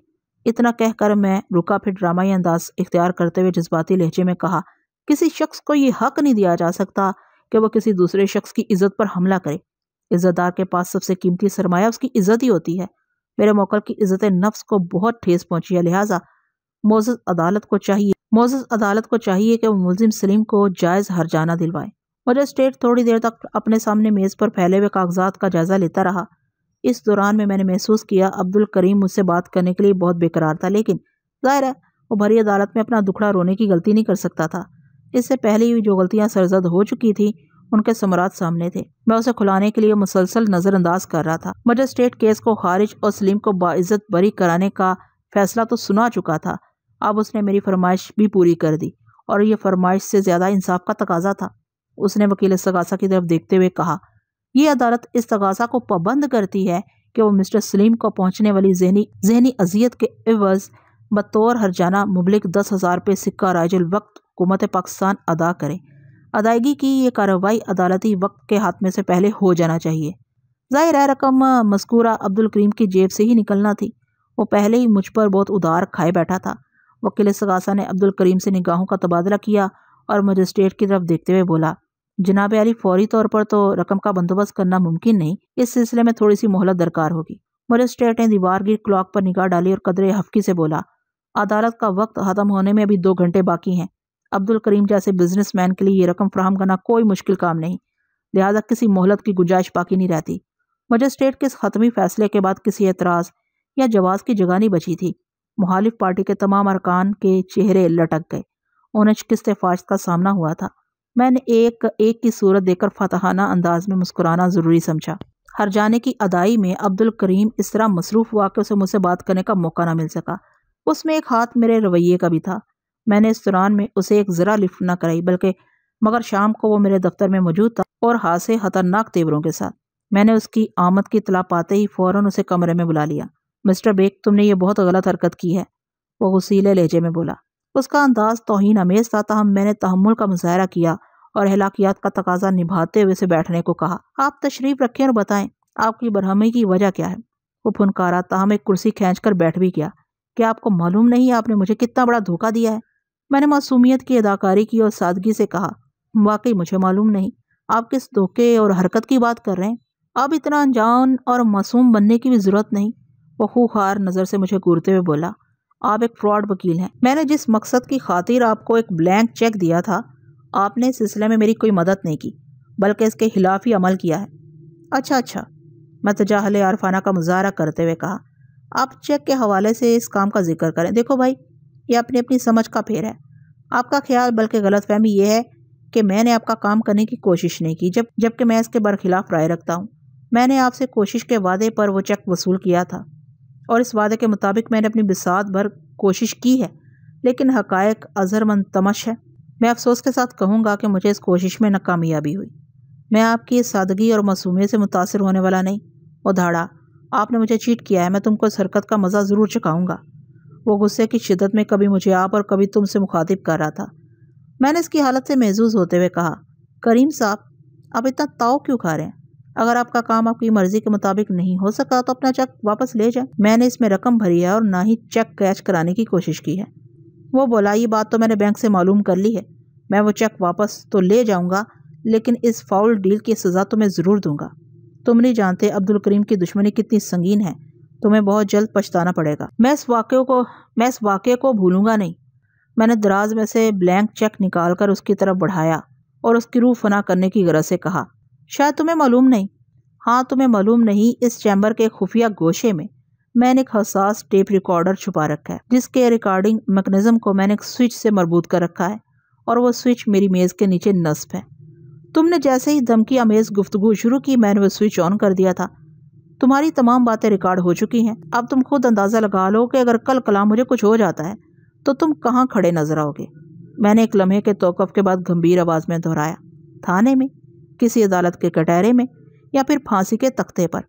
इतना कहकर मैं रुका फिर ड्रामाई अंदाज इख्तियार करते हुए जज्बाती लहजे में कहा किसी शख्स को यह हक नहीं दिया जा सकता कि वह किसी दूसरे शख्स की इज्जत पर हमला करे इज़्ज़तदार के पास सबसे कीमती सरमाया उसकी इज़्ज़त ही होती है मेरे मोकल की इज़्ज़त नफ्स को बहुत ठेस पहुंची है लिहाजा मोज़ अदालत को चाहिए मोज़ अदालत को चाहिए कि वो मुलिम सलीम को जायज़ हरजाना दिलवाए मजिस्ट्रेट थोड़ी देर तक अपने सामने मेज़ पर फैले हुए कागजात का जायज़ा लेता रहा इस दौरान में मैंने महसूस किया अब्दुल करीम मुझसे बात करने के लिए बहुत बेकरार था लेकिन ज़ाहिर है वो भरी अदालत में अपना दुखड़ा रोने की गलती नहीं कर सकता था इससे पहले ही जो गलतियाँ सरजद हो चुकी थी उनके समरात सामने थे मैं उसे खुलाने के लिए मुसलसल नजरअंदाज कर रहा था मजिस्ट्रेट केस को खारिज और सलीम को बाइज्जत बरी कराने का फैसला तो सुना चुका था अब उसने मेरी फरमाइश भी पूरी कर दी और यह फरमाइश से ज़्यादा इंसाफ का तकाजा था उसने वकील सगासा की तरफ देखते हुए कहा यह अदालत इस तकाजा को पाबंद करती है कि वो मिस्टर सलीम को पहुंचने वाली जहनी जहनी अजियत के अवज बतौर हरजाना मुबलिक दस हज़ार रुपये सिक्का राजुल वक्त हुकूमत पाकिस्तान अदा करे अदायगी की ये कार्रवाई अदालती वक्त के हाथ में से पहले हो जाना चाहिए जाहिर है रकम मस्कूरा अब्दुल करीम की जेब से ही निकलना थी वो पहले ही मुझ पर बहुत उदार खाए बैठा था वकील सगासा ने अब्दुल करीम से निगाहों का तबादला किया और मजिस्ट्रेट की तरफ देखते हुए बोला जनाब अली फौरी तौर पर तो रकम का बंदोबस्त करना मुमकिन नहीं इस सिलसिले में थोड़ी सी मोहलत दरकार होगी मजिस्ट्रेट ने दीवार गिर क्लॉक पर निगाह डाली और कदरे हफ्की से बोला अदालत का वक्त ख़त्म होने में अभी दो घंटे बाकी हैं अब्दुल करीम जैसे बिजनेसमैन के लिए ये रकम फ्राहम करना कोई मुश्किल काम नहीं लिहाजा किसी मोहलत की गुंजाइश बाकी नहीं रहती मजिस्ट्रेट के इस हतमी फैसले के बाद किसी एतराज़ या जवाब की जगह नहीं बची थी मुखालिफ पार्टी के तमाम अरकान के चेहरे लटक गए उन्हें किस फाश का सामना हुआ था मैंने एक एक की सूरत देकर फतहाना अंदाज में मुस्कुराना ज़रूरी समझा हर जाने की अदाई में अब्दुल करीम इस तरह मसरूफ़ हुआ कि उसे मुझसे बात करने का मौका ना मिल सका उसमें एक हाथ मेरे रवैये का भी था मैंने इस दौरान में उसे एक ज़रा लिफ्ट न कराई बल्कि मगर शाम को वो मेरे दफ्तर में मौजूद था और हाथ से खतरनाक तेवरों के साथ मैंने उसकी आमद की इतला पाते ही फ़ौरन उसे कमरे में बुला लिया मिस्टर बेग तुमने ये बहुत गलत हरकत की है वो गुसीले लहजे में बोला उसका अंदाज तोहन अमेज था तहम मैंने तहमुल का मुजाहरा किया और हलाकियात का तकाजा निभाते हुए उसे बैठने को कहा आप तशरीफ रखें और बताएं आपकी बरहमी की वजह क्या है वो फुनकारा तहम एक कुर्सी खींच कर बैठ भी गया क्या आपको मालूम नहीं आपने मुझे कितना बड़ा धोखा दिया है मैंने मासूमियत की अदाकारी की और सादगी से कहा वाकई मुझे मालूम नहीं आप किस धोखे और हरकत की बात कर रहे हैं अब इतना अनजान और मासूम बनने की भी ज़रूरत नहीं वो खूखार नज़र से मुझे घूरते हुए बोला आप एक फ्रॉड वकील हैं मैंने जिस मकसद की खातिर आपको एक ब्लैंक चेक दिया था आपने इस सिलसिले में मेरी कोई मदद नहीं की बल्कि इसके खिलाफ ही अमल किया है अच्छा अच्छा मैं तजाहल आरफाना का मुजाहरा करते हुए कहा आप चेक के हवाले से इस काम का जिक्र करें देखो भाई यह अपनी अपनी समझ का फेर है आपका ख्याल बल्कि गलतफहमी यह है कि मैंने आपका काम करने की कोशिश नहीं की जब जबकि मैं इसके बरखिलाफ राय रखता हूँ मैंने आपसे कोशिश के वादे पर वो चेक वसूल किया था और इस वादे के मुताबिक मैंने अपनी बिसात भर कोशिश की है लेकिन हकायक अजहरमंद तमश है मैं अफसोस के साथ कहूँगा कि मुझे इस कोशिश में नाकामयाबी हुई मैं आपकी सादगी और मासूमियत से मुतासर होने वाला नहीं उधाड़ा आपने मुझे चीट किया है मैं तुमको इस हरकत का मज़ा ज़रूर चुकाऊँगा वो गुस्से की शिदत में कभी मुझे आप और कभी तुमसे मुखातिब कर रहा था मैंने इसकी हालत से महजूज होते हुए कहा करीम साहब आप इतना ताव क्यों खा रहे हैं अगर आपका काम आपकी मर्जी के मुताबिक नहीं हो सका तो अपना चेक वापस ले जाए मैंने इसमें रकम भरी है और ना ही चेक कैच कराने की कोशिश की है वो बोला ये बात तो मैंने बैंक से मालूम कर ली है मैं वो चेक वापस तो ले जाऊंगा लेकिन इस फाउल डील की सज़ा तो मैं ज़रूर दूंगा तुम नहीं जानते अब्दुल करीम की दुश्मनी कितनी संगीन है तुम्हें बहुत जल्द पछताना पड़ेगा मैं इस वाक्य को मैं इस वाक्य को भूलूंगा नहीं मैंने दराज में से ब्लैंक चेक निकाल कर उसकी तरफ बढ़ाया और उसकी रूह फना करने की गरज से कहा शायद तुम्हें मालूम नहीं हाँ तुम्हें मालूम नहीं इस चैम्बर के खुफिया गोशे में मैंने एक हसास टेप रिकॉर्डर छुपा रखा है जिसके रिकॉर्डिंग मैकेनिज्म को मैंने एक स्विच से मरबूत कर रखा है और वह स्विच मेरी मेज़ के नीचे नस्फ़ है तुमने जैसे ही धमकी अमेज़ गुफ्तगु शुरू की मैंने वह स्विच ऑन कर दिया था तुम्हारी तमाम बातें रिकॉर्ड हो चुकी हैं अब तुम खुद अंदाज़ा लगा लो कि अगर कल कलाम मुझे कुछ हो जाता है तो तुम कहाँ खड़े नजर आओगे मैंने एक लम्हे के तोकफ़ के बाद गंभीर आवाज़ में दोहराया थाने में किसी अदालत के कटहरे में या फिर फांसी के तख्ते पर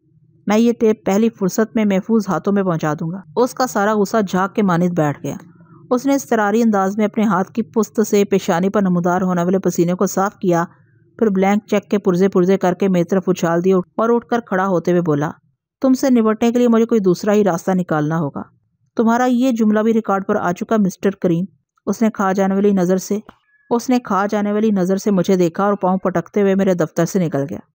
मैं ये टेप पहली फुर्सत में महफूज हाथों में पहुंचा दूंगा उसका सारा गुस्सा झाक के मानित बैठ गया उसने इस तरारी अंदाज में अपने हाथ की पुस्त से पेशानी पर नमदार होने वाले पसीने को साफ किया फिर ब्लैंक चेक के पुर्जे पुर्जे करके मेरी तरफ उछाल दिया और उठकर खड़ा होते हुए बोला तुमसे निपटने के लिए मुझे कोई दूसरा ही रास्ता निकालना होगा तुम्हारा ये जुमला भी रिकॉर्ड पर आ चुका मिस्टर करीम उसने खा जाने वाली नज़र से उसने खा जाने वाली नज़र से मुझे देखा और पाँव पटकते हुए मेरे दफ्तर से निकल गया